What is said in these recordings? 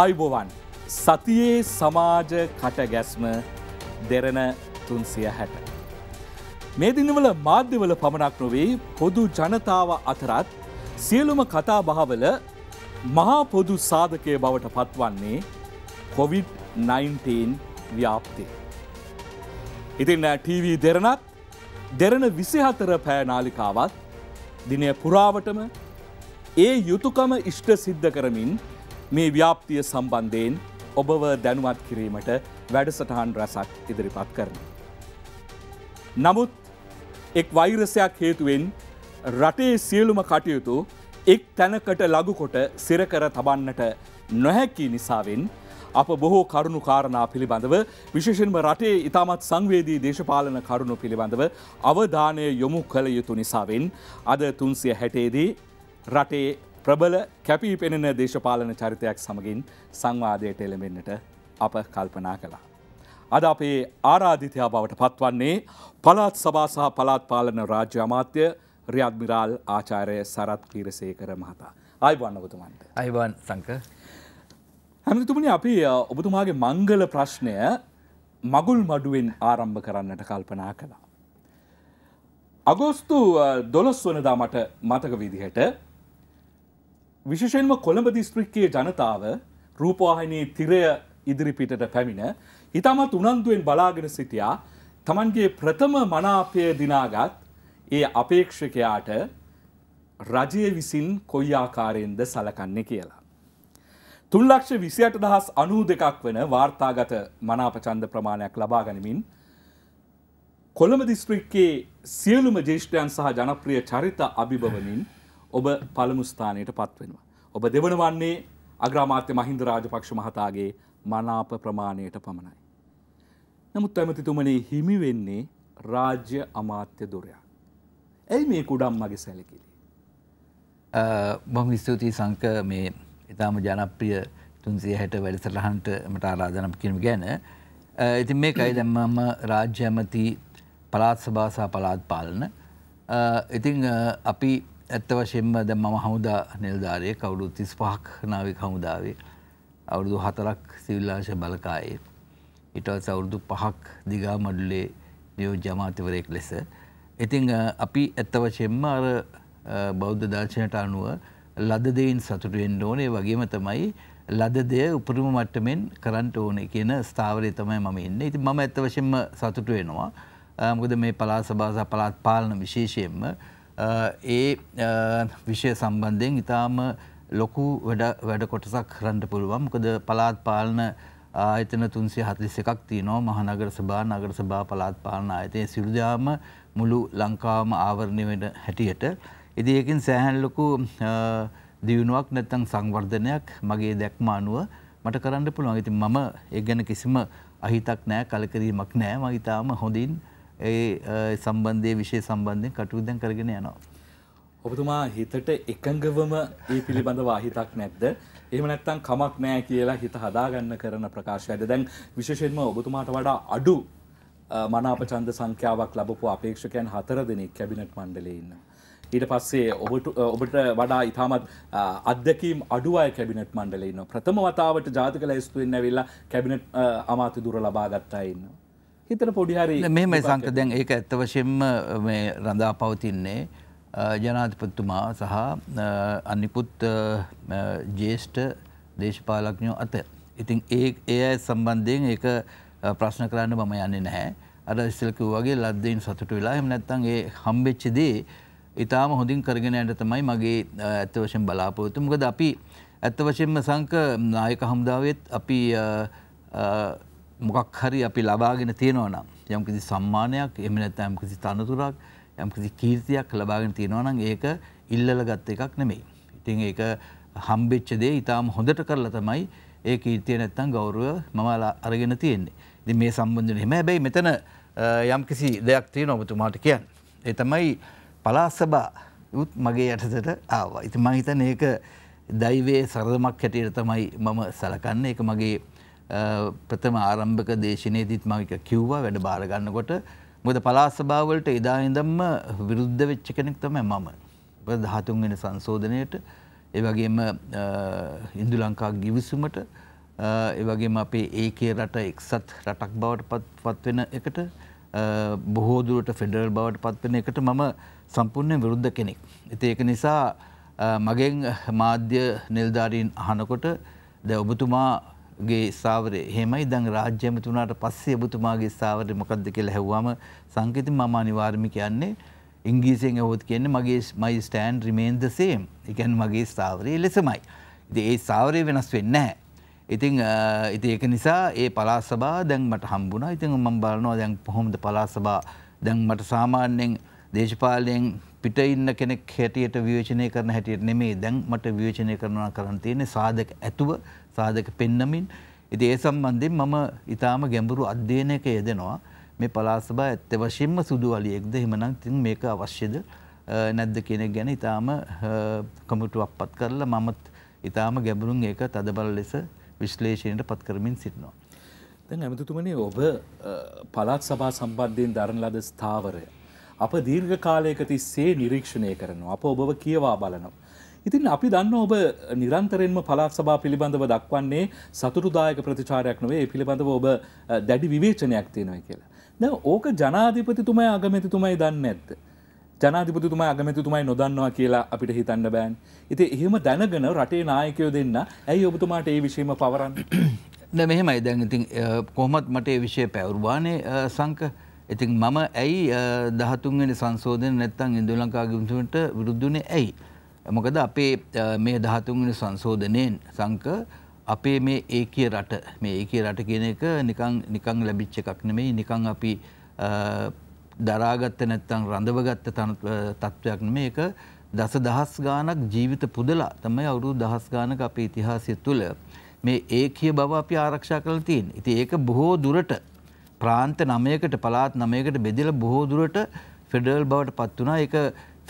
ආයිබෝවන් සතියේ සමාජ කට ගැස්ම දෙරන තුන්සිය හැට. මේ දිනවල මාධ්‍යවල පමණක් නොවේ පොදු ජනතාව අතරත් සියලුම කතා බහවල මහා පොදු සාධකය බවට පත්වන්නේ කොවිD-19 ව්‍යාප්තිය. ඉතින් TV දෙරනත් දෙරන විසිහතර පෑනාලිකාවත් දිනය පුරාවටම ඒ යුතුකම ඉෂ්ට සිද්ධ කරමින් මේ ව්‍යාප්තිය සම්බන්ධයෙන් ඔබව දැනුවත් කිරීමට වැඩසටහන් රැසක් ඉදිරිපත් කරන. නමුත් එක් වෛරසයක් හේතුවෙන් රටේ සියලුම කටයුතු එක් තැනකට ලගුකොට සිරකර තබන්නට නොහැකි නිසාවෙන් අප බොහෝ කරුණු කාරණා පිළිබඳව විශේෂෙන්ම රටේ ඉතාමත් සංවේදී දේශපාලන කරුණු පිළිබඳව අවධානය යොමු කළ යුතු නිසාවෙන් අද තුන්සිය හැටේදී රටේ ප්‍රබල කැපී පෙනෙන දේශපාලන චරිතයක් සමගින් සංවාදයට එළඹෙන්නට අප කල්පනා කළා. අද අපේ ආරාධිතයා බවට පත්වන්නේ පළාත් සභා සහ පළාත් පාලන රාජ්‍ය අමාත්‍ය රියද්මිරාල් ආචාර්ය සරත් කීරසේකර මහතා. අයිබන් ඔබතුමන්ට. අයිබන් සංක. හැමතුමනි අපි ඔබතුමාගේ මංගල ප්‍රශ්නය මගුල් මඩුවෙන් ආරම්භ කරන්නට කල්පනා කළා. අගෝස්තු දොළොස් වනදා මට මතක විදිහට විශෂයෙන්ම කොළඹ දිස්ත්‍රික්කයේ ජනතාව රූපවාහිනයේ තිරය ඉදිරිපිටට පැමිණ ඉතාමත් උනන්දුවෙන් බලාගෙන සිටියා තමන්ගේ ප්‍රථම මනාපය දිනාගත් ඒ අපේක්ෂකයාට රජය විසින් කොයි ආකාරයෙන්ද සලකන්නේ කියලා. තුන්ලක්ෂ විසියට දහස් අනූ දෙකක් වන වාර්තාගත මනාපචන්ද ප්‍රමාණයක් ලබා ගනිමින් කොළඹ දිස්ත්‍රික්කේ සියලුම ජේෂ්ඨයන් සහ ජනප්‍රිය චරිත අභිභවමින් ඔබ පළමු ස්ථානයට පත්වෙනවා. ඔබ දෙවන වන්නේ අග්‍රාමාත්‍ය මහින්ද රාජපක්ෂ මහතාගේ මනාප ප්‍රමාණයට පමණයි. නමුත් ඇමතිතුමනේ හිමි වෙන්නේ රාජ්‍ය අමාත්‍ය දොරයා. ඇයි මේ කුඩම් මගේ සැලකිලි. බොහම ස්තුතියි සංක මේ ඉතාම ජනප්‍රිය තුන්සේ හැට වැඩසටහන්ට මට ආරාධනම් කිරීම ගැන. ඉතින් මේ කයි දැම්මම රාජ්‍ය ඇමති පලාත් සභාසා පලාත් පාලන. ඉතිං අපි ඇත්ත වශයෙන්ම ද මම හමුදා නිල්ධාරය කවුඩු තිස් පහක් නාවික හමුදාවේ අවුරුදු හතරක් සිවිල්ලාශ බලකායේ. ඉටව සවුරුදු පහක් දිගා මඩුලේ නියෝ ජමාතිවරයෙක් ලෙස. ඉතිං අපි ඇත්ත වශයෙන්ම අර බෞද්ධ දර්ශනයට අනුව ලද දෙයින් සතුටුවෙන් ඕනේ වගේම තමයි ලද දෙය උපරිම මට්ටමෙන් කරන්ට ඕනේ කියන ස්ථාවරය තමයි මම ඉන්න ඉති මම ඇත්ත වශයෙන්ම සතුටු වෙනවා. මොකද මේ පලා සභාසා පලාත් පාලන විශේෂයෙන්ම ඒ විෂය සම්බන්ධයෙන් ඉතාම ලොකු වැඩ කොටසක් කරන්න පුළුවන් මොකද පලාත් පාලන ආයතන තුන්සේ හතලිස් එකක් තියනවා මහනගර සභා නගර සභා පලාත් පාලන ආයතය සිරුදාම මුළු ලංකාවම ආවරණය වෙන හැටියට. ඉදියකින් සෑහැන්ලොකු දියුණුවක් නැත්තං සංවර්ධනයක් මගේ දැක්ම අනුව මට කරන්න පුළුවන් ඉතින් මම ඒ ගැන කිසිම අහිතක් නෑ කලකිරීමක් නෑ මහිතාම හොඳින් ඒ සම්බන්ධය විශෂය සම්බන්ධය කටයුදන් කරගෙන යනවා. ඔබතුමා හිතට එකඟවම ඒ පිළිබඳ වාහිතක් නැද්ද. එහම නැත්තන් කමක් නෑ කියලා හිත හදාගන්න කරන ප්‍රකාශයද දැන් විශෂයෙන්ම ඔබතුමාට වඩා අඩු මනාපචන්ද සංඛ්‍යාවක් ලබපු අපේක්ෂකයන් හතර දෙනෙක් කැබිනට් මණ්ඩලෙඉන්න. ඊට පස්සේ ඔබට වඩා ඉතාමත් අදකීම් අඩුවයි කැබිනට් මණ්ඩලෙන්න ප්‍රථම වතාවට ජාතික ලැස්තුවෙන් ඇවිල්ලා කැබිනට් අමාති දුර ලබාගත්තයින්න. හිතට පොඩිහරි මෙහමයි සංක දැන් ඒක ඇත්ත වශයෙන්ම රඳා පවතින්නේ ජනාධිපත්තුමා සහ අනිකුත් ජේෂ්ඨ දේශපාලක්ඥෝ අත. ඉතින් ඒ ඒ අය සම්බන්ධයෙන් ඒක ප්‍රශ්න කරන්න මම යන්නේ නැහැ අර ඉස්සල්කව වගේ ලද්දයින් සතුට වෙලා එම නැත්තන් ඒ හම්බෙච්චදේ ඉතාම හොඳින් කරගෙනයට තමයි මගේ ඇත්ත වශයෙන් බලාපොරොතු මොකද අපි ඇත්ත වශයෙන්ම සංක නායක හමුදාවත් අපි මොකක් හරි අපි ලබාගෙන තියෙනවා නම් යම් කිසි සම්මානයක් එහෙම නැත්නම් යම් කිසි තනතුරක් යම් කිසි කීර්තියක් ලබාගෙන තියෙනවා නම් ඒක ඉල්ලලා ගත් එකක් නෙමෙයි. ඉතින් ඒක හම්බෙච්ච දේ ඊටාම හොඳට කරලා තමයි ඒ කීර්තිය නැත්නම් ගෞරවය මම අරගෙන තියෙන්නේ. ඉතින් මේ සම්බන්ධයෙන් එහෙම හැබැයි මෙතන යම් කිසි දෙයක් තියෙනවා ඔබතුමාට කියන්න. ඒ තමයි පළාත් සභා උත් මගේ යටතට ආවා. ඉතින් මම හිතන්නේ ඒක දෛවයේ සරදමක් හැටියට තමයි මම සලකන්නේ. ඒක මගේ ප්‍රථම ආරම්භක දේශනයේදීත් මම එක කිව්වා වැඩ බාර ගන්නකොට මොකද පළාත් සභාවවලට එදා ඉඳන්ම විරුද්ධ වෙච්ච කෙනෙක් තමයි මම. මොකද 13 වෙනි සංශෝධනයට ඒ වගේම ඉන්දු ලංකා ගිවිසුමට ඒ වගේම අපේ ඒකේ රට එක්සත් රටක් බවට පත් වෙන එකට බොහෝ දුරට ෆෙඩරල් බවට පත් වෙන එකට මම සම්පූර්ණයෙන් විරුද්ධ කෙනෙක්. ඉතින් ඒක නිසා මගෙන් මාධ්‍ය නිලධාරීන් අහනකොට දැන් ඔබතුමා ගේ ස්ථාවරය හෙමයි දං රාජ්‍යමතුනාට පස්සේ එබතුමාගේ ස්ථාවරය මොකක්ද කියලා හැව්වාම සංකේති මම අනිවාර්මි කියන්නේ ඉංග්‍රීසියෙන් ඇහුවොත් කියන්නේ මගේ my stand remain the same. ඒ කියන්නේ මගේ ස්ථාවරය ලෙසමයි. ඉතින් ඒ ස්ථාවරය වෙනස් වෙන්නේ නැහැ. ඉතින් ඉතින් ඒක නිසා ඒ පළාත් සභා දැන් මට හම්බුණා. ඉතින් මම බලනවා දැන් කොහොමද පළාත් සභා දැන් මට සාමාන්‍යයෙන් දේශපාලයෙන් පිට ඉන්න කෙනෙක් හැටියට විවේචනය කරන හැටියට නෙමෙයි දැන් මට විවේචනය කරනවා කරන්න තියෙන්නේ සාධක ඇතුව සාධක පෙන්නමින් ඉති ඒ සම්බන්ධින් මම ඉතාම ගැඹුරු අධ්‍යයනයක යෙදෙනවා මේ පලාසභා ඇත්ත වශයෙන්ම සුදු වලියෙක්ද හෙමනම් තින් මේක අවශ්‍යද නැද්ද කෙනෙක් ගැන ඉතාම කමිටු අපත් කරලා මමත් ඉතාම ගැඹුරුන් ඒක තදබල ලෙස විශ්ලේෂණයට පත් කරමින් සිටිනවා. දැන් ඇමතුතුමනේ ඔබ පළාත් සභා සම්බන්ධයෙන් දරන ලද ස්ථාවරය. අප දීර්ඝ කාලයක තිස්සේ නිරීක්ෂණය කරනවා. අප ඔබව කියවා බලනවා. ඉතින් අපි දන්න ඔබ නිරන්තරෙන්ම පලාක් සභා පිළිබඳව දක්වන්නේ සතුරුදායක ප්‍රතිචාරයක් නොවේ පිළිබඳව ඔබ දැඩි විවේචනයක් තියෙනයි කියලා. දැන් ඕක ජනාධිපතිතුමයි අගමැතිතුමයි දන්නේ නැද්ද? ජනාධිපතිතුමයි අගමැතිතුමයි නොදන්නවා කියලා අපිට හිතන්න බෑනේ. ඉතින් එහෙම දැනගෙන රටේ නායකයෝ දෙන්න ඇයි ඔබතුමාට ඒ විශේෂම පවරන්නේ? නෑ මෙහෙමයි දැන් ඉතින් කොහොමත් මට ඒ විශේෂ පැවරුවානේ සංක ඉතින් මම ඇයි 13 වෙනි සංශෝධන නැත්තම් ඉන්දුලංකා ගිවිසුමට විරුද්ධුනේ ඇයි? මොකද අපේ මේ දහතුන්වෙනි සංශෝධනයෙන් සංක අපේ මේ ඒකිය රට මේ ඒකිය රට කියන එක නිකං නිකං ලැබිච්ච එකක් නෙමෙයි නිකං අපි දරාගත්ත නැත්තං රඳවගත්ත තත්ත්වයක් නෙමේ එක දස දහස් ගානක් ජීවිත පුදලා තමයි අවුරුදු දහස් ගානක අපේ ඉතිහාසය තුළ මේ ඒකිය බව අපි ආරක්ෂා කරලා තියෙන. ඉතින් ඒක බොහෝ දුරට ප්‍රාන්ත 9කට පළාත් 9කට බෙදලා බොහෝ දුරට ෆෙඩරල් බවට පත් වුණා. ඒක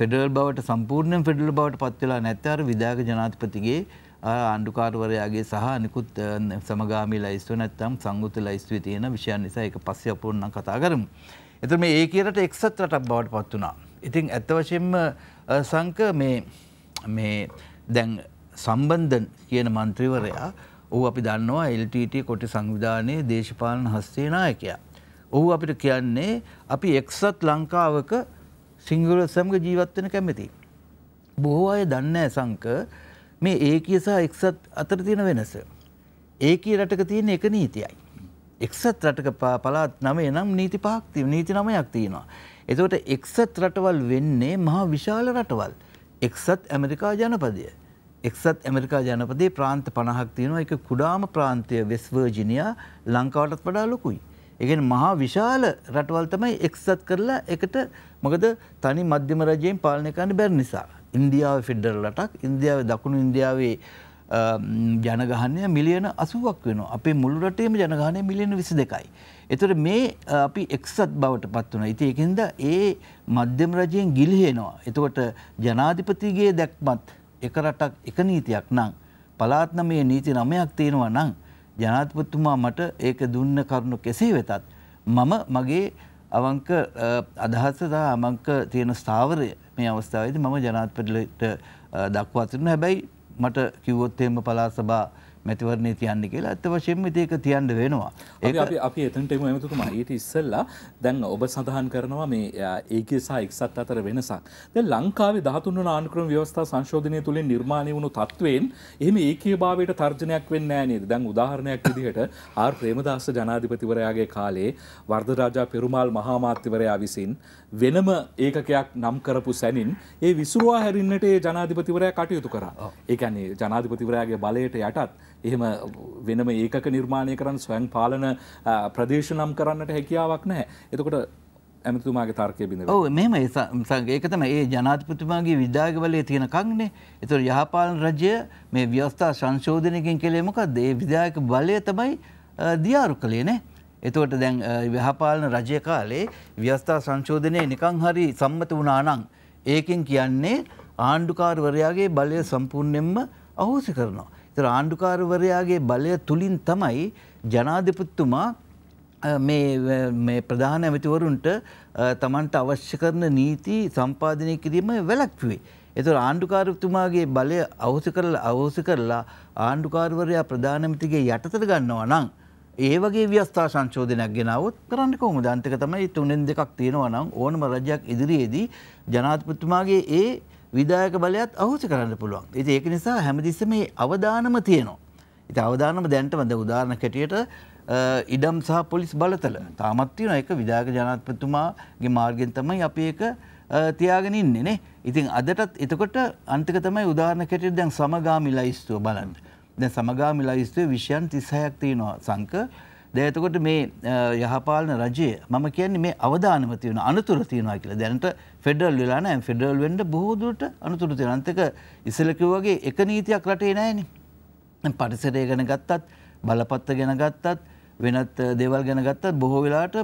ෆෙඩරල් බවට සම්පූර්ණයෙන් ෆෙඩරල් බවට පත් වෙලා නැත්නම් අර විධායක ජනාධිපතිගේ ආණ්ඩුකාරවරයාගේ සහ අනිකුත් සමගාමී ලයිස්තුව නැත්නම් සංයුක්ත ලයිස්තුවේ තියෙන විෂයන් නිසා ඒක පස්සේ අපෝ නම් කතා කරමු. එතකොට මේ ඒ කියලට එක්සත් රටක් බවට පත් වුණා. ඉතින් ඇත්ත වශයෙන්ම සංක මේ මේ දැන් සම්බන්ධන් කියන මන්ත්‍රීවරයා ඔහු අපි දන්නවා LTT කොටි සංවිධානයේ දේශපාලන හස්තේ නායකයා. ඔහු අපිට කියන්නේ අපි එක්සත් ලංකාවක සිංහල සමග ජීවත් වෙන කැමති. බොහෝ අය දන්නේ සංක මේ ඒකිය සහ එක්සත් අතර තියෙන වෙනස. ඒකී රටක තියෙන එක නීතියයි. එක්සත් රටක පළාත් නමේ නම් නීති පහක් තියෙනවා. නීති නමයක් තියෙනවා. එතකොට එක්සත් රටවල් වෙන්නේ මහා විශාල රටවල්. එක්සත් ඇමරිකා ජනපදය. එක්සත් ඇමරිකා ජනපදේ ප්‍රාන්ත 50ක් තියෙනවා. ඒක කුඩාම ප්‍රාන්තය වෙස් වර්ජිනියා ලංකාවටත් වඩා ලොකුයි. ඒකෙන් මහා විශාල රටවල් තමයි එක්සත් කරලා එකට මොකද තනි මධ්‍යම රජයෙන් පාලනය කරන්න බැරි නිසා. ඉන්දියාවේ ෆෙඩරල් රටක් ඉන්දියාවේ දකුණු ඉන්දියාවේ ජනගහනය මිලියන 80ක් වෙනවා. අපේ මුළු රටේම ජනගහනය මිලියන 22යි. ඒතර මේ අපි එක්සත් බවට පත් වුණා. ඉතින් ඒකෙන්ද ඒ මධ්‍යම රජයෙන් ගිලිහෙනවා. එතකොට ජනාධිපතිගේ දැක්මත් එක රටක් එක නීතියක් නම් පළාත් නමේ නීති නමයක් තියෙනවා නම් ජනාධිපතිතුමා මට ඒක දුන්න කරුණු කෙසේ වෙතත් මම මගේ අවංක අදහස සහ අමංක තියෙන ස්ථාවරය මේ අවස්ථාවේදී මම ජනාධිපතිලට දක්වා තිබුණා හැබැයි මට කිව්වොත් එහෙම පළාත් සභා මැතිවරණය තියන්න කියලා ඇත්ත වශයෙන්ම ඒක තියන්න වෙනවා ඒ අපි එතන්ටම ඇමතුතුමා ඊට ඉස්සල්ලා දැන් ඔබ සඳහන් කරනවා මේ ඒක සහ එක්සත් අතර වෙනසක් ද ලංකාවේ දහතුන්න ආන්ක්‍රම ව්‍යවස්ථා සංශෝධනය තුළින් නිර්මාණය වුණු තත්ත්වයෙන් එහෙම ඒකේ භාවයට තර්ජනයක් වෙන්න නේද දැන් උදාහරණයක් විදිහට ආර් ප්‍රේමදාස ජනාධිපතිවරයාගේ කාලේ වර්ධරාජා පෙරුමාල් මහාමාත්‍යවරයා විසින් වෙනම ඒකකයක් නම් කරපු සැනින් ඒ විසුරවා හැරින්නට ඒ ජනාධිපතිවරයා කටයුතු කරා. ඒ කියන්නේ ජනාධිපතිවරයාගේ බලයට යටත් එහෙම වෙනම ඒකක නිර්මාණය කරන්න ස්වයන් පාලන ප්‍රදේශ නම් කරන්නට හැකියාවක් නැහැ. එතකොට ඇමතුමාගේ තර්කය බිඳ ඔව මෙම ඒකතම ඒ ජනාතිපතුමාගේ විදාගවලේ තියෙන කක්නේ එතුර යහපාලන රජය මේ ව්‍යවස්ථා සංශෝධනයකින් කළේමොක දේ විදායක බලය තමයි දියාරු කළේ නෑ. එතුවට දැන් ව්‍යහපාලන රජය කාලේ ව්‍යවස්ථා සංශෝධනය නිකං හරි සම්මත වුණානං. ඒකෙන් කියන්නේ ආණ්ඩුකාරවරයාගේ බලය සම්පූර්ණයෙන්ම අහෝසි කරනවා. තර ආණ්ඩුකාරවරයාගේ බලය තුළින් තමයි ජනාධිපතිතුමා මේ ප්‍රධාන ඇමතිවරුන්ට තමන්ට අවශ්‍ය කරන නීති සම්පාධනය කිරීම වැලක්වේ. එතුර ආණ්ඩුකාරතුමාගේ බලය අවස කරල අවස කරලා ආණ්ඩුකාරවරයා ප්‍රධානමතිගේ යටතර ගන්නවා නං. ඒ වගේ ව්‍යස්ථා සංශෝධනයක් ගෙනාවත් කරන්න කොහොම දන්තක තමයි තුනෙන් දෙකක් තියෙනවා නම් ඕනම රජයක් ඉදිරියේදී ජනාධිපතිතුමාගේ ඒ විදායක බලයත් අහුසි කරන්න පුළුවන්. ඉතින් ඒක නිසා හැමතිස්සෙම මේ අවදානම තියෙනවා. ඉතින් අවදානම දැන්ටම දැන් උදාහරණ කැටියට ඉඩම් සහ පොලිස් බලතල තාමත් තියෙනවා. ඒක විදායක ජනාධිපතිතුමාගේ මාර්ගයෙන් තමයි අපි ඒක තියාගෙන ඉන්නේ නේ. ඉතින් අදටත් එතකොට අන්තික තමයි උදාහරණ කැටියට දැන් සමගාමි ලයිස්තුව බලන්න. දැන් සමගාමි ලයිස්තුවේ විෂයන් 36ක් තියෙනවා සංක දැතකොට මේ යහපාලන රජය මම කියන්නේ මේ අවධානමති වන අනතුර තියෙනවා කියලා දැනට ෆෙඩල් වෙලා නෑ ෆෙඩල් වෙන්ඩ බොහෝදුරට අනතුරු තියෙන අන්තක ඉසලකිව වගේ එක නීතියක් රටේ නෑන පරිසරය ගැන ගත්තත් බලපත්ත ගැන ගත්තත් වෙනත් දේවල් ගැන ගත්තත් බොහෝ වෙලාට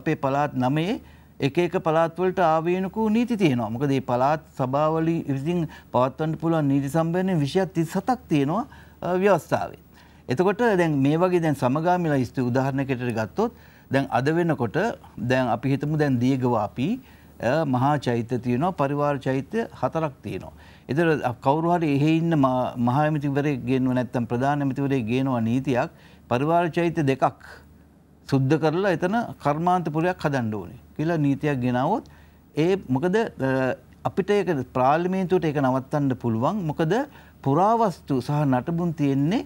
අපේ පලාත් නමේ එක එක පලාත්වලට ආවයනකු නීති තියෙනවා මොකද ඒ පලාත් සභාවලි ඉරිසින් පවත්වන්න පුළුවන් නීති සම්බන්ධය විෂයක් තිස් සතක් තියෙනවා ව්‍යවස්ථාවේ එතකොට දැන් මේ වගේ දැන් සමගාමිලා ස්ත්‍රී උදාහරණයකට ගත්තොත් දැන් අද වෙනකොට දැන් අපි හිතමු දැන් දීගව අපි මහා චෛත්‍ය තියෙනවා පරිවාර චෛත්‍ය හතරක් තියෙනවා. ඒතර කවුරු හරි එහෙ ඉන්න මහා ඇමතිවරේ ගේනව නැත්නම් ප්‍රධාන ඇමතිවරේ ගේනවා නීතියක් පරිවාර චෛත්‍ය දෙකක් සුද්ධ කරලා එතන කර්මාන්ත පුරයක් හදන්න ඕනේ කියලා නීතියක් ගෙනාවොත් ඒ මොකද අපිට ඒක පාර්ලිමේන්තුවට ඒක නවත්තන්න පුළුවන් මොකද පුරාවස්තු සහ නටබුන් තියෙන්නේ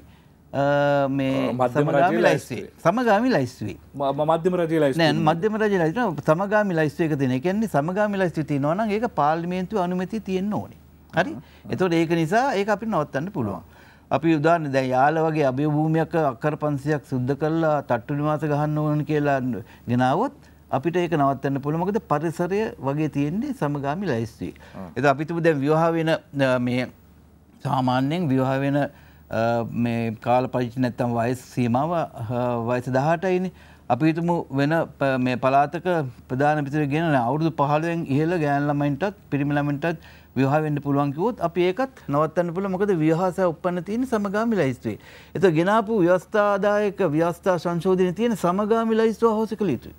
මේ මධ්‍යමගාමි ලයිස්වේ සමගාමි ලයිස්වේ මධ්‍යම රජ ලයි නෑ මධ්‍යම රජ ලයිට සමගාමි ලයිස්වේක දෙන කියන්නේ සමගාමි ලයිස්ව තියෙනවා නම් ඒක පාර්ලිමේන්තුව අනුමැති තියෙන්න ඕනේ හරි එතකොට ඒක නිසා ඒක අපිට නවත්තන්න පුළුවන් අපි උදාන්න දැන් යාල වගේ අභිභූමියක් අක්කර 500ක් සුද්ධ කරලා තට්ටු නිවාස ගහන්න ඕන කියලා ගෙනාවොත් අපිට ඒක නවත්තන්න පුළුවන් මොකද පරිසරය වගේ තියෙන්නේ සමගාමි ලයිස්වේ. එතකොට අපිටම දැන් විවාහ වෙන මේ සාමාන්‍යයෙන් විවාහ වෙන මේ කාල පරිචි නැත්තම් වයස් සීමාව වයස දහටයිනි අපි හිතමු වෙන මේ පලාතක ප්‍රධාන පිතර ගෙන අවුරුදු පහළුවෙන් ඉහළ ගෑන් ළමයින්ටත් පිරිමි ළමයින්ටත් විවාහ වෙන්න පුළුවන් කිව්වොත් අපි ඒකත් නවත්තන්න පුළුවන් මොකද විවාහස උප්පන්න තියෙන සමගාමී ලයිස්තුවේ. ඒතකොට ගෙනාපු ව්‍යවස්ථාදායක ව්‍යවස්ථා සංශෝධනයේ තියෙන සමගාමී ලයිස්තුව අහෝසි කළ යුතුයි.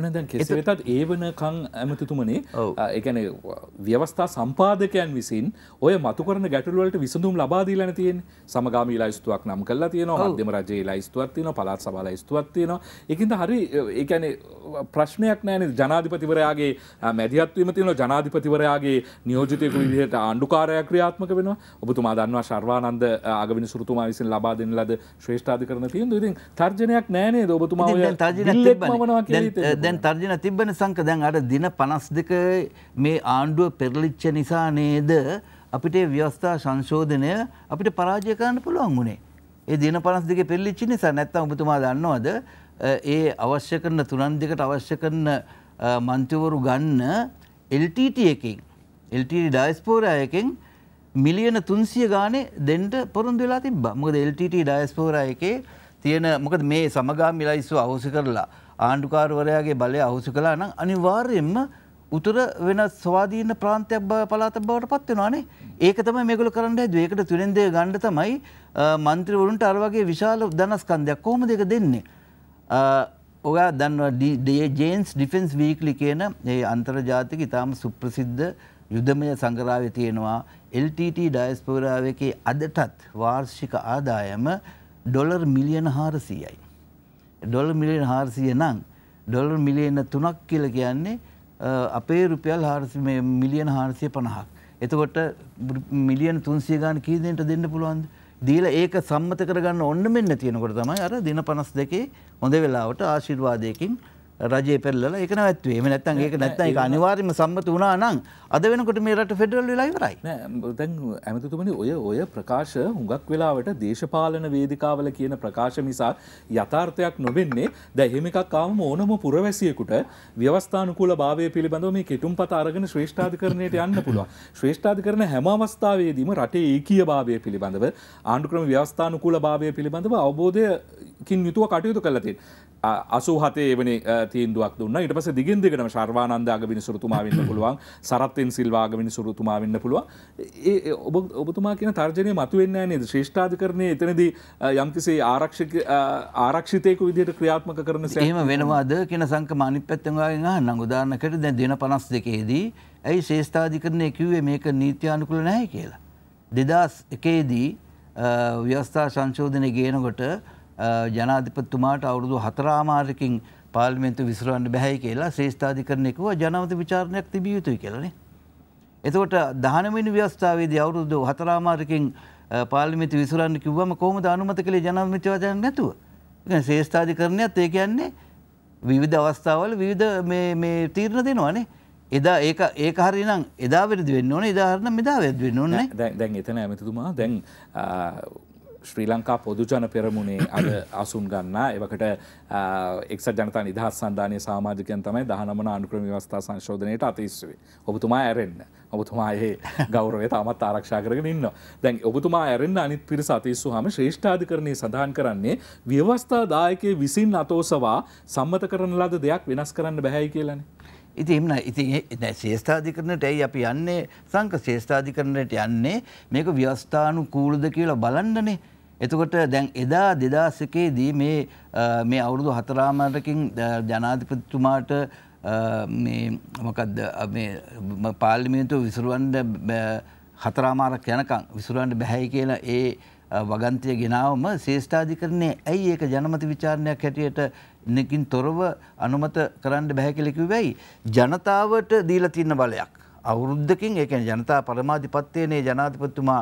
ඕන දැන් කෙසේ වෙතත් ඒ වනකං ඇමතිතුමනේ එකන ව්‍යවස්ථා සම්පාදකයන් විසින් ඔය මතුකරන ගැටලුවලට විසඳුම් ලබාදීලන තියෙන් සමගාමී ලයිස්තුවක් නම් කල්ලා තියෙනවා මධ්‍යම රජයේ ලයිස්තුවත්තියන පලාත් සබා ලයිස්තුවත්තියනවා එකින්ද හරි එකන ප්‍රශ්නයක් නෑන ජනාධිපතිවරයාගේ මැදිහත්වීම තියෙන ජනාධිපතිවරයාගේ නියෝජතයකු විදිහට ආණ්ඩුකාරය ක්‍රියාත්මක වෙන ඔබතුමා දන්නවා ශර්වානන්ද ආගවිනි සුරතුමා විසින් ලබා දෙන ලද ශ්‍රේෂ්ඨාධි කරන තියෙන ඉතින් තර්ජනයක් නෑනේ ඔබතුමා තර්ජනයක් තිබ්බනේ දැන් තර්ජන තිබ්බන සංක දැන් අර දින පනස් දෙක මේ ආණ්ඩුව පෙරලිච්ච නිසා නේද අපිට ව්‍යවස්ථා සංශෝධනය අපිට පරාජය කරන්න පුළුවන් වුණේ. ඒ දින පනස් දෙක පෙරලිච්චි නිසා නැත්තම් ඔබතුමා දන්නවද ඒ අවශ්‍ය කරන තුනන් දෙකට අවශ්‍ය කරන මන්ත්‍රවරු ගන්න LTT එකෙන් LTT ඩයස්පෝරා එකෙන් මිලියන තුන්සිය ගානේ දෙන්ට පොරුන්දු වෙලා තිබ්බා. මොකද LTT ඩයස්පෝරා එකේ තියෙන මොකද මේ සමගාමීලා ඉස්සු අවශ්‍ය කරලා ආණ්ඩුකාරවරයාගේ බලය අහුසු කලා නම් අනිවාර්යෙන්ම උතුර වෙන ස්වාධීන ප්‍රාන්තයක් පලාත බවට පත්වෙනවානේ ඒක තම මෙගල කරන්න දවේකට තුරෙන්දය ගණ්ඩ තමයි මන්ත්‍රවරුන්ට අරවගේ විශාල දනස්කන්දයක් කෝම දෙක දෙන්නේ. ඔයා දන්නවා ජේන්ස් ඩිෆෙන්ස් වීක්ලි කියන ඒ අන්තර්ජාතික ඉතාම සුප්‍රසිද්ධ යුදමය සංගරාව තියෙනවා LTT ඩයිස්පෝරාවකේ අදටත් වාර්ෂික ආදායම ඩොලර් මිලියන හාරසීයයි. ඩොල මිලියන හාරසිය නං ඩොලර් මිලියන තුනක් කියල කියන්නේ අපේ රුපියල් මිලියන හාරසිය පණහක්. එතකොට මිලියන තුන්සිය ගාන කීදෙන්ට දෙන්න පුළුවන්ද. දීල ඒක සම්මත කරගන්න ඔන්න මෙන්න තියෙනකොට තමයි අර දින පනස් දෙකේ හොඳ වෙලාවට ආශිර්වාදයකින් රජය පෙල්ල එක නැත්වේ එම නැත්තන් ඒක නැත්තන් එක අනිවාර්යම සම්මත වුණා නම් අද වෙනකොට මේ රට ෆෙඩරල් වෙලා ඉවරයි. දැන් ඇමතිතුමනි ඔය ඔය ප්‍රකාශ හුඟක් වෙලාවට දේශපාලන වේදිකාවල කියන ප්‍රකාශ මිසක් යථාර්ථයක් නොවෙන්නේ. දැන් එහෙම එකක් ආවම ඕනම පුරවැසියෙකුට ව්‍යවස්ථානුකූල භාවය පිළිබඳව මේ කෙටුම්පත අරගෙන ශ්‍රේෂ්ඨාධිකරණයට යන්න පුළුවන්. ශ්‍රේෂ්ඨාධිකරණ හැම අවස්ථාවේදීම රටේ ඒකීය භාවය පිළිබඳව ආණ්ඩුක්‍රම ව්‍යවස්ථානුකූල භාවය පිළිබඳව අවබෝධයකින් යුතුව කටයුතු කරලා තියෙනවා. අසු හතේ එවන තීන්දුවක් දුන්න ඉට පස දිගින් දෙකටම ශර්වානන්දාග වෙන සුරතුමාවෙන්න පුළුවන් සරත්තෙන් සිල්වාග වෙන සුරතුමාවෙන්න පුළුවන් ඔබ ඔබතුමා කියන තර්ජනය මතුවෙන්න නේද ශ්‍රේෂ්ඨාධිකරණය එතනදී යම්කිසේ ආරක්ෂක ආරක්ෂිතයක විදිහට ක්‍රියාත්මක කරන සහම වෙනවාද කියෙන සංක මානිත් පැත්තවාගෙන් නඟදාරන්නකට දැ දෙන පනස් දෙකේදී ඇයි ශේෂ්ඨාධිකරණය කිව්වේ මේක නීති්‍යානුකුල නැහැ කියලා. දෙදස් එකේදී ව්‍යවස්ථා සංශෝධනය ගේනකොට ජනාධිපතිතුමාට අවුරුදු හතරාමාරකින් පාර්ලිමේන්තු විසරවන්න බැහැයි කියලා ශ්‍රේෂ්ඨාධිකරණයකුව ජනවත විචාරණයක් තිබිය යුතුයි කියලනේ. එතකොට දහනමිනි ව්‍යවස්ථාවේදී අවුරුදු හතරාමාරකින් පාලිමිති විසුරන්න කිව්වම කොහොමද අනුමත කළේ ජනමිත්‍යවාචන නැතුව. ශේෂ්ඨාධිකරණයක් ඒ කියන්නේ විවිධ අවස්ථාවල විවිධ මේ තීරණ දෙනවානේ. එදා ඒක ඒක හරිනම් එදා වැරදි වෙන්න ඕනේ, එදාහරණ මෙදා වැරදි වෙන්න ඕනේ. දැන් එතන ඇමතිතුමා දැන් ශ්‍රී ලංකා පොදුජන පෙරමුණේ අද අසුන් ගන්නා එවකට එක්ස ජනතා නිදහස් සන්ධානය සාමාජිකයන් තමයි දහනමන අනුක්‍රම ව්‍යවස්ථා සංශෝධනයට අතිස්වේ. ඔබතුමා ඇරෙන්න. ඔබතුමා ඒ ගෞරවය තාමත් ආරක්ෂා කරගෙන ඉන්න. දැන් ඔබතුමා ඇරෙන්න අනිත් පිරිස අතිස්සු හම ශ්‍රේෂ්ඨාධිකරණය සඳහන් කරන්නේ ව්‍යවස්ථා දායකය විසින් අතෝසවා සම්මත කරන ලද දෙයක් වෙනස් කරන්න බැහැයි කියලනේ. ඉති එම ඉතින් ශේෂ්ඨාධිකරණට ඇයි අපි යන්නේ සංක ශේෂ්ඨාධිකරණයට යන්නේ මේක ව්‍යවස්ථානු කූලද කියලා බලන්නනේ එතකොට දැන් එදා දෙදාසකේදී මේ මේ අවුරුදු හතරාමාරකින් ජනාධිපතිතුමාට මේ මොකක්ද පාර්ලිමේන්තුව විසුරුවන්ඩ හතරාමාරක් යනකං විසුරුවන්ට බැහැයි කියලා ඒ වගන්තය ගෙනාවම ශේෂ්ඨාධිකරණය ඇයි ඒක ජනමති විචාරණයක් හැටියට නකින් තොරව අනුමත කරන්න බැහැකිලෙකි වෙයි. ජනතාවට දීල තින්න බලයක්. අවුරුද්ධකින් ඒකන ජනතා පරමාධිපත්වයනේ ජනාධිපත්තුමා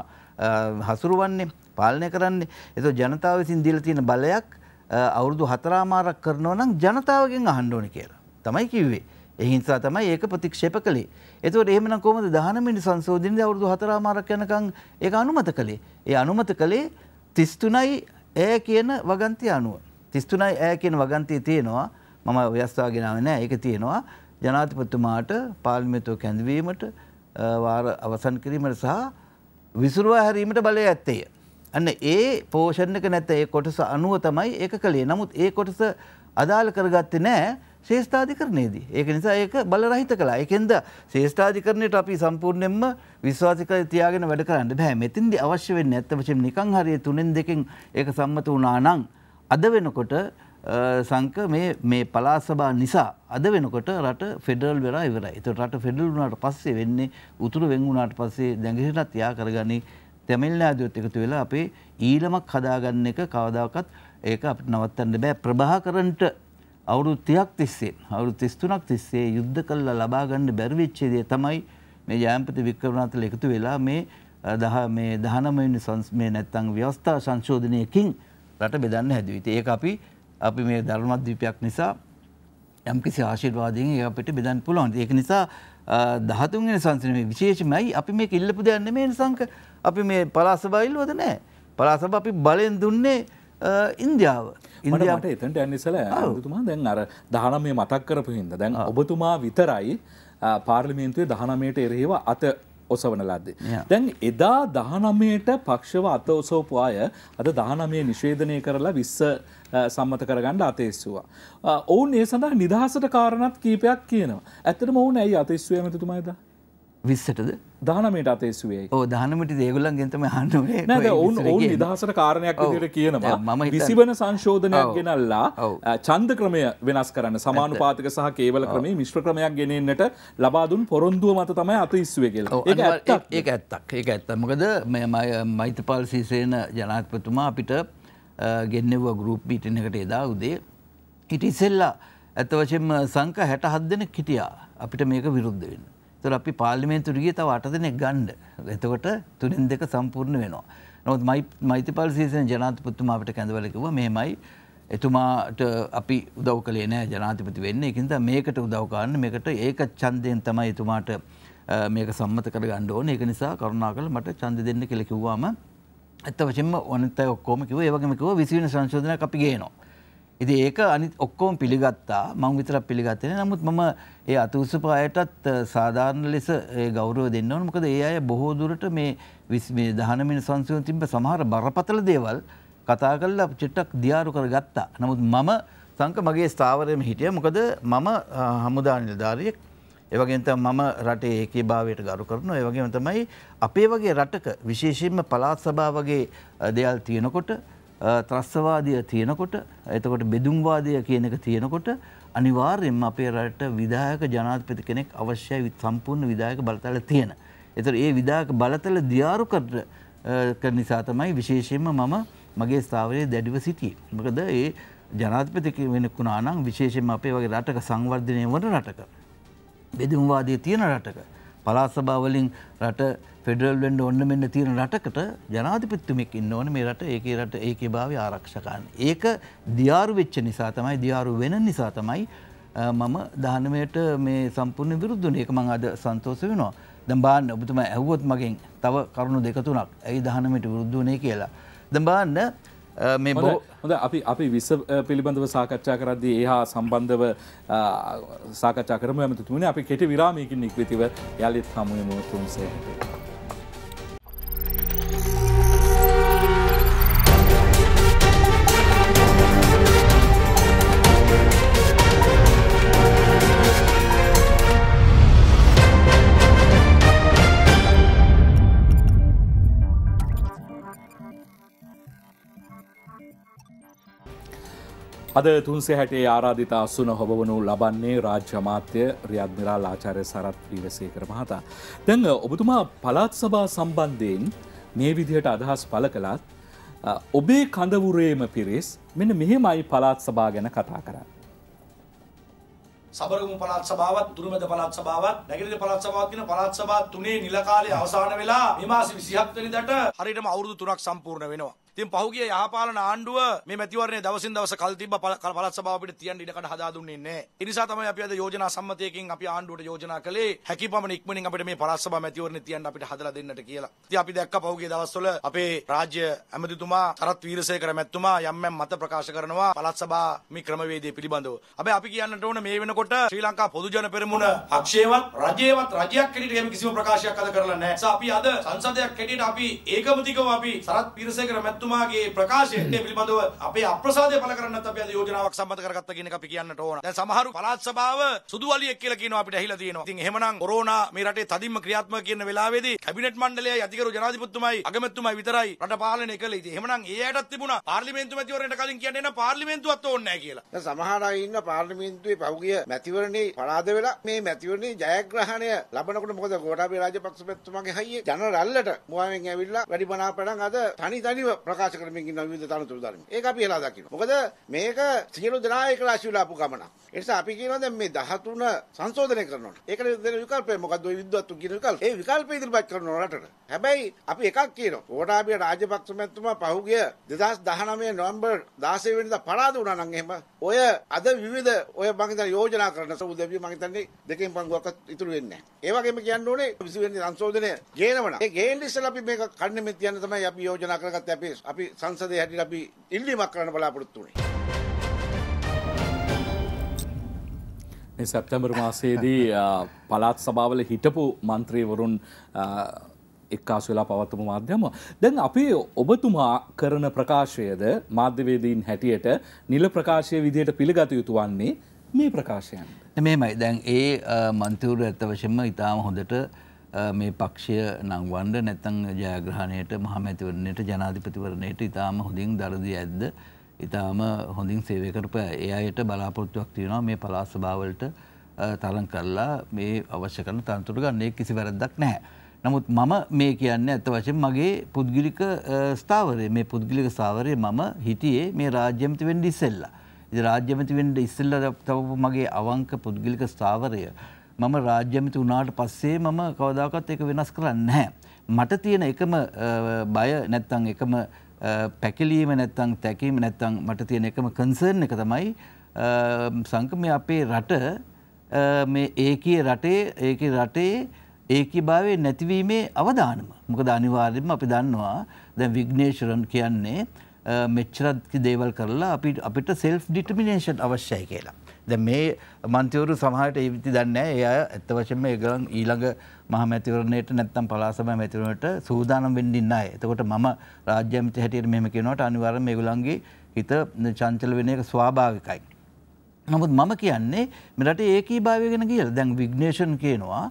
හසුරුවන්නේ. පාලනය කරන්නේ. එතකොට ජනතාව විසින් දීලා තියෙන බලයක් අවුරුදු 4 මාරක් කරනවා නම් ජනතාවගෙන් අහන්න ඕනේ කියලා. තමයි කිව්වේ. ඒ හින්සා තමයි ඒක ප්‍රතික්ෂේප කළේ. එතකොට එහෙමනම් කොහොමද 19 වෙනි සංශෝධනයේ අවුරුදු 4 මාරක් යනකම් ඒක අනුමත කළේ? ඒ අනුමත කළේ 33යි ඈ කියන වගන්තිය අනුව. 33යි ඈ කියන වගන්තිය තියෙනවා. මම ඔයස්වාගෙන ආවේ නෑ. ඒක තියෙනවා ජනාධිපතිතුමාට පාර්ලිමේන්තුව කැඳවීමට වාර අවසන් කිරීමට සහ විසුරුවා හැරීමට බලය ඇත්තේය. අන්න ඒ පෝෂණ එක නැත්නම් ඒ කොටස අනුව තමයි ඒක කළේ. නමුත් ඒ කොටස අදාළ කරගත්තේ නැහැ ශේෂ්ඨාධිකරණයේදී. ඒක නිසා ඒක බලරහිත කළා. ඒකෙන්ද ශේෂ්ඨාධිකරණයට අපි සම්පූර්ණයෙන්ම විශ්වාස කරලා තියාගෙන වැඩ කරන්න බෑ. මෙතෙන්දී අවශ්‍ය වෙන්නේ ඇත්ත වශයෙන්ම නිකං හරිය තුනෙන් දෙකෙන් ඒක සම්මත වුණා නම් අද වෙනකොට සංක මේ මේ පළාත් සභා නිසා අද වෙනකොට රට ෆෙඩරල් වෙලා ඉවරයි. ඒතකොට රට ෆෙඩරල් වුණාට පස්සේ වෙන්නේ උතුරු වෙන් වුණාට පස්සේ දැඟහිරලා තියා කරගන්නේ තැමිල්නාදුවත් එකතු වෙලා අපේ ඊළමක් හදාගන්න එක කවදාකත් ඒක අපිට නවත්තන්න බෑ ප්‍රභාකරන්ට අවුරුදු 30ක් තිස්සේ අවුරුදු 33ක් තිස්සේ යුද්ධ කළා ලබා ගන්න බැරි වෙච්ච දේ තමයි මේ ජයම්පති වික්‍රමනාථල එකතු වෙලා මේ දහ මේ 19 වෙනි සංස් මේ නැත්තම් ව්‍යවස්ථා සංශෝධනයකින් රට බෙදන්න හැදුවා. ඉතින් ඒක අපි අපි මේ ධර්මද්වීපයක් නිසා යම්කිසි ආශිර්වාදයෙන් ඒ අපිට බෙදන්න පුළුවන්. ඒක නිසා 13 වෙනි සංසනයේ විශේෂමයි අපි මේක ඉල්ලපු දෙයක් නෙමෙයි සංක අපි මේ පලාසබයිල්වද නෑ පලාසබ අපි බලෙන් දුන්නේ ඉන්දියාව ඉන්දියාවට එතට ඇනිසල තුමා දැන් අර දහනම් මේ මතක් කරපු හින්ද දැන් ඔබතුමා විතරයි පාර්ලිමේන්තුවේ දහනමයට එරෙහිව අත ඔසවන ලද්දේ. දැන් එදා දහනමයට පක්ෂව අත ඔසෝපු අය අද දහනමය නිශේධනය කරලා විස්ස සම්මත කරගන්න අතේස්සවා. ඔවුන් ඒ සඳහා නිදහසට කාරණත් කීපයක් කියනවා. ඇතට මොවුන් ඇයි අතේස්වය මතුතුමයිද. විස්සටද දහනමට අතේස්වේ ඕ දහනමට දේගුලන් ගෙතම හනුවේ නැද ඔවුන් ඔවුන් නිදහසට කාරණයක් විදිට කියනවා මම විසිවන සංශෝධනයක් ගෙනල්ලා චන්ද ක්‍රමය වෙනස් කරන්න සමානුපාතික සහ කේවල ක්‍රමේ මිශ්‍ර ක්‍රමයක් ගෙනෙන්න්නට ලබාදුන් පොරොන්දුව මත තමයි අත ඉස්වේ කියලා ඒ ඇත්තක් ඒ ඇත්ත මොකද මෛතපාල් සීසේන ජනාත්පතුමා අපිට ගෙන්නෙව ගරුප් පිටින එකට එදා උදේ හිටිසෙල්ලා ඇත වශයෙන් සංක හැට හත් දෙන කිටියා අපිට මේක විරුද්ධ වෙන්න තුර අපි පාර්ලිමේන්තුරගේ තව අට දෙනෙක් ගණ්ඩ. එතකොට තුරින් දෙක සම්පූර්ණ වෙනවා. නොත් මෛතිපල් සීසන ජනාතපත්තුමා අපට කැඳවලකිව මෙමයි එතුමාට අපි උදව් කලේ නෑ ජනාතිපති වෙන්න එකින්ද මේකට උදව්කාන්න මේකට ඒක චන්දයෙන් තමයි එතුමාට මේක සම්මත කර ගණ්ඩ ඕන ඒක නිසා කරුණා කළ මට චන්ද දෙන්න කෙලෙකිව්වාම ඇත්ත වශෙන්ම ඕනත ඔක්කෝම කිව ඒවගේමකිව විසිවෙන සංශෝධන අපි ගේනවා. ඉති ඒක අනි ඔක්කෝම පිළිගත්තා මං විතර පිළිගත්තෙන නමුත් මම ඒ අතුසපායටත් සාධාරණ ලෙස ගෞරව දෙන්නවන මොකද ඒ අය බොහෝ දුරට මේ විස් මේ දහනමින් සංසයන් තිබ සමහර බරපතල දේවල් කතා කල්ලා චිට්ටක් දියාරු කර ගත්තා නමුත් මම සංක මගේ ස්ථාවරයම හිටිය මොකද මම හමුදා නිලධාරියෙක් ඒවගේත මම රටේ ඒකේ භාවයට ගරු කරන ඒවගේම තමයි අපේ වගේ රටක විශේෂයෙන්ම පලාත් සභා වගේ දෙයල් තියෙනකොට ත්‍රස්වාදය තියෙනකොට එතකොට බෙදුම්වාදය කියන එක තියෙනකොට අනිවාර්යෙන්ම අපේ රට විදායක ජනාධිපති කෙනෙක් අවශ්‍යයි සම්පූර්ණ විදායක බලතල තියෙන. එතකොට ඒ විදායක බලතල දියාරු කර නිසා තමයි විශේෂයෙන්ම මම මගේ ස්ථාවරයේ දැඩිව සිටියේ. මොකද ඒ ජනාධිපති කෙනෙක් වුණා නම් විශේෂයෙන්ම අපේ වගේ රටක සංවර්ධනය වන රටක බෙදුම්වාදය තියෙන රටක පලාසභා වලින් රට ෆෙඩරල් වෙන්ඩ ඔන්න මෙන්න තියෙන රටකට ජනාධිපත්තුමෙක් ඉන්න ඕන මේ රට ඒක රට ඒක භාව ආරක්ෂකයන්. ඒක දියාරු වෙච්ච නිසා තමයි දියාරු වෙන නිසා තමයි මම දහනමයට මේ සම්පූර්ණ විරුද්ධන ඒක මං අද සන්තෝස වෙනවා. දැම් බාන්න ඔබතුම ඇහුවොත් මගින් තව කරුණු දෙකතුනක් ඇයි දහනමට විරුද්ධ වනේ කියලා. දම්බාන්න මේ හොඳ අපි අපි විස පිළිබඳව සාකච්ඡා කරද්දී ඒ හා සම්බන්ධව සාකච්ඡා කරම ඇමතුතුනේ අපි කෙටි විරාමයකින් නික්විතිව යළිත් හමුුවම තුන්සේ. අද තුන්සේ හැටේ ආරාධිතා අස්සුන හොබවනු ලබන්නේ රාජ්‍ය අමාත්‍ය රියද්නිරා ලාචාරය සරත් ප්‍රීවසේකර මහතා. දැන් ඔබතුමා පලාත් සභා සම්බන්ධයෙන් මේ විදිහට අදහස් පල කළත් ඔබේ කඳවුරේම පිරිස් මෙන මෙහෙමයි පලාත් සභා ගැන කතා කරන්න. සබරගම පලාත් සභාවත් දුරමද පලාත් සභාවත් නැගෙනහිර පලාත් සභාවත් කියන පලාත් සභා තුනේ නිල කාලේ අවසන් වෙලා මේ මාසේ 27 වෙනිදාට හරියටම අවුරුදු 3ක් සම්පූර්ණ වෙනවා. ඉතින් පහුගිය යහපාලන ආණ්ඩුව මේ මැතිවරණයේ දවසින් දවස කල් තිබ්බ පළාත් සභාව අපිට තියන්න ඉඩකඩ හදා දුන්නේ නැහැ. ඒ නිසා තමයි අපි අද යෝජනා සම්මතයකින් අපි ආණ්ඩුවට යෝජනා කළේ හැකි පමණ ඉක්මනින් අපිට මේ පළාත් සභාව මැතිවරණේ තියන්න අපිට හදලා දෙන්නට කියලා. ඉතින් අපි දැක්ක පහුගිය දවස්වල අපේ රාජ්‍ය ඇමතිතුමා තරත් වීරසේකර මැතිතුමා යම් යම් මත ප්‍රකාශ කරනවා පළාත් සභා මේ ක්‍රමවේදය පිළිබඳව. හැබැයි අපි කියන්නට ඕන මේ වෙනකොට ශ්‍රී ලංකා පොදු ජන පෙරමුණ පක්ෂයවත් රජයවත් රජයක් හැටියට එහෙම කිසිම ප්‍රකාශයක් අද කරලා නැහැ. අපි අද සංසදයක් හැටියට අපි ඒකමතිකව අපි තරත් වීරසේකර මැතිතුමා මහත්තුමාගේ ප්‍රකාශය මේ පිළිබඳව අපේ අප්‍රසාදය පළ කරන්නත් අපි අද යෝජනාවක් සම්බන්ධ කරගත්තා කියන එක අපි කියන්නට ඕන. දැන් සමහරු පළාත් සභාව සුදු වලියෙක් කියලා කියනවා අපිට ඇහිලා තියෙනවා. ඉතින් එහෙමනම් කොරෝනා මේ රටේ තදින්ම ක්‍රියාත්මක කියන වෙලාවේදී කැබිනට් මණ්ඩලයයි අධිකරු ජනාධිපතිතුමයි අගමැතිතුමයි විතරයි රට පාලනය කළේ. ඉතින් එහෙමනම් ඒ අයටත් තිබුණා පාර්ලිමේන්තු මැතිවරණයට කලින් කියන්නේ නැ පාර්ලිමේන්තුවත් ඕනේ නැහැ කියලා. දැන් සමහර අය ඉන්න පාර්ලිමේන්තුවේ පහුගිය මැතිවරණේ පරාද වෙලා මේ මැතිවරණේ ජයග්‍රහණය ලබනකොට මොකද ගෝඨාභය රාජපක්ෂ මැතිතුමාගේ හයිය ජන රැල්ලට මුවාවෙන් ඇවිල්ලා වැඩි බනාපණක් අද තනි තනිව ප්‍රකාශ කරමින් ඉන්න විවිධ තනතුරු ධර්ම. ඒක අපි එලා දකිනවා. මොකද මේක සියලු දෙනා එක රාශිය ලාපු ගමන. ඒ නිසා අපි කියනවා දැන් මේ 13 සංශෝධනය කරනවා. ඒකට දෙන විකල්පය මොකද්ද ඔය විද්වත්තු කියන විකල්ප. ඒ විකල්ප ඉදිරිපත් කරනවා රටට. හැබැයි අපි එකක් කියනවා. ඕටාබිය රාජපක්ෂ මැතිතුමා පහුගිය 2019 නොවැම්බර් 16 වෙනිදා පරාද වුණා නම් එහෙම ඔය අද විවිධ ඔය මං හිතන යෝජනා කරන සෞදවිය මං හිතන්නේ දෙකෙන් පංගුවක්වත් ඉතුරු වෙන්නේ නැහැ. ඒ වගේම කියන්න ඕනේ 20 වෙනි සංශෝධනය ගේනවනම් ඒ ගේන්න ඉස්සෙල්ලා අපි මේක කන්නේ මෙ තියන්න තමයි අපි යෝජනා කරගත්තේ අපේ අපි සංසදය හැටියට අපි ඉල්ලීමක් කරන්න බලාපොරොත්තු වුණේ. මේ සැප්තැම්බර් මාසයේදී පළාත් සභාවල හිටපු මන්ත්‍රීවරුන් එක්කාසු වෙලා පවත්වපු මාධ්‍යම. දැන් අපේ ඔබතුමා කරන ප්‍රකාශයද මාධ්‍යවේදීන් හැටියට නිල ප්‍රකාශය විදිහට පිළිගත යුතු වන්නේ මේ ප්‍රකාශයන්. මේමයි දැන් ඒ මන්තවරු ඇත්ත වශයෙන්ම ඉතාම හොඳට මේ පක්ෂය නංවන්ඩ නැතන් ජයග්‍රහණයට මහමැතිවරණයට ජනාධිපතිවරණයට ඉතාම හොඳින් දරදි ඇද්ද ඉතාම හොඳින් සේවකරප ඒ අයට බලාපොරත්තුවක් තියෙනවා මේ පලාස්භාවලට තරන් කරලා මේ අවශ්‍ය කරන තන්තුර ගන්නේ කිසි වැරද්දක් නැහැ. නමුත් මම මේ කියන්නේ ඇත වශයෙන් මගේ පුද්ගිලික ස්ථාවරය මේ පුද්ගිලික ස්ථාවරය මම හිටියේ මේ රාජ්‍යමති වෙන්ඩ ඉස්සෙල්ලා. ඉ රාජ්‍යමති වෙන්ඩ ඉස්සල්ල තවපු මගේ අවංක පුද්ගිලික ස්ථාවරය මම රාජ්‍යමිති වුණාට පස්සේ මම කවදාකත් ඒක වෙනස් කරන්න නැහැ. මට තියෙන එකම බය නැත්තං එකම පැකිලීම නැත්තං තැකීම නැත්තං මට තියෙන එකම කන්සර්න් එක තමයි සංකමය අපේ රට මේ ඒකයේ රටේ ඒක රටේ ඒකී භාවය නැතිවීමේ අවධානම මොකද අනිවාර්යෙන්ම අපි දන්නවා දැන් විග්නේශරන් කියන්නේ මෙච්චරත්කි දේවල් කරලා අපිට සෙල්ෆ් ඩිටමිනේෂන් අවශ්‍යයි කියලා. ද මේ මන්තවරු සමහට ඒවිති දන්න එය ඇත්ත වශම ඒගලන් ඊළඟ මහමැතිවරණයට නැත්තම් පලාසම මැතිවරට සූදානම් වෙන්ඩින්නයි. එතකොට මම රාජ්‍යමති හැටියට මෙම කෙනවට අනිවරම ඒගුලන්ගේ හිත චංචල වෙන එක ස්වාභාවිකයි. නමුත් මම කියන්නේ මෙරට ඒකී භාවයගෙන කියල දැන් විග්නේෂන් කියනවා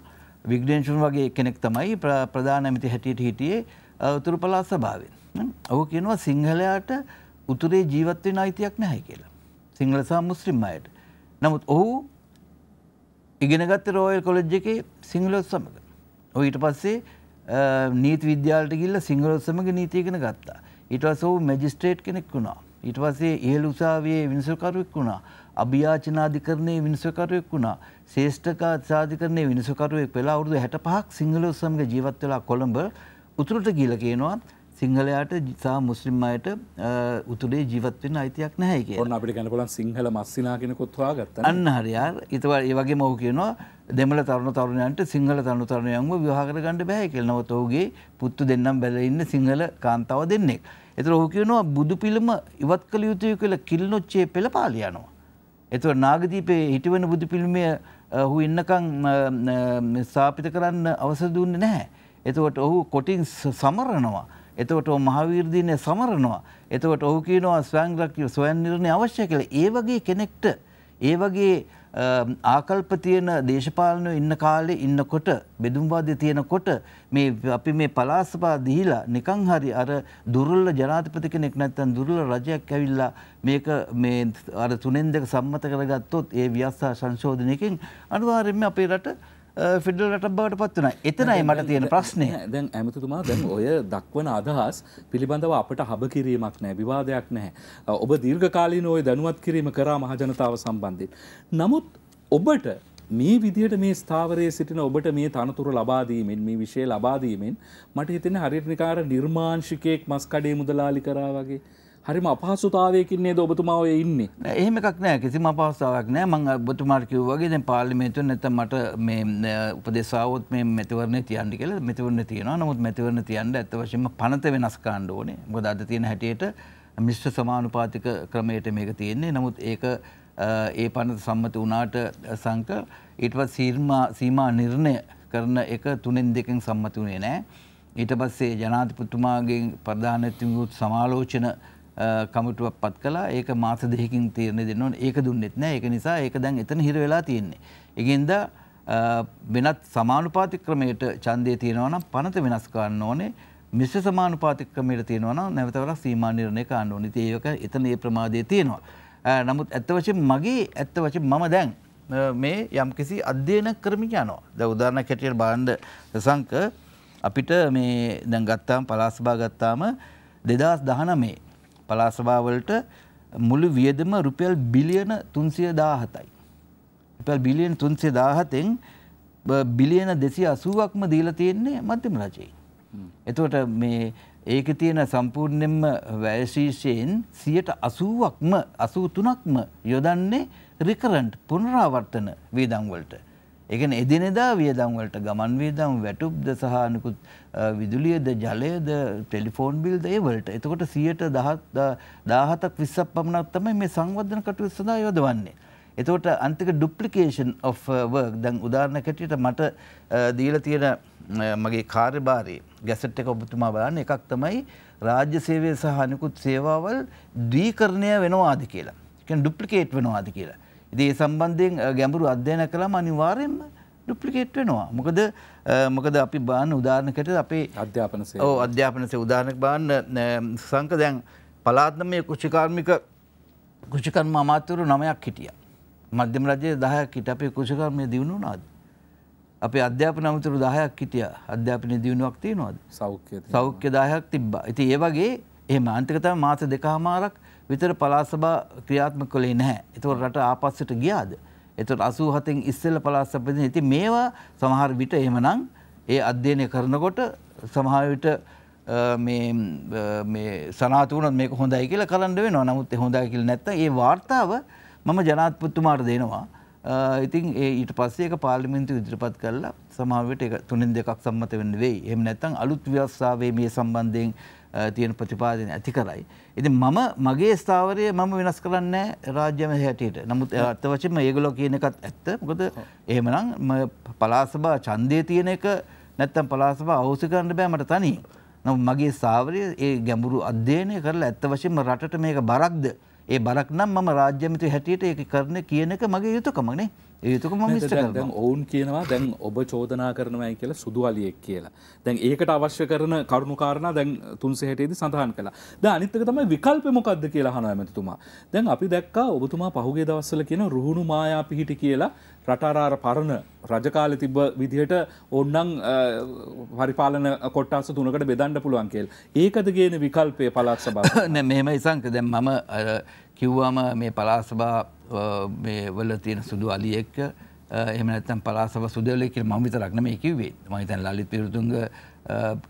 විග්නේෂන් වගේ කෙනෙක් තමයි ප්‍රධානමති හැටියට හිටියේ උතුරු පලා සභාවෙන්. ඔහු කියනවා සිංහලයාට උතුරේ ජීවත්වෙන අයිතියක් නැහැ කියලා. සිංහල සහ මුස්ලිම් අයට. නමුත් ඔහු ඉගෙනගත්ත රෝයල් කොලෙජ් එකේ සිංහලොත් සමඟ. ඔහු ඊට පස්සේ නීති විද්‍යාලට ගිල්ල සිංහලොත් සමඟ නීතියගෙන ගත්තා. ඊටවස ඔහු මැජිස්ට්‍රේට් කෙනෙක් වුණා. ඊට පස්සේ ඉහළ උසාවියේ විනිසකරුවෙක් වුණා. අභියාචනාධිකරණයේ විනිසකරුවෙක් වුණා. ශ්‍රේෂ්ඨකා සාධිකරණයේ විනිසකරුවෙක් වෙලා අවුරුදු 65ක් සිංහලොත් සමඟ ජීවත් වෙලා කොළඹ උතුරට ගිහිල්ලා කියනවා සිංහලයාට සා මුස්ලිම් අයට උතුරේ ජීවත්වෙන් අයිතියක් නැහැ කිය ඔන්න අපිට ගැනපලන් සිංහල මස්සිනාගෙන කොත්වා ගත්ත අන්න හරියා ඉතව ඒ වගේ මහු කියනවා දෙමල තරුණ තරුණයන්ට සිංහල තරුණ තරුණයන්ව විවාහ කරගන්න බෑ කියලා. නමුත් ඔහුගේ පුත්තු දෙන්නම් බැලලා ඉන්න සිංහල කාන්තාව දෙන්නෙක්. ඒතර ඔහු කියනවා බුදු පිළිම ඉවත් කළ යුතුය කියලා කිල්නොච්චේ පෙළපාලි යනවා. ඒතර නාගදීපේ හිටවෙන බුදු පිළිමය ඔහු ඉන්නකම් ස්ථාපිත කරන්න අවසර දුන්නේ නැහැ. එතකොට ඔහු කොටින් සමරනවා. එතකොට මහාවීරදීනය සමරනවා. එතකොට ඔහු කියනවා ස්වයංරක්ෂක ස්වයං නිර්ණය අවශ්‍ය කියලා. ඒ වගේ කෙනෙක්ට ඒ වගේ ආකල්ප තියෙන දේශපාලනය ඉන්න කාලේ ඉන්නකොට බෙදුම්වාදය තියෙනකොට මේ අපි මේ පලාස්පා දීලා නිකං හරි අර දුර්වල ජනාධිපති කෙනෙක් නැත්තම් දුර්වල රජයක් ඇවිල්ලා මේක මේ අර තුනෙන් දෙක සම්මත කරගත්තොත් ඒ ව්‍යස්ථා සංශෝධනයකින් අනිවාර්යයෙන්ම අපේ රට ෆෙඩල් රට බවට පත්වන එතනයි මට තියෙන ප්‍රශ්නය දැන් ඇමතුතුමා දැන් ඔය දක්වන අදහස් පිළිබඳව අපට හබ කිරීමක් නෑ විවාදයක් නැහැ ඔබ දීර්ඝකාලීන ඔය දැනුවත් කිරීම කරා මහජනතාව සම්බන්ධයෙන්. නමුත් ඔබට මේ විදිහට මේ ස්ථාවරයේ සිටින ඔබට මේ තනතුර ලබාදීමෙන් මේ විශෂය ලබාදීමෙන් මට හිතෙන හරිනිකාර නිර්මාංශිකයෙක් මස්කඩේ මුදලාලි කරා වගේ හරිම අපහසුතාවයකින් නේද ඔබතුමාව ඉන්නේ එහෙම එකක් නෑ කිසිම අපහසුතාවක් නෑ මම ඔබතුමාට කිව්වාගේ දැන් පාර්ලිමේන්තුව නැත්තම් මට මේ උපදේශාවොත් මේ මෙතිවරණේ තියන්න කියලා මෙතිවරණ තියෙනවා නමුත් මෙතිවරණ තියන්න ඇත්ත වශයෙන්ම පනත වෙනස් කරන්න ඕනේ මොකද අද තියෙන හැටියට මිශ්‍ර සමානුපාතික ක්‍රමයට මේක තියෙන්නේ නමුත් ඒක ඒ පනත සම්මත වුණාට සංක ඊට පස්සේ සීමා නිර්ණය කරන එක තුනෙන් දෙකෙන් සම්මත වුණේ නෑ ඊට පස්සේ ජනාධිපතිතුමාගෙන් ප්‍රධානතුමගුත් සමාලෝචන කමිටුවක් පත් කලා ඒක මාස දෙකින් තීරණ දෙන්නවන ඒක දුන්නෙත් නෑ ඒක නිසා ඒක දැන් එතන හිර වෙලා තියෙන්නේ. එකෙන්ද වෙනත් සමානුපාති ක්‍රමයට චන්දය තියෙනවනම් පනත වෙනස් කරන්න ඕනේ මිශ සමානුපාති ක්‍රමයට තියෙනවන නැවතවරක් සීමා නිර්ණය කාන්න ඕනි ඒක එතන ඒ ප්‍රමාදය තියෙනවා. නමුත් ඇත්ත වශයෙන් මගේ ඇත්ත වශයෙන් මම දැන් මේ යම්කිසි අධ්‍යයන කරමින් යනවා. ද උදාරණ කැටියට බාණ්ඩ සංක අපිට මේ දැන් ගත්තාම පලාස්භා ගත්තාම දෙදස් දහනමේ පලාසභාවලට මුළු වියදම රුපියල් බිලියන තුන්සිය දාහතයි. රුපියල් බිලියන තුන්සිය දාහතෙන් බිලියන දෙසි අසුවක්ම දීලා තියෙන්නේ මධ්‍යම රජයෙන්. එතුවට මේ ඒක තියෙන සම්පූර්ණයෙන්ම වැයශීෂයෙන් සියට අසුවක්ම අසූ තුනක්ම යොදන්නේ රිකරන්ට් පුනරාවර්තන වීදංවලට. ඒකන එදිනෙදා වියදම් වලට ගමන් වියදම් වැටුප්ද සහ අනිකුත් විදුලියද ජලයද ටෙලිෆෝන් බිල්ද ඒ වලට. එතකොට 117ක් 20ක් පමණක් තමයි මේ සංවර්ධන කටයුතු සඳහා යොදවන්නේ. එතකොට අන්තික ඩුප්ලිකේෂන් ඔෆ් වර්ක් දැන් උදාහරණයක් හැටියට මට uh, දීලා තියෙන uh, මගේ කාර්යභාරයේ ගැසට් එක ඔබතුමා බලන්න එකක් තමයි රාජ්‍ය සේවය සහ අනිකුත් සේවාවල් ද්විකරණය වෙනවාද කියලා. කියන්නේ ඩුප්ලිකේට් වෙනවාද කියලා. ඉතින් ඒ සම්බන්ධයෙන් ගැඹුරු අධ්‍යයන කළාම අනිවාර්යයෙන්ම ඩුප්ලිකේට් වෙනවා. මොකද මොකද අපි බාන්න උදාහරණයකට අපේ අධ්‍යාපන සේවය. ඔව් අධ්‍යාපන සේවය උදාහරණයක් බාන්න සංක දැන් පළාත්මය කෘෂිකාර්මික කෘෂිකර්ම අමාත්‍යවරු 9ක් හිටියා. මධ්‍යම රජයේ 10ක් හිටියා. අපේ කෘෂිකර්මය දියුණු වුණාද? අපේ අධ්‍යාපන අමාත්‍යවරු 10ක් හිටියා. අධ්‍යාපනයේ දියුණුවක් තියෙනවද? සෞඛ්‍ය සෞඛ්‍ය 10ක් තිබ්බා. ඉතින් ඒ වගේ එහෙම අන්තික තමයි මාස දෙකමාරක් විතර පලාසභා ක්‍රියාත්ම කළේ නැහැ. එතකොට රට ආපස්සට ගියාද? එතකොට 87න් ඉස්සෙල්ලා පලාසභා ඉතින් මේවා සමහර විට එහෙමනම් ඒ අධ්‍යයනය කරනකොට සමහර විට මේ මේ සනාතු වුණොත් මේක හොඳයි කියලා කරන්න වෙනවා. නමුත් ඒ හොඳයි කියලා නැත්නම් ඒ වාර්තාව මම ජනාධිපතිතුමාට දෙනවා. ඉතින් ඒ ඊට පස්සේ ඒක පාර්ලිමේන්තුව ඉදිරිපත් කරලා සමහර විට ඒක තුනෙන් දෙකක් සම්මත වෙන්න වෙයි. එහෙම නැත්නම් අලුත් ව්‍යවස්ථාවේ මේ සම්බන්ධයෙන් තියෙන ප්‍රතිපාදන ඇති කරයි. ඉති මම මගේ ස්ථාවරය මම වෙනස් කරන්න රාජ්‍යම හැටියට නමුත් අත්තවශම ඒගලෝ කියන එකත් ඇත්ත ගොද ඒමනම් පලාසභා චන්දය තියෙන එක නැත්තම් පලාසභා අවසි කරන්න බෑමට තනී. නම් මගේ ස්ථාවරය ඒ ගැඹුරු අධ්‍යයනය කරලා ඇත්ත වශයෙන්ම රටට මේක බරක්ද. ඒ බරක් නම් මම රාජ්‍යමිතු හැටියට ඒ කරන කියන එක මගේ යුතුකමනේ. ඒතුකම දැන් ඔවුන් කියනවා දැන් ඔබ චෝදනා කරනවයි කියලා සුදු අලියෙක් කියලා. දැන් ඒකට අවශ්‍ය කරන කරුණු කාරණා දැන් තුන්සෙහෙටේදී සඳහන් කළා. දැන් අනිත් එක තමයි විකල්ප මොකද්ද කියලා අහනවා එමෙතුමා. දැන් අපි දැක්කා ඔබතුමා පහුගිය දවස්වල කියන රුහුණු මායා පිහිටි කියලා රටාරාර පරණ රජකාලේ තිබ්බ විදිහට ඕන්නම් පරිපාලන කොට්ටාස තුනකට බෙදන්න පුළුවන් කියලා. ඒකද කියන විකල්පය පළාත් සභාව. නෑ මෙහෙම ඉසංක දැන් මම කිව්වම මේ පලාසභා වල තියෙන සුදු අලියෙක්ක එහම නැත්තම් පලාසව සුදලෙකල් මම විතරක්න මේ කිවේ මහිතන් ලලිත් පිරුතුන්ග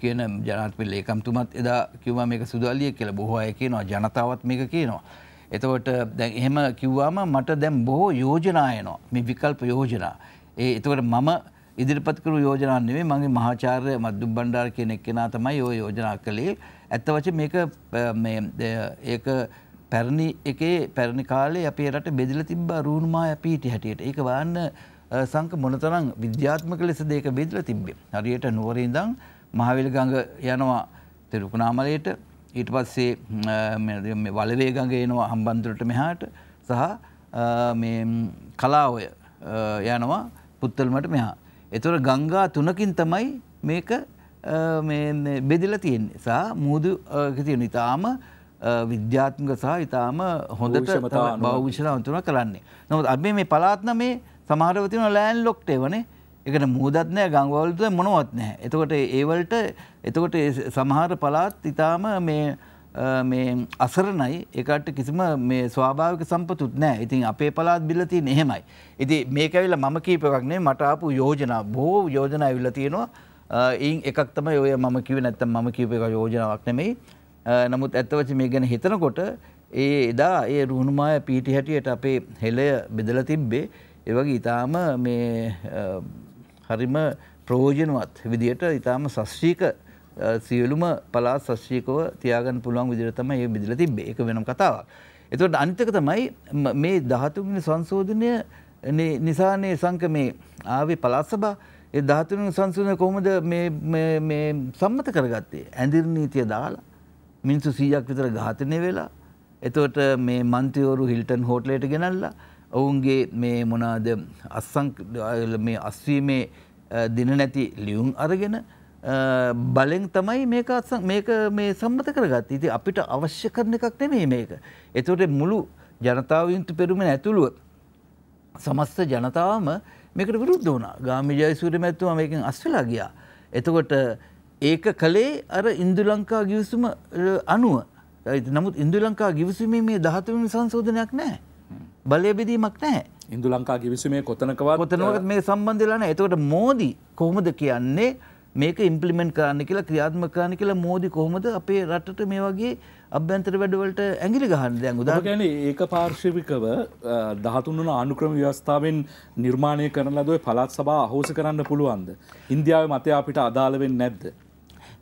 කියන ජනත්පිල් ඒකම්තුමත් එදා කිව්වා මේක සුදලිය කියල බොහෝ අය කියනවා ජනතාවත් මේක කියනවා. එතවට දැන් එහෙම කිව්වාම මට දැම් බොහෝ යෝජනායනවා මේ විකල්ප යෝජනා. ඒ එතවට මම ඉදිරිපත්කරු යෝජනාන්නේ මගේ මහාචාර්ය මද්දු බණ්ඩාර් කෙනෙක් කෙනා තමයි යෝ යෝජනා කළේ ඇත්ත වච මේක ඒ පැරණි එකේ පැරණි කාලේ අපේ රට බෙදලා තිබ්බා රුණුමා යපීටි හැටියට. ඒක වහන්න සංක මොනතරම් විද්‍යාත්මක ලෙස දෙක බෙදලා තිබ්බේ. හරියට නුවරේ ඉඳන් මහවිල ගඟ යනවා තිරුකුණාමලයට. ඊට පස්සේ මේ වලවේ ගඟ එනවා හම්බන්තොට මෙහාට සහ මේ කලාවය යනවා පුත්තලමට මෙහා. ඒතර ගංගා තුනකින් තමයි මේක මේ බෙදලා තියෙන්නේ. සහ මුහුදු තියෙන. ඊටාම විද්‍යාත්මක සහ ඉතාම හොඳට බෞවිශලා අන්තුන කරන්නේ. නොත් අබේ මේ පලාත්න මේ සමහරවතින ලෑන් ලොක්ටේ වනේ එකට මුහදත්නය ගංවලට මොනවත් නෑ. එතකොට ඒවලට එතකොට සමහර පලාත් ඉතාම මේ මේ අසරණයි එකට කිසිම මේ ස්වාභාවක සම්පතුත් නෑ ඉතින් අපේ පලාත් බිල්ලති නෙහෙමයි. ඉති මේකවිල මම කීපකක්නේ මට ආපු යෝජනා බෝ යෝජනා විල්ල තියෙනවා ඒන් එකක් තම ඔය මම කිව නැත්තම් මම කීප එක යෝජනාවක් නෙමෙයි නමුත් ඇත්ත වශයෙන් මේ ගැන හිතනකොට ඒ එදා ඒ රුහුණුමාය පීටි හැටියට අපේ හෙළය බෙදලා තිබ්බේ ඒ වගේ ඊටාම මේ හරිම ප්‍රයෝජනවත් විදියට ඊටාම සස්්‍රීක සියලුම පලාත් සස්්‍රීකව තියාගන්න පුළුවන් විදිහට තමයි ඒ බෙදලා තිබ්බේ. ඒක වෙනම කතාවක්. ඒතකොට අනිත් එක තමයි මේ 13 වෙනි සංශෝධනය නිසානේ සංක මේ ආවේ පළාත් සභා ඒ 13 වෙනි සංශෝධනය කොහොමද මේ මේ සම්මත කරගත්තේ? ඇඳිරි නීතිය දාලා මිනිස්සු 100ක් විතර ඝාතනය වෙලා එතකොට මේ මන්ත්‍රීවරු හිල්ටන් හෝටලයට ගෙනල්ලා ඔවුන්ගේ මේ මොනාද අස්සං මේ අස්වීමේ දින නැති ලියුම් අරගෙන බලෙන් තමයි මේක අත්සං මේක මේ සම්මත කරගත්. ඉතින් අපිට අවශ්‍ය කරන එකක් නෙමෙයි මේක. එතකොට මුළු ජනතාව යුන්ති පෙරුමන ඇතුළුව සමස්ත ජනතාවම මේකට විරුද්ධ වුණා. ගාමි ජයසූරිය මැතිතුමා මේකෙන් අස්වලා ගියා. එතකොට ඒක කළේ අර ඉන්දු ලංකා ගිවිසුම අනුව නමුත් ඉන්දු ලංකා ගිවිසුමේ මේ දහතුම සංශෝධනයක් නෑ බලය බෙදීමක් නෑ ඉන්දු ලංකා ගිවිසුමේ කොතනකවා කොතනවත් මේ සම්බන්ධලාන එතකට මෝදි කොහොමද කියන්නේ මේක ඉම්පලිමෙන්ට් කරන්න කියලා ක්‍රියාත්ම කරන්න කියලා මෝදි කොහොමද අපේ රටට මේ වගේ අභ්‍යන්තර වැඩවලට ඇගිලි ගහන්න දැන් උදාහරණ ඒක පාර්ශවිකව 13 වන අනුක්‍රම ව්‍යවස්ථාවෙන් නිර්මාණය කරන ලද ඔය පළාත් සභා අහෝසි කරන්න පුළුවන්ද? ඉන්දියාවේ මතය අපිට අදාළ වෙන්නේ නැද්ද?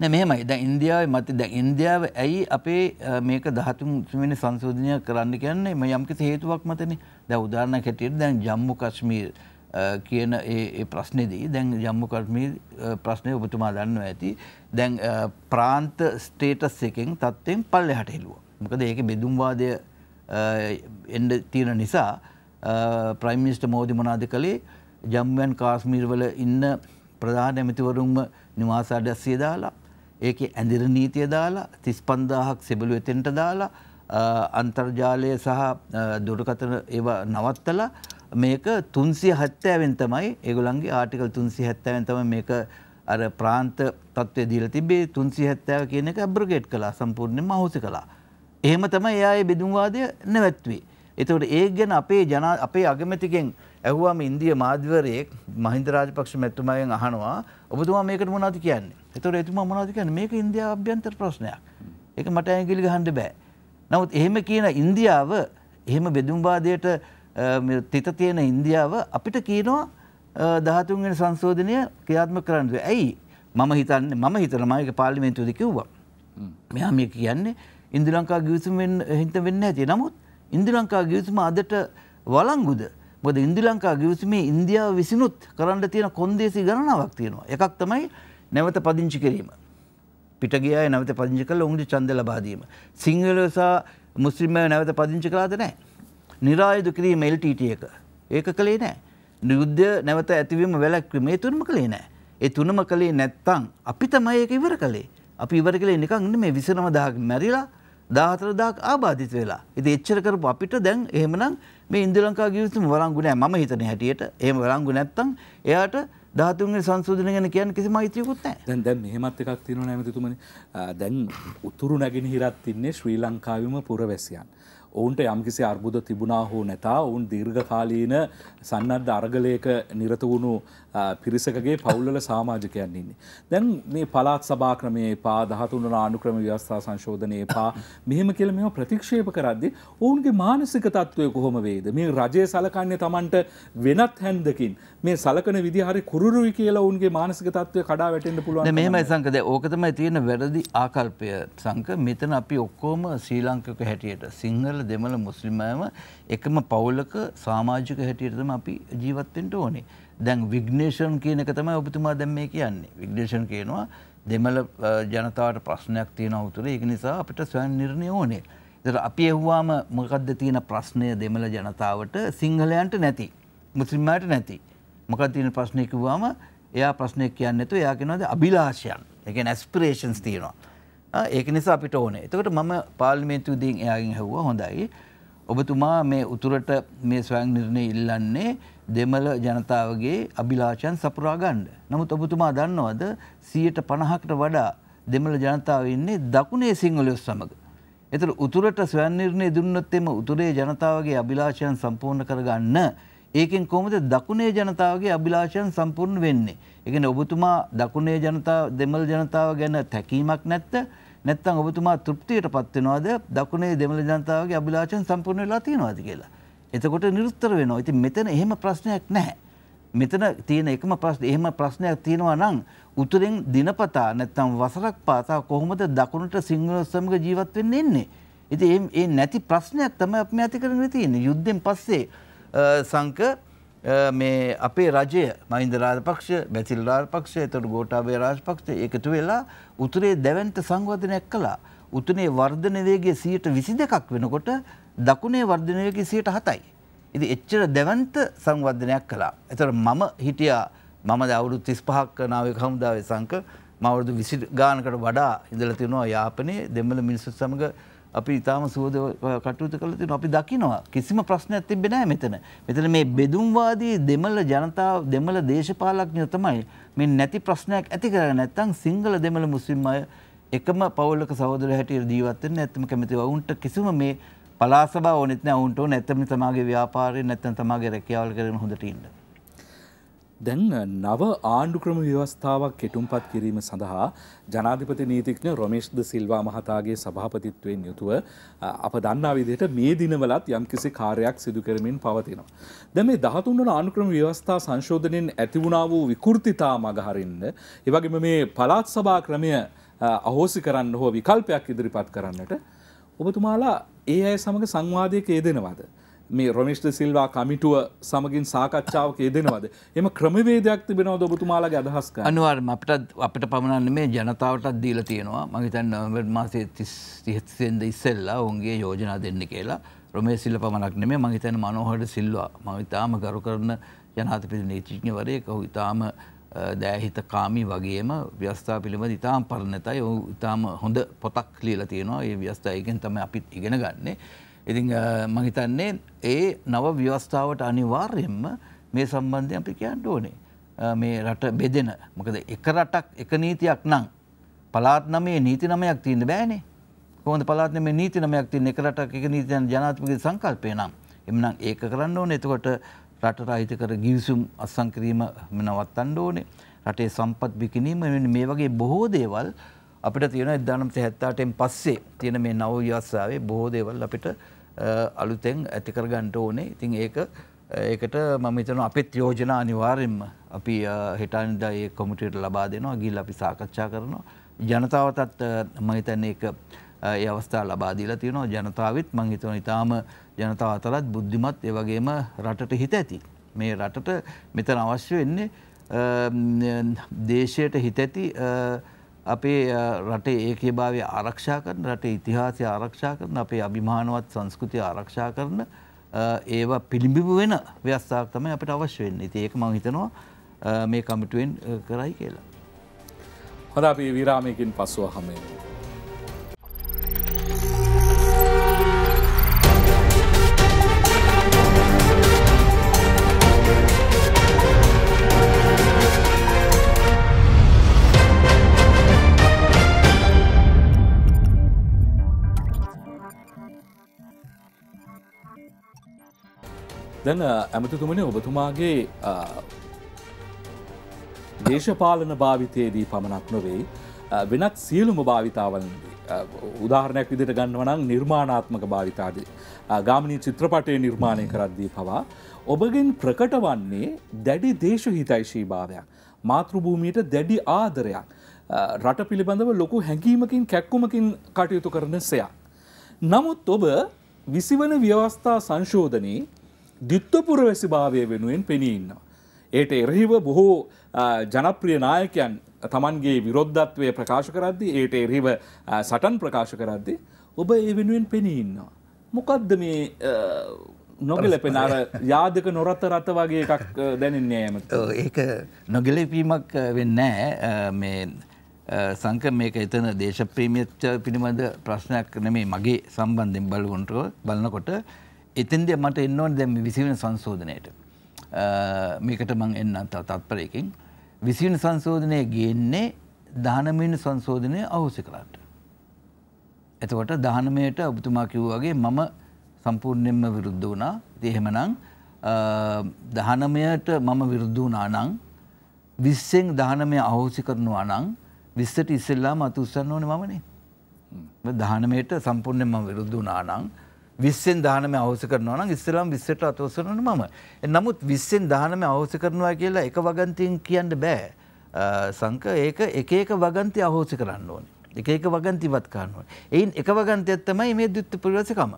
නෑ මෙහෙමයි දැන් ඉන්දියාවේ මත දැන් ඉන්දියාව ඇයි අපේ මේක 13 වෙනි සංශෝධනය කරන්න කියන්නේ මේ යම්කිසි හේතුවක් මතනේ දැන් උදාහරණයක් හැටියට දැන් ජම්මු කාශ්මීර කියන ඒ ඒ ප්‍රශ්නේදී දැන් ජම්මු කාශ්මීර ප්‍රශ්නේ ඔබතුමා දන්නවා ඇති දැන් ප්‍රාන්ත ස්ටේටස් එකෙන් තත්ත්වෙන් පල්ලෙහාට හෙළුවා මොකද ඒකේ බෙදුම් වාදය එන්න තියෙන නිසා ප්‍රයිම් මිනිස්ටර් මෝදි මොනාද කළේ ජම්මු ඇන් කාශ්මීර වල ඉන්න ප්‍රධාන ඇමතිවරුන්ම නිවාස අඩස්සිය දාලා ඒක ඇඳිර නීතිය දාලා තිස් පන්දාහක් සෙබලු එතෙන්ට දාලා අන්තර්ජාලය සහ දුරකතන ඒවා නවත්තල මේක තුන්සිය හත්තෑවෙන් තමයි ඒගොලන්ගේ ආටිකල් තුන්සි හැත්තෑවෙන් තම මේක අර ප්‍රාන්ත තත්වය දීල තිබේ තුන්සි හැත්තාව කියන එක බ්‍රගෙට් කලා සම්පූර්ණය මහුසි කලා එහෙම තමයි එයාඒ බෙදුම්වාදය නැවැත්වේ එතවට ඒ ගැන අපේ ජන අපේ අගමැතිකෙන් ඇහුවාම ඉන්දිය මාධවරයෙක් මහින්ද රාජපක්ෂ මැත්තුමයෙන් අහනවා ඔබතුමා මේකට මොනාති කියන්නේ එතොර එතුම මොනාද කියන මේක ඉන්දයා අභ්‍යන්තර ප්‍රශ්නයක් එක මට ඇගිලි ගහන්ඩ බෑ. නමුත් එහෙම කියන ඉන්දියාව එහෙම බෙදුම්බාදයට තිත තියෙන ඉන්දියාව අපිට කියනවා දහතුන්ගෙන සංශෝධනය ක්‍රියාත්ම කරන්නද. ඇයි මම හිතන්න මම හිතන මයක පාලිමෙන්තුද කිව්වා. මෙයා මේ කියන්නේ ඉන්දි ලංකා ගිවිසුම් හිත වෙන්න ඇති නමුත් ඉන්දි ලංකා ගිවිසුම අදට වලංගුද මොද ඉන්දි ලංකා ගිවිසුමේ ඉන්දියාව විසිනුත් කරන්න තියෙන කොන්දේසි ගණනාවක් තියෙනවා එකක් තමයි නැවත පදිංචි කිරීම. පිටගිය නැවත පදිංචි කළ ඔුන්ට චන්ද ලබාදීම. සිංහලසා මුස්ලිම නැවත පදිංචි කලාද නෑ. නිරායුදු කිරීම එල්ටට එක. ඒක කළේ නෑ. නියුද්ධ නැවත ඇතිවීම වැලැක්වීම ඒ තුරම කළේ නෑ. ඒ තුනම කළේ නැත්තං අපි තමයි ඒක ඉවර කළේ. අපි ඉවර කළේ නිකන් මේ විසනම දාහක් මැරිලා දාහතර දාක් ආබාධිත වෙලා. ඉතින් එච්චර කරපු අපිට දැන් එහෙමනම් මේ ඉන්දුලංකා ගිවිසුම වළංගු නෑ මම හිතන හැටියට. එහෙම වළංගු නැත්තම් එයාට ධාතුන්ගේ සංශෝධන ගැන කියන්න කිසි මෛත්‍රයකුත් නෑ. දැන් දැන් මෙහෙමත් එකක් තියෙනවා නැමතිතුමනි. දැන් උතුරු නැගෙනහිරත් ඉන්නේ ශ්‍රී ලංකාවෙම පුරවැසියන්. ඔවුන්ට යම්කිසි අර්බුද තිබුණා හෝ නැතා ඔවුන් දීර්ඝකාලීන සන්නද්ධ අර්ගලයක නිරත වුණු පිරිසකගේ පවුල්ල සාමාජකයන් ඉන්න. දැන් මේ පලාත් සභා ක්‍රමයේ පා දහතුන්න ආනුක්‍රම ව්‍යවස්ථා සංශෝධනය පා මෙහෙම කියල මෙම ප්‍රතික්ෂේප කරද්දි ඔවුන්ගේ මානසික තත්ත්වය කොහොම වේද මේ රජය සලකන්නේ තමන්ට වෙනත් හැන්දකින් මේ සලකන විදිහරි කුරුරුයි කියලා ඔවුන්ගේ මානසික තත්වය කඩා වැටෙන්ට පුළුවන් මෙහමයි සංකද ඕකතමයි තියෙන වැරදි ආකල්පය සංක මෙතන අපි ඔක්කෝම ශ්‍රී ලංකක හැටියට සිංහල දෙමළ මුස්ලිමෑම එකම පවුලක සාමාජික හැටියටම අපි ජීවත්තෙන්ට ඕනේ. දැන් විග්නේෂන් කියන එක තමයි ඔබතුමා දැන් මේ කියන්නේ. විග්නේෂන් කියනවා දෙමළ ජනතාවට ප්‍රශ්නයක් තියෙන උතුරේ ඒක නිසා අපිට ස්වයං නිර්ණය ඕනේ. ඒතර අපි ඇහුවාම මොකද්ද තියෙන ප්‍රශ්නය දෙමළ ජනතාවට සිංහලයන්ට නැති. මුස්ලිම්ලාට නැති. මොකක්ද තියෙන ප්‍රශ්නේ කිව්වම එයා ප්‍රශ්නයක් කියන්නේ නැතුව එයා කියනවාද අභිලාෂයන්. ඒ කියන්නේ ඇස්පිරේෂන්ස් තියෙනවා. ඒක නිසා අපිට ඕනේ. එතකොට මම පාර්ලිමේන්තුවේදී එයාගෙන් ඇහුවා හොඳයි. ඔබතුමා මේ උතුරට මේ ස්වයං නිර්ණය ඉල්ලන්නේ දෙමළ ජනතාවගේ අභිලාෂයන් සපුරා ගන්න. නමුත් ඔබතුමා දන්නවද 150කට වඩා දෙමළ ජනතාව ඉන්නේ දකුණේ සිංහලයෝ සමග. ඒතර උතුරට ස්වයං නිර්ණය දුන්නොත් එම උතුරේ ජනතාවගේ අභිලාෂයන් සම්පූර්ණ කරගන්න ඒකෙන් කොහොමද දකුණේ ජනතාවගේ අභිලාෂයන් සම්පූර්ණ වෙන්නේ? ඒ කියන්නේ ඔබතුමා දකුණේ ජනතාව දෙමළ ජනතාව ගැන තැකීමක් නැත්ද? නැත්නම් ඔබතුමා තෘප්තියටපත් වෙනවද? දකුණේ දෙමළ ජනතාවගේ අභිලාෂයන් සම්පූර්ණ වෙලා තියෙනවද කියලා? එතකොට නිරුත්තර වෙනවා. ඉතින් මෙතන එහෙම ප්‍රශ්නයක් නැහැ. මෙතන තියෙන එකම ප්‍රශ්න එහෙම ප්‍රශ්නයක් තියෙනවා නම් උතුරෙන් දිනපතා නැත්නම් වසරක් පාසා කොහොමද දකුණට සිංහල සමග ජීවත් වෙන්න එන්නේ? ඉතින් ඒ නැති ප්‍රශ්නයක් තමයි අපි ඇති කරගෙන තියෙන්නේ. යුද්ධෙන් පස්සේ සංක මේ අපේ රජය මහින්ද රාජපක්ෂ බැසිල් රාජපක්ෂ එතකොට ගෝඨාභය රාජපක්ෂ එකතු වෙලා උතුරේ දැවැන්ත සංවර්ධනයක් කළා. උතුනේ වර්ධන වේගය 122ක් වෙනකොට දකුණේ වර්ධන වේගය 107යි. ඉතින් එච්චර දැවන්ත සංවර්ධනයක් කළා. ඒතර මම හිටියා මම ද අවුරුදු 35ක් නාවික හමුදාවේ සංක මම අවුරුදු 20 ගානකට වඩා ඉඳලා තිනවා යාපනයේ දෙමළ මිනිස්සු සමග අපි ඉතාම සුවද කටයුතු කළ තියෙන අපි දකිනවා කිසිම ප්‍රශ්නයක් තිබෙන්නේ නැහැ මෙතන. මෙතන මේ බෙදුම්වාදී දෙමළ ජනතාව දෙමළ දේශපාලඥයෝ තමයි මේ නැති ප්‍රශ්නයක් ඇති කරගෙන නැත්නම් සිංහල දෙමළ මුස්ලිම් අය එකම පවුලක සහෝදර හැටියට ජීවත් වෙන්න ඇත්තම කැමති වුන්ට කිසිම මේ පලාස බව ඕනෙත් නැහැ වුන්ට ඕන ඇත්තම තමගේ ව්‍යාපාරය නැත්තම් තමගේ රැකියාවල් කරගෙන හොඳට ඉන්න. දැන් නව ආණ්ඩුක්‍රම ව්‍යවස්ථාවක් කෙටුම්පත් කිරීම සඳහා ජනාධිපති නීතිඥ රොමේෂ්ද සිල්වා මහතාගේ සභාපතිත්වයෙන් යුතුව අප දන්නා විදිහට මේ දිනවලත් යම්කිසි කාර්යයක් සිදු කරමින් පවතිනවා. දැන් මේ 13 වන ආණ්ඩුක්‍රම ව්‍යවස්ථා සංශෝධනයෙන් ඇති වුණා වූ විකෘතිතා මගහරින්න, ඒ වගේම මේ පළාත් සභා ක්‍රමය අහෝසි කරන්න හෝ විකල්පයක් ඉදිරිපත් කරන්නට ඔබතුමාලා ඒ අය සමඟ සංවාධයක යෙදෙනවද. මේ රොමිෂ්ට සිල්වා කමිටුව සමගින් සාකච්ඡාවක යෙදෙනවද. එම ක්‍රමවේදයක් තිබෙනවද ඔබතුමාලගේ අදහස්ක අනුවර්ම අපට අපට පමණන්න මේ ජනතාවටත් දීල තියෙනවා මහිතන් නොවර් මාසේ තිහත්සෙන්ද ඉස්සෙල්ලා ඔුන්ගේ යෝජනා දෙන්න කියලා රොමේ සිල්ල පමණක් නෙමේ මහිතන මනෝහට සිල්වා මවිතාම ගරු කරන ජනාතපිරි නීතිඥවරය කහු ඉතාම දෑහිත කාමි වගේම ව්‍යස්ථා පිළිබඳ ඉතාම් පරණතයි ඔහු ඉතාම හොඳ පොතක් ලියලා තියෙනවා ඒ ව්‍යස්ථායගෙන් තම අපිත් ඉගෙන ගන්නේ. ඉතිං මහිතන්නේ ඒ නව ව්‍යවස්ථාවට අනිවාර්යෙන්ම මේ සම්බන්ධය අපි කියන්න ඕනේ. මේ රට බෙදෙන මොකද එක රටක් එක නීතියක් නම් පලාත් නමේ නීති නමයක් තියන්න බෑනේ කොහොඳ පලාත්න මේ නීති නමයක් තියන්න එක රටක් එක නීතියන් ජනාත්මක සංකල්පය නම් එමනම් ඒක කරන්න ඕන එතකොට රටට අහිත කර ගිවිසුම් අත්සන් කිරීම නවත්තන්න ඕනේ. රටේ සම්පත් විකිණීම මේ වගේ බොහෝ දේවල් අපිට තියෙන 1978න් පස්සේ තියෙන මේ නව ව්‍යවස්ථාවේ බොහෝ දේවල් අපිට අලුතෙන් ඇති කර ගන්න ඕනේ. ඉතින් ඒක ඒකට මම හිතනවා අපිත් යෝජනා අනිවාර්යෙන්ම අපි හිටානිදා ඒ කොමිටියට ලබා දෙනවා. ගිහිල්ලා අපි සාකච්ඡා කරනවා. ජනතාවටත් මම හිතන්නේ ඒක ඒ අවස්ථාව ලබා දීලා තියෙනවා. ජනතාවෙත් මම හිතනවා ඊටාම ජනතාව අතරත් බුද්ධිමත් ඒ වගේම රටට හිත ඇති. මේ රටට මෙතන අවශ්‍ය වෙන්නේ දේශයට හිත ඇති අපේ රටේ ඒකේ භාවය ආරක්ෂා කරන රටේ ඉතිහාසය ආරක්ෂා කරන අපේ අභිමානවත් සංස්කෘතිය ආරක්ෂා කරන ඒවා පිළිඹිබ වෙන ව්‍යස්ථාවක් තමයි අපිට අවශ්‍ය වෙන්න. ඉතින් ඒක මම හිතනවා මේ කමිටුවෙන් කරයි කියලා. හොඳ අපි විරාමයකින් පසුව හැමෙන්නේ. දැන් uh, ඇමතිතුමන ඔබතුමාගේ uh, දේශපාලන භාවිතයේදී පමණක් නොවෙයි uh, වෙනත් සියලුම භාවිතාවලදී. උදාහරණයක් විදිට ගන්නවනම් නිර්මාණාත්මක භාවිතාදී. ගාමිණී චිත්‍රපටය නිර්මාණය කරද්දී පවා. ඔබගෙන් ප්‍රකට වන්නේ දැඩි දේශහිතයිශී භාවයක්. මාතෘභූමියට දැඩි ආදරයක්. රට පිළිබඳව ලොකු හැඟීමකින් කැක්කුමකින් කටයුතු කරන සයක්. නමුත් ඔබ විසිවන ව්‍යවස්ථා සංශෝධනී දිත්වපුරවැසි භාවය වෙනුවෙන් පෙනී ඉන්නවා. ඒට එරහිව බොහෝ ජනප්‍රිය නායකයන් තමන්ගේ විරොද්ධත්වය ප්‍රකාශ කරද්දි ඒට එරහිව සටන් ප්‍රකාශ කරද්දි ඔබ ඒ වෙනුවෙන් පෙනී ඉන්නවා. මොකක්ද මේ නොගලපෙන අර යාදක නොරත රත වගේ එකක් දැනෙන්නේ ඇමට ඒක නොගලපීමක් වෙන්නෑ මේ සංක මේක එතන දේශප්‍රේමියච්ච පිළිබඳ ප්‍රශ්නයක් නෙමේ මගේ සම්බන්ධෙන් බලවොන්ට බලනකොට එතෙන්ද මට එන්නවන දැම විසිවන සංශෝධනයට මේකට මං එන්න අත තත්පරයකින් විසිවන සංශෝධනය ගන්නේ දානමීන සංශෝධනය අවුසි කලාට. එතකොට දානමයට ඔබතුමා කිව්වාගේ මම සම්පූර්ණයෙන්ම විරුද්ධ වුණා දෙහෙමනං දහනමයට මම විරුද්ධ වුණා නං විස්සෙන් දහනමය අහෝසි කරනවා නං විස්සට ඉස්සෙල්ලාම අතුස්සන්න ඕන මමනේ. දහනමයට සම්පූර්ණයෙන් මම විරුද්ධ වුණා නං විස්සෙන් දානම අවස කරනවා නම් ඉස්සෙල්ලාම 20ට අතවසරන මම. නමුත් 20න් දානම අවස කරනවා කියලා එක වගන්තියෙන් කියන්න බෑ. සංක ඒක එක එක වගන්ති අහෝසි කරන්න ඕනේ. එක එක වගන්ති ඉවත් කරන්න ඕනේ. එයින් එක වගන්තියක් තමයි මේ ද්විත්ව පුරවසකම.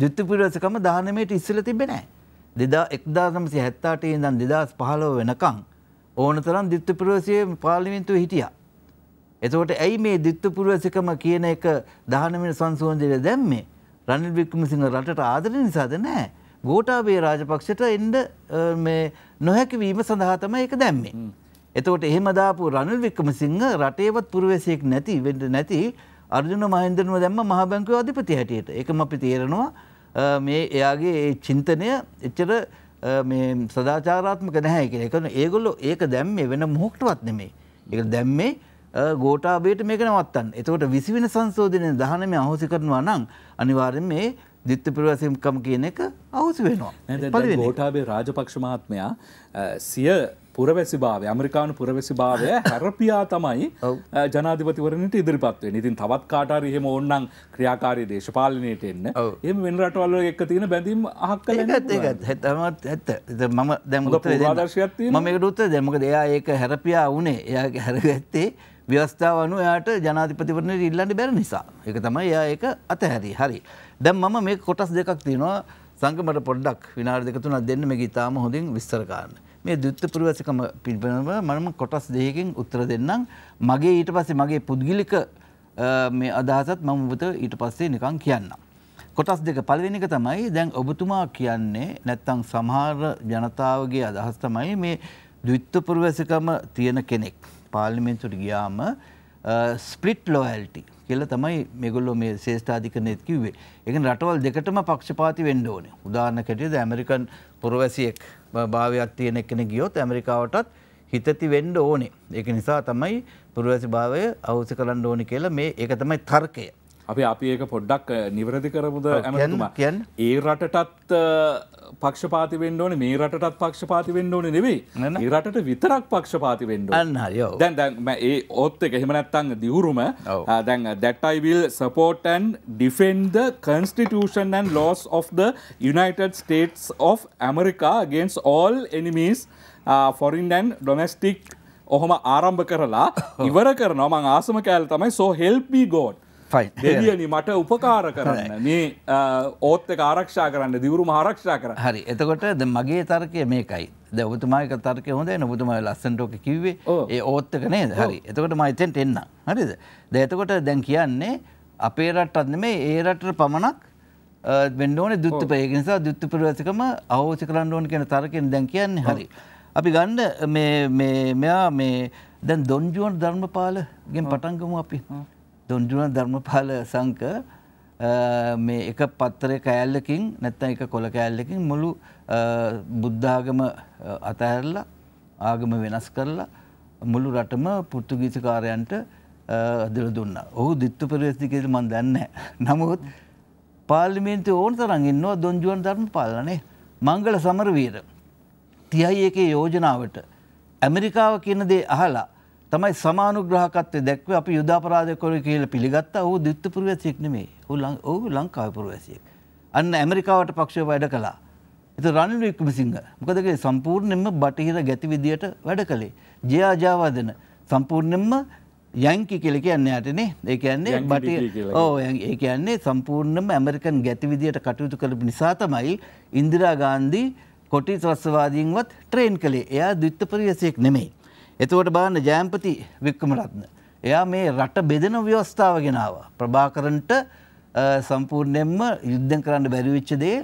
ද්විත්ව පුරවසකම දානමේට ඉස්සෙල්ලා තිබ්බේ නෑ. 1978 ඉඳන් 2015 වෙනකන් ඕනතරම් ද්විත්ව පුරවසයේ පාර්ලිමේන්තුවේ හිටියා. එතකොට ඇයි මේ ද්විත්ව පුරවසකම කියන එක දානමේ සංශෝධනය දැම්මේ? රනිල් වික්‍රමසිංහ රටට ආදරය නිසාද නෑ. ගෝටාබේ රාජපක්ෂට එන්ඩ නොහැකිවීම සඳහා තමයි එක දැම්මේ. එතකොට එහෙම දාපු රනිල් වික්‍රමසිංහ රටේවත් පුරවැසියෙක් නැති වෙන්න නැති අර්ජුන මහින්දරනුව දැම්ම මහා බැංකුවේ අධිපති හැටියට. ඒකම අපි තේරෙනවා මේ එයාගේ ඒ චින්තනය එච්චර මේ සදාචාරාත්මක නැහැ කියලා. ඒකන ඒගොල්ලෝ ඒක දැම්මේ වෙන මොහොක්ටවත් නෙමෙයි. ඒක දැම්මේ ගෝටාබේට මේක නවත්තන්න. එතකොට විසිවෙන සංශෝධනය දහනම අහෝසි කරනවා නම් අනිවාර්යෙන් මේ දිත්ත ප්‍රවසම්කම කියන එක අහුසි වෙනවා. ගෝටාබේ රාජපක්ෂ මහත්මයා සිය පුරවැසි භාවය අමරිකානු පුරවැසි භාවය හැරපියා තමයි ජනාධිපතිවරණට ඉදිරිපත්වේ ඉතින් තවත් කාටාර එහෙම ඔන්නන් ක්‍රියාකාරී දේශපාලනයට එන්න එම වෙන රටවල්ල එක් තියෙන බැඳීම් අහක් හැතමත් ඇත්ත මම දැම දාදර්ශයත් මකට උත්ත දෙමක දෙයා ඒක හැරපියා වනේ එයාගේ හැරගත්තේ ව්‍යවස්ථාව අනුව එයාට ජනාධිපතිවරණයට ඉල්ලන්න බැරි නිසා. ඒක තමයි එයා ඒක අතහැරි. හරි. දැන් මම මේ කොටස් දෙකක් තියෙනවා සංගමට පොඩ්ඩක් විනාඩි දෙක තුනක් දෙන්න මේක ඊටාම හොඳින් විස්තර කරන්න. මේ ද්විත්ව පුරවැසිකම පිළිබඳව මම කොටස් දෙකකින් උත්තර දෙන්නම්. මගේ ඊට පස්සේ මගේ පුද්ගලික මේ අදහසත් මම ඔබට ඊට පස්සේ නිකන් කියන්නම්. කොටස් දෙක පළවෙනි එක තමයි දැන් ඔබතුමා කියන්නේ නැත්තම් සමහර ජනතාවගේ අදහස් තමයි මේ ද්විත්ව පුරවැසිකම තියෙන කෙනෙක් පාර්ලිමෙන්න්තුට ගියාම ස්පිට් ලෝඇල්ටි කියල තමයි මෙගොල්ලො මේ ශේෂ්ඨාධිකනයත් කිව්වේ එක රටවල් දෙකටම පක්ෂපාති වෙන්න ඕන උදාරන්න කැටියද ඇමරිකන් පුරවැසියෙක් භාවයක් තියෙන එකන ගියොත් ඇමරිකාවටත් හිතති වෙන්ඩ ඕනේ එක නිසා තමයි පුරවැසි භාවය අවුස කරන්න ඕනි කියලා මේ එක තමයි තර්කය අපි අපි ඒක පොඩ්ඩක් නිවරදි කරමුද ඇමතුමා කියන් ඒ රටටත් පක්ෂපාති වෙන්ඩෝන මේ රටත් පක්ෂපාති වෙන්ඩෝන නෙවෙයි ඒ රටට විතරක් පක්ෂපාති වෙන්ඩ අන්නයෝ දැන් දැන් ඒ ඔත් එක හෙමනැත්තං දිවුරුම දැන් that I will support defend the constitution and laws of the United States of America against all enemies uh, foreign and domestic ඔහොම ආරම්භ කරලා ඉවර කරනවා මං ආසම කෑල තමයි සෝ හෙල්පී ගෝඩ් දෙදියනි මට උපකාර කරන්න මේ ඕත්තක ආරක්ෂා කරන්න දිවරු ආරක්ෂා කර හරි එතකොට ද මගේ තර්කය මේකයි ද ඔබතුමායක තර්ක හොඳ නොබතුමයි ලස්සන්ටෝක කිවේ ඒ ඕත්තක නේද හරි එතකොට මයිතෙන්ට එන්න හරිද ද එතකොට දැන් කියන්නේ අපේ රට්ටත් මේ ඒ රටට පමණක් වෙන්ඩෝන දුත්තපයක නිසා දුත්ත ප්‍රවැසකම අවෝසි කරන්න ඕන කියෙන තරකෙන් දැන් කියන්නේ හරි අපි ගණ්ඩ මෙයා මේ දැන් දොන්ජුවන් ධර්මපාලගෙන් පටන්ගමු අපි දොන්ඩුන ධර්මපාල සංක මේ එක පත්තරය කෑල්ලකින් නැත්තම් එක කොළ කෑල්ලකින් මුළු බුද්ධාගම අතහැරලා ආගම වෙනස් කරලා මුළු රටම පෘතුගීසකාරයන්ට දල දුන්න ඔහු දිත්තු පරිවස්තිකෙට මන් දන්න නමුත් පාර්ලිමේන්තු ඕන තරන් ඉන්නවා දොන්ජුවන් ධර්ම පාලනේ මංගල සමරවීර තියයි ඒකේ යෝජනාවට ඇමරිකාව කියන දේ අහලා තමයි සමානුග්‍රහකත්වය දැක්වේ අපි යුදාපරාධකොර කියල පිළිගත්ත ඔහු දිත්තපුරවැසියෙක් නෙමේ ඔහු ලංකාවපුරවැසියෙක්. අන්න ඇමරිකාවට පක්ෂය වැඩ කලා. එත රනිල් වික්‍රමසිංහ මොකදගේ සම්පූර්ණයෙන්ම බටහිර ගැති විදියට වැඩ කළේ. ජයාජාවාදන සම්පූර්ණයෙන්ම යැංකි කෙල කියන්න යටනේ ඒ කියන්නේ බට ඕ ඒ කියන්නේ සම්පූර්ණම ඇමරිකන් ගැති විදියට කටයුතු කළ නිසා තමයි ඉන්දිරා ගාන්දී කොටි ත්‍රස්වාදීන්වත් ට්‍රේන් කළේ එයා දිත්තපරිවැසයෙක් නෙමෙයි. එතකොට බාන්න ජෑම්පති වික්කමරත්න. එයා මේ රට බෙදෙන ව්‍යවස්ථාව ගෙනාව. ප්‍රභාකරන්ට සම්පූර්ණයෙන්ම යුද්ධෙන් කරන්න බැරිවිච්චදේ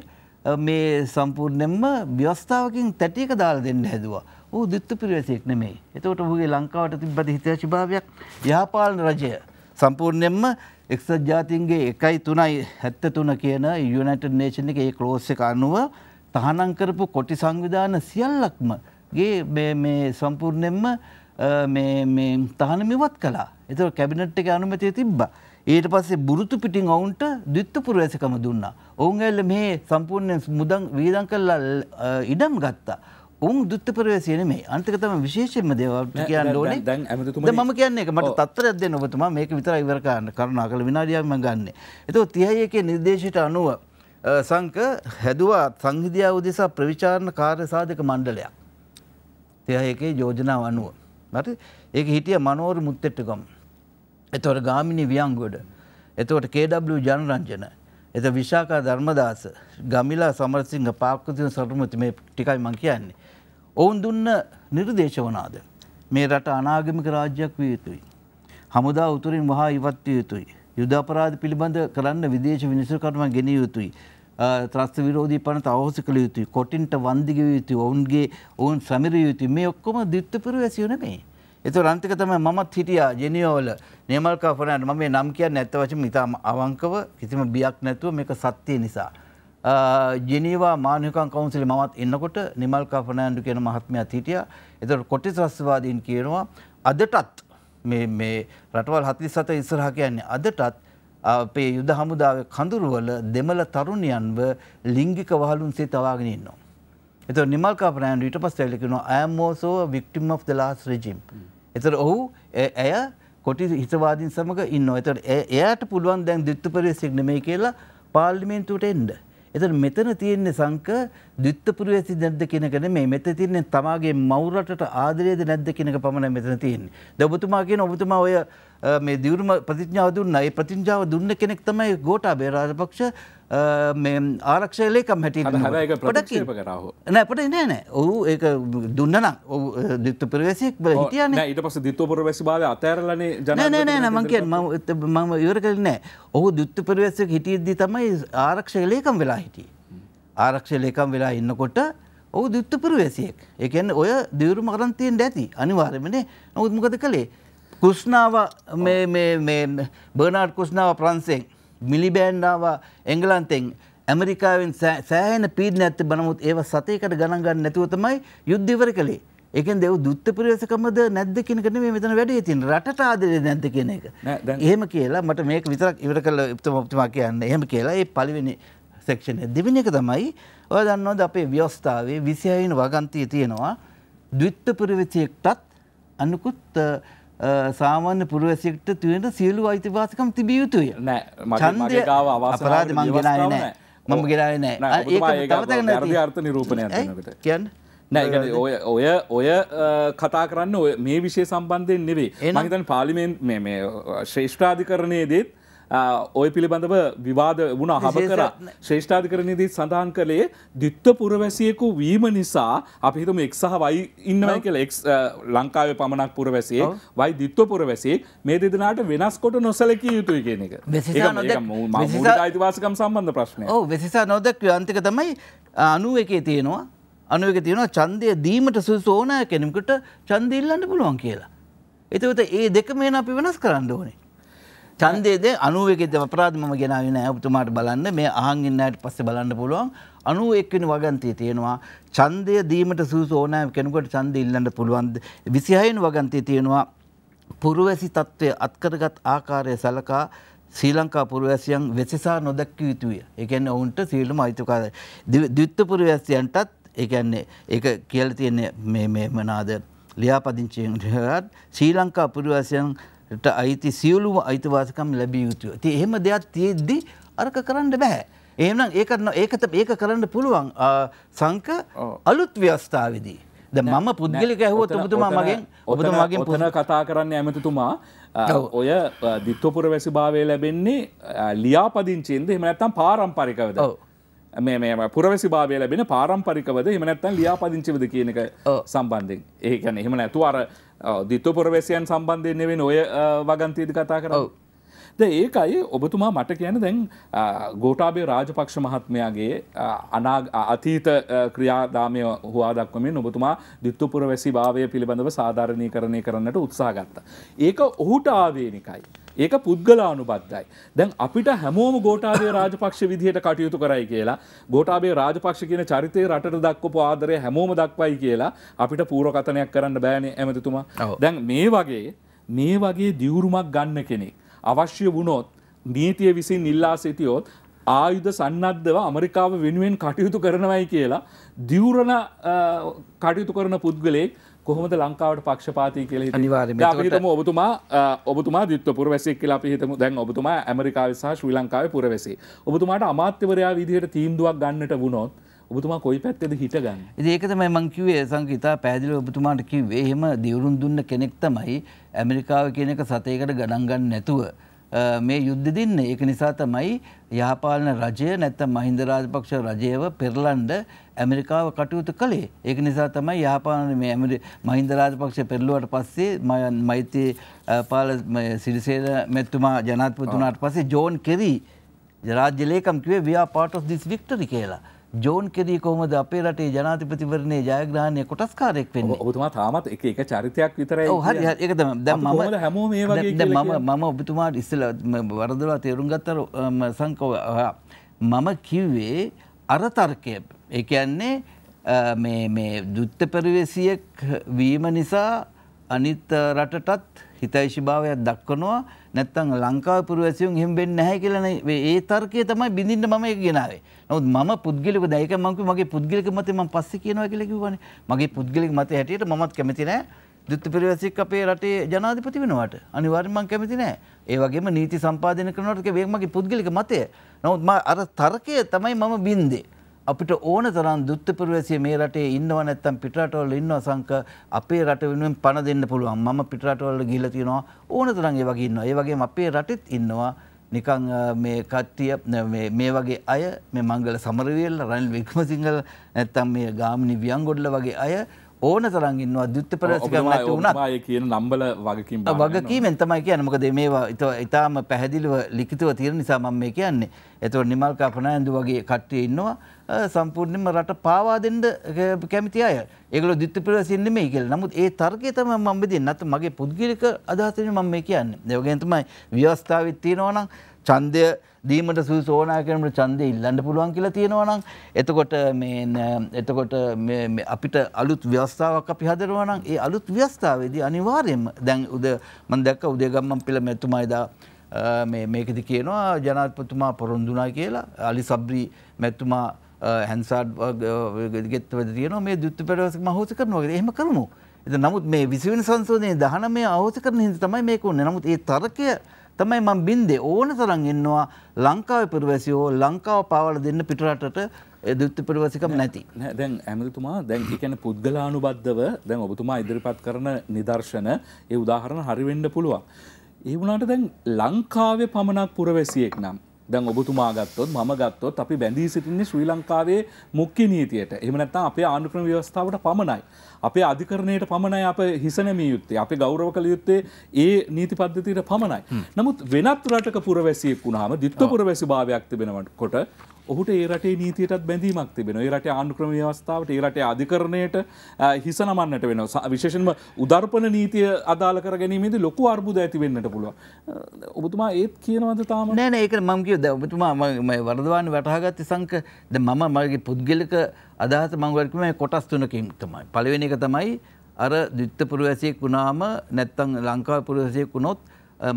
මේ සම්පූර්ණයෙන්ම ව්‍යවස්ථාවකින් තැටියක දාල දෙන්න හැදවා. ඌ දුත්ත පිරිවැසෙක් නෙමේ. එතකොට ඌගේ ලංකාවට තිබ්බට හිතශිභාවයක් යහපාලන රජය සම්පූර්ණයෙන්ම එක්සත් ජාතින්ගේ එකයි තුනයි හැත්ත තුන කියන යුනට නේෂන් එක ඒ ක්‍රෝස් එක අනුව තහනම් කරපු කොටි සංවිධාන සියල්ලක්ම ගේ මේ සම්පූර්ණයෙන්ම තහනම ඉවත් කලා එත කැබිනට් එක අනුමතිය තිබ්බ. ඊට පස්සේ බුරුතු පිටින් ඔවුන්ට දිත්තුපුර ඇසකම දුන්නා. ඔවුන් ඇල්ල මේ සම්පූර්ණයෙන් මුදන් වීදන් කරලා ඉඩම් ගත්තා. උන් දුත්තපරවසියන මේ අන්තක තම විශේෂෙන්ම දේවට කියන්න ඕනේ මම කියන්නේ මට තත්තරයක් දෙන්න ඔබතුමා මේක විතර ඉවර කරන්න කරුණා කළ විනාඩියක්ම ගන්න. එතකොට 30 එකේ නිර්දේශයට අනුව සංක හැදුවා සංහිදියා උදෙසා ප්‍රවිචාරණ කාර්ය සාධක මණ්ඩලයක්. එයා ඒකේ යෝජනාව අනුව. හරි? ඒක හිටිය මනෝර මුත්තේට්ටකම්. එතකොට ගාමිණී වියංගොඩ. එතකොට KW ජනරංජන. එතකොට විශාකා ධර්මදාස, ගමිලා සමරසිංහ පාක්කතින සටුමති මේ ටිකයි මම කියන්නේ. ඔවුන් දුන්න නිර්දේශ වනාද මේ රට අනාගමික රාජ්‍යයක් විය යුතුයි. හමුදා උතුරින් වහා ඉවත් විය යුතුයි. යුද අපරාධ පිළිබඳ කරන්න විදේශ විනිශ්චයකරුවන් ගෙනිය යුතුයි. ත්‍රස්ත විරෝධී පන තවහස කළ යුතුයි කොටින්ට වන්දිග යුතු ඔවුන්ගේ ඔවුන් සමිරිය යුතු මේ ඔක්කොම දිත්තපුර වැසියන මේ. එතු රන්තික තම මත් හිටියා ජනියෝල නේමල් කාපනට මම මේ නම් කියන්න ඇත්ත වචම ඉතාම අවංකව කිසිම බියක් නැතුව මේක සත්‍යය නිසා. ජිනීවා මානකන් කවන්සිලි මත් එන්නකොට නිමල් කාපනෑන්ඩු කියන මහත්මයක් හිටිය එතට කොටි ්‍රස්වාදීන් කියනවා අදටත් මේ රටවල් හති සත ඉස්සරහ කියන්නේ අදටත් අපේ යුද හමුදාව කඳුරුවල දෙමළ තරුණයන්ව ලිංගික වහලුන් සේ තවාගෙන ඉන්නවා. එත නිමල්කා ප්‍රෑන්ඩ ඊට පස් ඇලිකෙන ඇම්මෝසෝ victim of the last regime. එතට ඔහු ඇය කොටි හිතවාදින් සමඟ ඉන්න එතට එයට පුළුවන් දැන් දිත්තුපරය සිග්නමේ කියලා පාර්ලිමෙන්න්තුට එන්ඩ. එත මෙතන තියෙන්නේ සංක දිත්තපුරුව ඇති නැද්ද කෙනකන මේ මෙත තින්නේ තමාගේ මවුරට ආදරයද නැද්ද කෙනක පමණ මෙතන තියන්නේ. දඔබතුමා කියන ඔබතුමා ඔය මේ දියුරුම ප්‍රතිඥාව දුන්න ඒ ප්‍රතිඥාව දුන්න කෙනෙක් තමයි ගෝටා බේරාජපක්ෂ ආරක්ෂ ලේකම් හැටියට නෑපට නෑ නෑ ඔහු ඒ දුන්නන දිත්ත පරවැසික් හිටියන ඊට පස දිත්තපුර වැසි බාව අතරලන ජනනෑ නෑ මංකෙන් මම ඉවර කල නෑ ඔහු දුත්ත පරවැසක් හිටියද්දී තමයි ආරක්ෂ ලේකම් වෙලා හිටිය. ආරක්ෂ ලේකම් වෙලා ඉන්නකොට ඔහු දුත්ත පුරවැසියෙක් එකන්න ඔය දියුරු මරන්තයෙන් ඇති අනිවාර්මනේ නොත් මොකද කළේ කුස්නාව බර්නාඩ් කුස්නාව ප්‍රන්සෙන් මිලිබෑන්ඩාව එංගලන්තෙන් ඇමරිකාවෙන් සෑහන පීඩන ඇත්ත බනමුත් ඒව සතයකට ගණන්ගන්න නැතුවතමයි යුද්ධිවර කළේ එකෙන් දෙව් දුත්ත පිරිසකමද නැද්ද කෙනකන මේ මෙතන වැඩේ තින් රට ආදරය නැද්ද කියන එක එහෙම කියලා මට මේක විතරක් ඉවර කල උපතම ඔප්තුමා කියන්න එහෙම කියලා ඒ පලිවෙනි සෙක්ෂණය දෙවිනි එක තමයි ඔය දන්නවද අපේ ව්‍යවස්ථාවේ විසිහයින වගන්තය තියෙනවා ද්විත්ත පුරවිචයෙක්ටත් අනකුත් සාමාන්‍ය පුරවැසියෙක්ට තියෙන සියලු අයිතිවාසිකම් තිබිය යුතුය. නෑ ඡන්දය අපරාධ මං ගෙනාවේ නෑ. මම ගෙනාවේ නෑ. ඒක තව තැන නැති අර්ථ නිරූපණයක් වෙනකොට. කියන්නේ නෑ ඔය ඔය ඔය කතා කරන්න ඔය මේ විෂය සම්බන්ධයෙන් නෙවේ මහිතන් පාලිමෙන් මේ ශ්‍රේෂ්ඨාධිකරණයේදත් ඔය පිළිබඳව විවාද වුණ අහබ කර ශ්‍රේෂ්ඨාධිකරණයේදී සඳහන් කළේ දිත්ත පුරවැසියෙකු වීම නිසා අපි හිතමු එක් සහ වයි ඉන්නවයි කියලා එක් ලංකාවේ පමණක් පුරවැසියෙක් වයි දිත්ව පුරවැසියෙක් මේ දෙදෙනාට වෙනස් කොට නොසලකිය යුතුයි කියන එක. ඒක අයිතිවාසිකම් සම්බන්ධ ප්‍රශ්නය. ඔව් වෙසසා නොදක්ව අන්තික තමයි 91 එකේ තියෙනවා අනුවක තියෙනවා චන්දය දීමට සුසු ඕනෑ කෙනෙකුට චන්දීල්ලන්න පුළුවන් කියලා. එතවත ඒ දෙක මේන අපි වෙනස් කරන්න ඕනේ. චන්දේද අනුවකෙද අපරාධ ම ගෙනාවෙන ඇපතුමාට බලන්න මේ අහන්ගන්නයට පස්සේ බලන්න පුළුවන් අනුව එක්කෙන වගන්තය තියෙනවා චන්දය දීමට සූස ඕනෑ කෙනකොට චන්ද ඉල්ලන්න පුළුවන්ද විසිහයෙන් වගන්තය තියෙනවා පුරුවැසි තත්ත්වය අත්කරගත් ආකාරය සලකා ශ්‍රී ලංකා පුරවැසියන් වෙසෙසා නොදැක්කිය යුතුය එකන්න ඔවුන්ට සීලම අයිතුකාර දවිත්ත පුරවැසියන්ටත් එකන්නේ ඒ කියල තියන්නේ මේ මනාද ලියාපදිංචයෙන් ශ්‍රී ලංකා පුරවැසියන් ට අයිති සියලුම අයිතිවාසකම් ලැබිය යුතුය. ති එහෙම දෙයක් තියෙද්දි අර්ක කරන්න බැහැ. ඒනම් ඒකරන ඒකත ඒක කරන්න පුළුවන් සංක අලුත් ව්‍යවස්ථාවදී. ද මම පුද්ගලික ඇහුවොත් ඔබතුමා මගෙන් ඔබතුමාගේ පුන කතා කරන්න ඇමතිතුමා ඔය දිත්වපුර වැසි භාවය ලැබෙන්නේ ලියාපදිංචින්ද එම නැත්තම් පාරම්පරිකවද. මේ පුරවැසි භාවය ලැබෙන පාරම්පරිකවද එම නැත්තන් ලියාපදිංචිවද කියනක සම්බන්ධෙන් ඒකැන එහෙම නැතු අර දිත්වපොරවැසියන් සම්බන්ධයෙන් නෙවෙන් ඔය වගන්තීද කතා කරව. ද ඒකයි ඔබතුමා මට කියන දැන් ගෝටාබේ රාජපක්ෂ මහත්මයාගේ අතීත ක්‍රියාදාමය හවා දක්වමින් ඔබතුමා දිත්තුපුර වැසි භාවය පිළිබඳව සාධාරණී කරණය කරන්නට උත්සා ගත්ත. ඒක ඔහුට ආවේනිකයි. ඒක පුද්ගලානුබද්ධයි. දැන් අපිට හැමෝම ගෝටාබේ රාජපක්ෂ විදිහට කටයුතු කරයි කියලා ගෝටාබේ රාජපක්ෂ කියන චරිතය රටට දක්වපු ආදරය හැමෝම දක්වයි කියලා අපිට පූරකතනයක් කරන්න බෑනේ ඇමතිතුමා. දැන් මේ වගේ මේ වගේ දියුරුමක් ගන්න කෙනෙක් අවශ්‍ය වුණොත් නීතිය විසින් ඉල්ලා සිටියොත් ආයුධ සන්නද්ධව අමරිකාව වෙනුවෙන් කටයුතු කරනවයි කියලා දියුරණ කටයුතු කරන පුද්ගලයෙක් කොහොමද ලංකාවට පක්ෂපාති කියල අනිවාර්ම ඔබතුමා ඔබතුමා දිත්ව පුරවැසේ කියලා පිහිතම දැන් ඔබතුමා ඇමරිකාව සහ ශ්‍රී ලංකාව පුරවැසේ. ඔබතුමාට අමාත්‍යවරයා විදිහට තීන්දුවක් ගන්නට වුණොත් ඔබතුමා කොයි පැත්තද හිටගන්න ඒකතමයි මංකිවේ සංකීතා පැදිල ඔබතුමාට කිව්වේ එහෙම දියවරුන් දුන්න කෙනෙක් තමයි ඇමරිකාව කියන එක සතයකට ගඩන්ගන්න නැතුව. මේ යුද්ධ දෙන්නේ. ඒක නිසා තමයි යහපාලන රජය නැත්නම් මහින්ද රාජපක්ෂ රජයව පෙරලන්න ඇමරිකාව කටයුතු කළේ. ඒක නිසා තමයි යහපාලන මේ මහින්ද රාජපක්ෂ පෙරළුවට පස්සේ මෛත්‍රී පාල සිරිසේන මෙතුමා ජනාධිපති වුණාට පස්සේ ජෝන් කෙරී රාජ්‍ය ලේකම් කිව්වේ we are part of this victory කියලා. ජෝන් කෙරී කොහොමද අපේ රටේ ජනාතිපතිවරණයේ ජයග්‍රහණය කොටස්කාරයෙක් වෙන්නේ. ඔබතුමා තාමත් එක එක චරිතයක් විතරයි. ඔව් හරි හරි ඒක තමයි. දැන් මම හැමෝම මේ වගේ දැන් මම මම ඔබතුමාට ඉස්සෙල්ලා වරදලා තේරුම් ගත්ත සංකෝ මම කිව්වේ අර තර්කය. ඒ කියන්නේ මේ මේ දුත්ත පරිවේශියෙක් වීම නිසා අනිත් රටටත් හිතයිශිභාවයක් දක්වනවා නැත්තම් ලංකාව පුරවැසියුන් එහෙම වෙන්නේ නැහැ කියලා ඒ තර්කය තමයි බිඳින්න මම ඒක ගෙනාවේ. නමුත් මම පුද්ගලික දැයක මම කිව්වා මගේ පුද්ගලික මතේ මම පස්සේ කියනවා කියලා කිව්වනේ. මගේ පුද්ගලික මතේ හැටියට මමත් කැමති නෑ දුත්ති පිරිවැසියෙක් අපේ රටේ ජනාධිපති වෙනවට. අනිවාර්යෙන් මම කැමති නෑ. ඒ වගේම නීති සම්පාදනය කරනවට ඒක මගේ පුද්ගලික මතය. නමුත් මම අර තර්කය තමයි මම බින්දේ. අපිට ඕන තරම් දුත්ත පුරවැසිය මේ රටේ ඉන්නව නැත්තම් පිටරටවල ඉන්නව සංක අපේ රට වෙනුවෙන් පණ දෙන්න පුළුවන්. මම පිටරටවල ගිහිල්ලා තියෙනවා ඕන තරම් ඒ වගේ ඉන්නවා. ඒ වගේම අපේ රටෙත් ඉන්නවා නිකං මේ කට්ටිය මේ වගේ අය මේ මංගල සමරවියල්ල රනිල් වික්මසිංහල නැත්තම් මේ ගාමිණි වියන්ගොඩ්ල වගේ අය ඕන තරන් ඉන්නවා දෘත්‍ය ප්‍රදේශකම් නැති වුණත් ඒ කියන නම්බල වගකීම් වගකීමෙන් තමයි කියන්නේ මොකද මේවා ඉතාම පැහැදිලිව ලිඛිතව තියෙන නිසා මම මේ කියන්නේ. ඒතකොට නිමල් කපනායන්දු වගේ කට්ටිය ඉන්නවා සම්පූර්ණයෙන්ම රට පාවා දෙන්න කැමති අය. ඒගොල්ලෝ දෘත්‍ය ප්‍රදේශින් නෙමෙයි කියලා. නමුත් ඒ තර්කය තමයි මම දෙන්නේ. නැත්නම් මගේ පුද්ගලික අදහස නෙමෙයි මම මේ කියන්නේ. ඒ වගේම තමයි ව්‍යවස්ථාවෙත් තියෙනවා නම් ඡන්දය දීමට සුවිසෝනා කරනට ඡන්දය ඉල්ලන්න පුළුවන් කියලා තියෙනවා නම් එතකොට මේ එතකොට අපිට අලුත් ව්‍යවස්ථාවක් අපි හදනවා නම් ඒ අලුත් ව්‍යවස්ථාවේදී අනිවාර්යයෙන්ම දැන් උද මම දැක්ක උදේගම්මන් පිළ මෙතුමායිදා මේ මේකද කියනවා ජනාධිපතිතුමා පොරොන්දුනා කියලා අලි සබ්රි මෙතුමා හැන්සාඩ් ගෙත් වැඩ තියෙනවා මේ දුත්ති පෙරවසක මහෝස කරනවා කියලා එහෙම කරමු. එතන නමුත් මේ 20 වෙනි සංශෝධනයේ 19 අවශ්‍ය කරන හින්දා තමයි මේක උනේ. නමුත් ඒ තර්කය තමයි මම බින්දේ ඕන තරම් ඉන්නවා ලංකාවේ පුරවැසියෝ ලංකාව පාවල දෙන්න පිටරටට දුත්ති පිරවසිකම නැති දැන් ඇමතුමා දැන් එකන පුද්ගලානුබද්ධව දැන් ඔබතුමා ඉදිරිපත් කරන නිදර්ශන ඒ උදාහරණ හරිවෙන්න පුළුවන්. ඒ වුණට දැන් ලංකාවේ පමණක් පුරවැසියෙක් නම් දැන් ඔබතුමා ගත්තොත් මම ගත්තොත් අපි බැඳී සිටින්නේ ශ්‍රී ලංකාවේ මුක්කි නීතියට. එහෙම නැත්නම් අපේ ආණ්ඩුක්‍රම ව්‍යවස්ථාවට පමණයි. අපේ අධිකරණයට පමණයි අප හිස නැමිය යුත්තේ. අපි ගෞරව කළ යුත්තේ ඒ නීති පද්ධතියට පමණයි. නමුත් වෙනත් රටක පුරවැසියෙක් වුණාම ද්විත්ව පුරවැසි භාවයක් තිබෙනකොට ඔහුට ඒ රටේ නීතියටත් බැඳීමක් තිබෙන ඒ රට ආණුක්‍රමය අවස්ථාවට ඒ රටේ අධිකරණයට හිස නමන්නට වෙන විශේෂෙන්ම උදර්පන නීතිය අදාළ කර ගැනීමේද ලොකු අර්බුද ඇති වෙන්නට පුළුව ඔබතුමා ඒත් කියනවද තාම නෑන ඒක මංකිව ද ඔබතුමා වරදවාන්න වටහාගත්ත සංක ද මම මගේ පුද්ගලික අදහස මංවලකම කොටස් තුනකින් තමයි. පලවෙනි එක තමයි අර දිත්ත පුරවැසියෙක් වුණාම නැත්තං ලංකාව පුරවැසියෙක් වුණොත්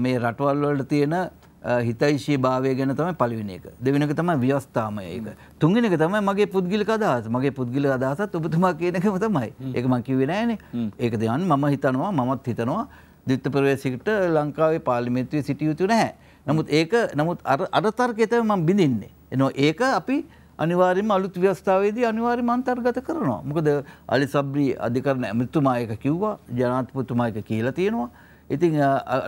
මේ රටවල් වලට තියෙන හිතයිශී භාවය ගැන තමයි පලිවින එක දෙවෙනක තමයි ව්‍යවස්ථාමය ඒක තුන්ගෙන එක තමයි මගේ පුද්ගිලි අදහස මගේ පුද්ගිල අදහසත් ඔබතුමා කියනකම තමයි එක මං කිවේ නෑනේ ඒක දෙයන් මම හිතනවා මමත් හිතනවා දිත්ත ප්‍රවේශකට ලංකාවේ පාලිමේන්තුවේ සිටිය යුතු නැහැ නමුත් ඒක නමුත් අර තර්කය තමයි මම බිඳින්නේ එනවා ඒක අපි අනිවාර්යයෙන්ම අලුත් ව්‍යවස්ථාවේදී අනිවාර්යයෙන්ම අන්තර්ගත කරනවා. මොකද අලි සබ්රි අධිකරණ ඇමතිතුමා එක කිව්වා, ජනාධිපතිතුමා එක කියලා තියෙනවා. ඉතිං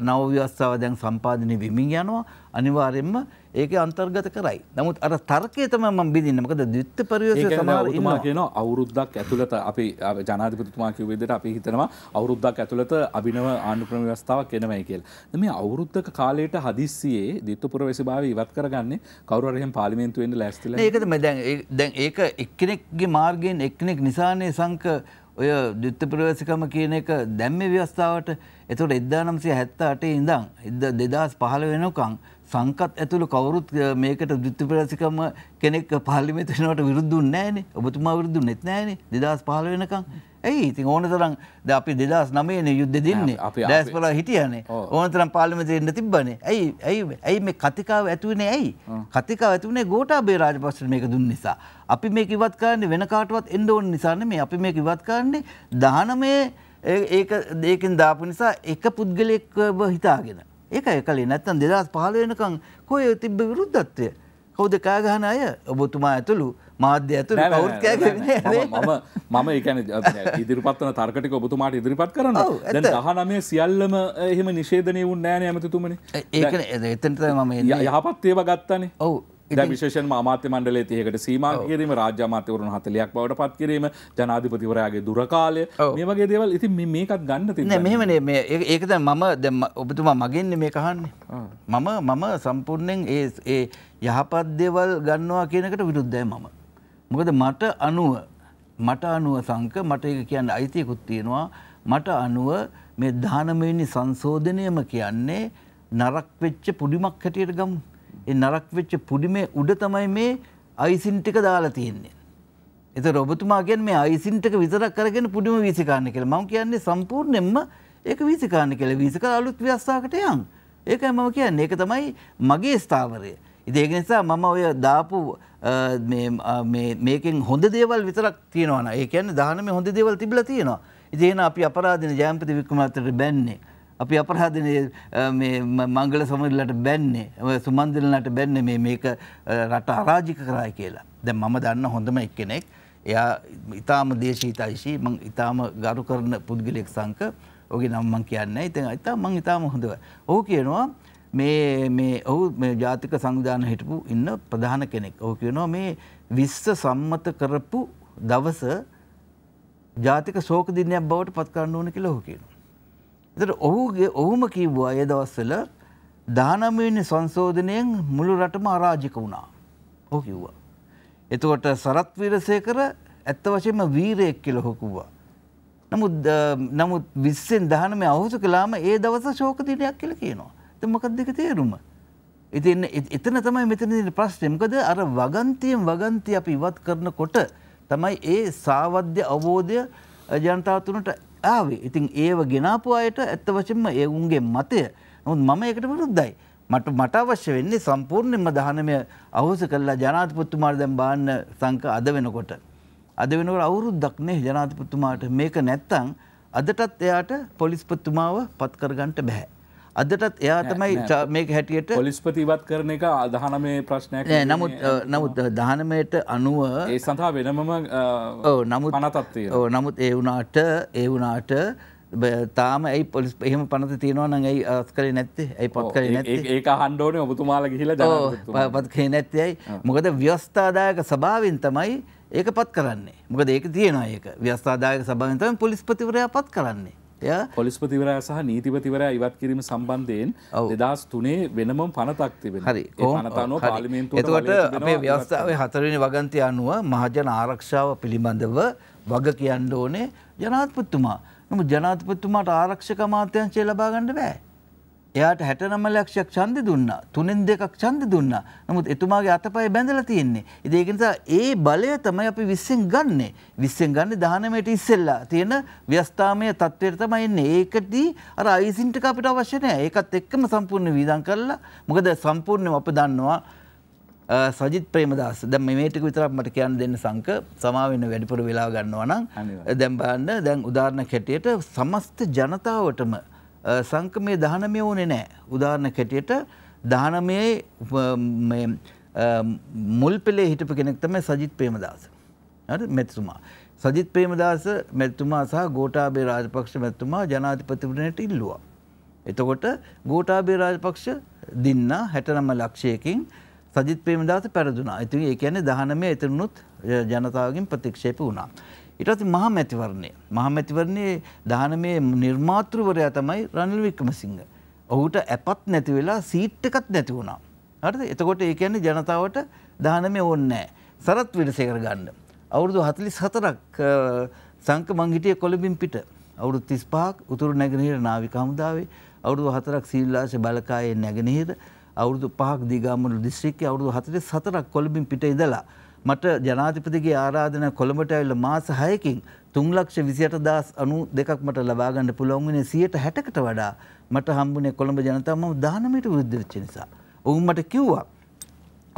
නවව්‍යවස්ථාව දැන් සම්පාධනය විමින් යනවා අනිවාරෙන්ම ඒක අන්තර්ගත කරයි. නමුත් අර තර්කය තම ම බිදින්නමකද දවිත්ත පරිවේශය සමතුමා කියන අවුරුද්දක් ඇතුළත අපි ජනාධිපතුමා කිවවිදට අපි හිතනවා අවුරුද්දක් ඇතුළත අභිනව ආණුක්‍රම ව්‍යවස්ථාවක් එනවයි කියල්. මේ අවුරුද්ධක කාලයට හදිස්සියේ දිත්තුපුර වෙසිභාව ඉවත් කරගන්න කවරහම පාලිමෙන්තුවෙන්ට ලැස්තිල ඒකම දැන් දැන් ඒක එක්කෙනෙක්ගේ මාර්ගයෙන් එක්නෙක් නිසානය සංක ඔය යුත්ත ප්‍රවේශකම කියන එක දැම්මේ ව්‍යවස්ථාවට එතකොට එදදා නම්සේ හැත්ත අටේ ඉඳං එද දෙදස් පහළ වෙනකං සංකත් ඇතුළු කවුරුත් මේකට දෘත්තිපරසිකම කෙනෙක් පාලිමිතනවට විරුද්ධ නෑනේ ඔබතුමා විරුද්ධ නෙත් නෑනේ දෙදස් පහල වෙනකං ඇයි ඉතින් ඕනතරම් ද අපි දෙදස් නමයන යුද්ධ දෙන්නේ ඩෑස්පල හිටියනේ ඕනතරම් පාලිමති එන්න තිබ්බනේ ඇයි ඇයි ඇයි මේ කතිකාව ඇතුවනේ ඇයි කතිකාව ඇතුවනේ ගෝටා බේ රාජපක්ෂ මේක දුන්න නිසා අපි මේ ඉවත් කරන්නේ වෙන කාටවත් එන්න ඕන නිසාන්නේ මේ අපි මේක ඉවත් කරන්නේ දහනමේ ඒක දෙකෙන් දාපු නිසා එක පුද්ගලෙක්ව හිතාගෙන ඒක එකලේ නැත්තම් දෙදස් පහල වෙනකම් කොය තිබ්බ විරුද්ධත්වය කවුද කෑගහන අය ඔබතුමා ඇතුළු මාධ්‍ය ඇතු කවුත් මම මම එකන ඉදිරිපත්වන තර්කටික ඔබතුමාට ඉදිරිපත් කරන්න දහ නමේ සියල්ලම එහෙම නිශේධනය වුන් නෑන ඇමතුමන ඒක එතන්ට මම යහපත්ඒව ගත්තනේ ඔවු විශේෂන් මාත්‍ය මණ්ඩලේ තියකට සීමා කිරීම රාජ්‍යමාත්‍යවරුන් හතලයක් බවට පත් කිරීම ජනාධිපතිවරයාගේ දුරකාලය මේ වගේ දේවල් ඉතින් මේකත් ගන්න තින මෙමන ඒකද මම දැම් ඔබතුමා මගෙන්න්න මේ කහන්නේ මම මම සම්පූර්ණයෙන් ඒ යහපත් දෙවල් ගන්නවා කියනකට විරුද්ධය මම මොකද මට අනුව මට අනුව සංක මට ඒක කියන්න අයිතියකුත් තියෙනවා මට අනුව මේ දානමයනි සංශෝධනයම කියන්නේ නරක් වෙච්ච පුඩිමක් හැටියට ගමු. ඒ නරක් වෙච්ච පුඩිමේ උඩ තමයි මේ අයිසින් ටික දාලා තියෙන්නේ. ඒතර ඔබතුමා කියන්නේ මේ අයිසින් ටික විතරක් අරගෙන පුඩිම වීසිකාන්න කියලා. මම කියන්නේ සම්පූර්ණයෙන්ම ඒක වීසිකාන්න කියලා. වීසිකලා අලුත් ව්‍යවස්ථාවකට යන්න. ඒකයි මම කියන්නේ. ඒක තමයි මගේ ස්ථාවරය. ඉදේක නිසා මම ඔය දාපු මේකින් හොඳ දේවල් විතරක් තියෙනවන ඒකන දානම හොඳ දේවල් තිබල තියෙනවා ඉදේන අපි අපරාධන ජයම්පති වික්‍රමත්තට බැන්නේ අපි අපරාධන මංගල සමරලට බැන්නේ සුමන්දිලනට බැන්න මේ මේක රට අරාජික කරයි කියලා දැ මම දන්න හොඳම එක්කෙනෙක් එයා ඉතාම දේශීතයිශී මං ඉතාම ගරු කරන පුද්ගලෙක් සංක ඕගේ නම්මන් කියන්න ඉතින් අයිතා මං ඉතාම හොඳව ඕ කියනවා මේ මේ ඔහු මේ ජාතික සංවිධාන හිටපු ඉන්න ප්‍රධාන කෙනෙක්. ඔහු කියනවා මේ විශ්ව සම්මත කරපු දවස ජාතික ශෝක දිනයක් බවට පත් කරන්න ඕන කියලා ඔහු කියනවා. එතකොට ඔහුගේ ඔහුම කිව්වා ඒ දවස්වල 19 වෙනි සංශෝධනයෙන් මුළු රටම අරාජික වුණා. ඔහු කිව්වා. එතකොට සරත් වීරසේකර ඇත්ත වශයෙන්ම වීරයෙක් කියලා ඔහු කිව්වා. නමුත් නමුත් 20 න් 19 අවුස කළාම ඒ දවස ශෝක දිනයක් කියලා කියනවා. මොකක්දක තේරුම. ඉතින් එතන තමයි මෙතන ප්‍රශ්නයමකද අර වගන්තියෙන් වගන්ති අපි ඉවත් කරන කොට තමයි ඒ සාවද්‍ය අවබෝධය ජනතාවතුනට ආවේ ඉතින් ඒව ගෙනාපු අයට ඇත්ත වශයෙන්ම ඒවුන්ගේ මතය නොත් මම එකට විරුද්ධයි. මට මට අවශ්‍ය වෙන්නේ සම්පූර්ණයෙන්ම දහනමය අහුස කරලා ජනාධිපතිතුමාට දැන් බාන්න සංක අද වෙනකොට. අද වෙනකොට අවුරුද්දක් නේ ජනාධිපතිතුමාට මේක නැත්තම් අදටත් එයාට පොලිස්පතිතුමාව පත් කරගන්න බෑ. අදටත් එයා තමයි මේක හැටියට පොලිස්පතිවත් කරන එක අදහනමේ ප්‍රශ්නයක් නමුත් නමුත් දහනමයට අනුව ඒ සඳහා වෙනමම නමුත් පනතත්වය නමුත් ඒ වුණාට ඒ වුණාට තාම ඇයි පොලිස් එහෙම පනත තියෙනවා නම් ඇයි අත් කරේ නැත්තේ ඇයි පත් කරේ නැත්තේ ඒක අහන්න ඕනේ ඔබතුමාලා ගිහිලා ජනාධිපතිතුමා පත් කරේ නැත්තේ ඇයි මොකද ව්‍යවස්ථාදායක සභාවෙන් තමයි ඒක පත් කරන්නේ මොකද ඒක තියෙනවා ඒක ව්‍යවස්ථාදායක සභාවෙන් තමයි පොලිස්පතිවරයා පත් කරන්නේ පොලිස්පතිවරයා සහ නීතිපතිවරයා ඉවත් කිරීම සම්බන්ධයෙන් දෙදස් තුනේ වෙනම පනතක් තිබෙන හරි පනතනෝ පාලිමේන්තු එතකොට මේ ව්‍යවස්ථාවේ හතරවෙනි වගන්තය අනුව මහජන ආරක්ෂාව පිළිබඳව වග කියන්න ඕනේ ජනාධිපතිතුමා. නමුත් ජනාධිපතිතුමාට ආරක්ෂක අමාත්‍යංශය ලබා ගන්න බෑ. එයාට 69 ලක්ෂයක් ඡන්දෙ දුන්නා. තුනෙන් දෙකක් ඡන්දෙ දුන්නා. නමුත් එතුමාගේ අතපය බැඳලා තියෙන්නේ. ඉතින් ඒක නිසා ඒ බලය තමයි අපි 20න් ගන්නෙ. 20න් ගන්නෙ 19ට ඉස්සෙල්ලා තියෙන ව්‍යස්ථාමය තත්ත්වයට තමයි එන්නේ. ඒකදී අර අයිසින්ට අපිට අවශ්‍ය නැහැ. ඒකත් එක්කම සම්පූර්ණ වීදම් කරලා මොකද සම්පූර්ණයෙන්ම අපි දන්නවා සජිත් ප්‍රේමදාස දැන් මේ ටික විතරක් මට කියන්න දෙන්න සංක සමා වෙන්න වැඩිපුර වෙලා ගන්නවා නම් දැන් බලන්න දැන් උදාහරණ කැටියට සමස්ත ජනතාවටම සංක්‍රමය දහනමය ඕනේ නෑ උදාහරණ කැටියට දහනමයේ මුල් පෙළේ හිටපු කෙනෙක් තමයි සජිත් ප්‍රේමදාස හරි මෙතුමා සජිත් ප්‍රේමදාස මෙතුමා සහ ගෝඨාභය රාජපක්ෂ මෙතුමා ජනාධිපතිවරණයට ඉල්ලුවා එතකොට ගෝඨාභය රාජපක්ෂ දින්න 69 ලක්ෂයකින් සජිත් ප්‍රේමදාස පැරදුනා. ඉතින් ඒ කියන්නේ 19 එතනනුත් ජනතාවගෙන් ප්‍රතික්ෂේප වුණා. ඉටත් මහ මැතිවරණය මහ මැතිවරණයේ දානමේ නිර්මාතෘවරයා තමයි රනිල් වික්‍රමසිංහ. ඔහුට ඇපත් නැති වෙලා සීට් එකත් නැති වුණා. හරිද? එතකොට ඒ කියන්නේ ජනතාවට දානමේ ඕනේ නැහැ. සරත් විරසේකර ගන්න. අවුරුදු 44ක් සංක මං හිටියේ කොළඹින් පිට. අවුරුදු 35ක් උතුරු නැගෙනහිර නාවික හමුදාවේ, අවුරුදු 4ක් සීලාශ බලකායේ නැගෙනහිර, අවුරුදු 5ක් දීගාමුළු දිස්ත්‍රික්කයේ අවුරුදු 44ක් කොළඹින් පිට ඉඳලා මට ජනාධිපතිගේ ආරාධන කොළඹට ඇවිල්ලා මාස 6කින් 3,28,092ක් මට ලබා ගන්න පුළුවන් වුණේ 160කට වඩා මට හම්බුනේ කොළඹ ජනතාව මම දානමයට විරුද්ධ වෙච්ච නිසා. ඔවුන් මට කිව්වා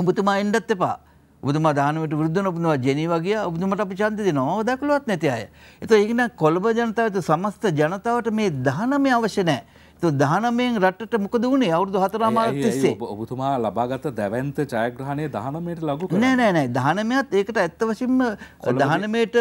ඔබතුමා එන්නත් එපා. ඔබතුමා දානමයට විරුද්ධ වෙන ඔබතුමා ජෙනීවා ගියා. ඔබතුමාට අපි ඡන්දය දෙනවා. ඔබ දක්ලුවත් නැති අය. ඒතකොට ඒක නම් කොළඹ ජනතාවට සමස්ත ජනතාවට මේ දානමය අවශ්‍ය නැහැ. දහනමෙන් රටට මොකද වනේ අවුදු හතරමාර තිස්සේ ඔබතුමා ලබාගත දැවන්ත ජයග්‍රහණය දහනමයට ලගු නෑ නෑනෑ දහනමයත් ඒකට ඇත්ත වශින්ම දහනමයට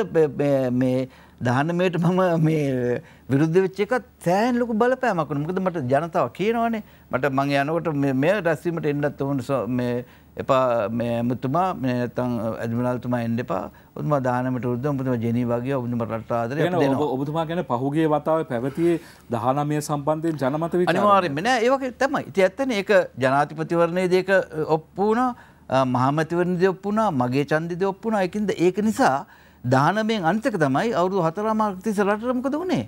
මේ දහනමයට මම මේ විරුද්ධ වෙච්ච එකත් සෑහෙන ලොකු බලපෑමක් වුණා. මොකද මට ජනතාව කියනවනේ මට මං යනකොට මේ මේ රැස්වීමට එන්නත් ඕන මේ එපා මෙමතුමා මෙනතන් ඇදමනල්තුමා එන්ඩ එපා උතුම දානමට උද උතුම ජනී වගේ ඔබතුම රටාදර ඔබතුමා ගැන පහුගේ වතාව පැවතියේ දහනමය සම්බන්ධය ජනමත අනිවාරය මෙන ඒවගේ තමයි ඉති ඇත්තන ඒ ජනාතිපතිවරණය දෙක ඔප්පුූන මහමතිවරණද ඔප්පුනා මගේ චන්දිද ඔප්පුනා එකින්ද ඒක නිසා දානමෙන් අන්තක තමයි අවුදු හතරාමාර්කතිස රටරමකද වනේ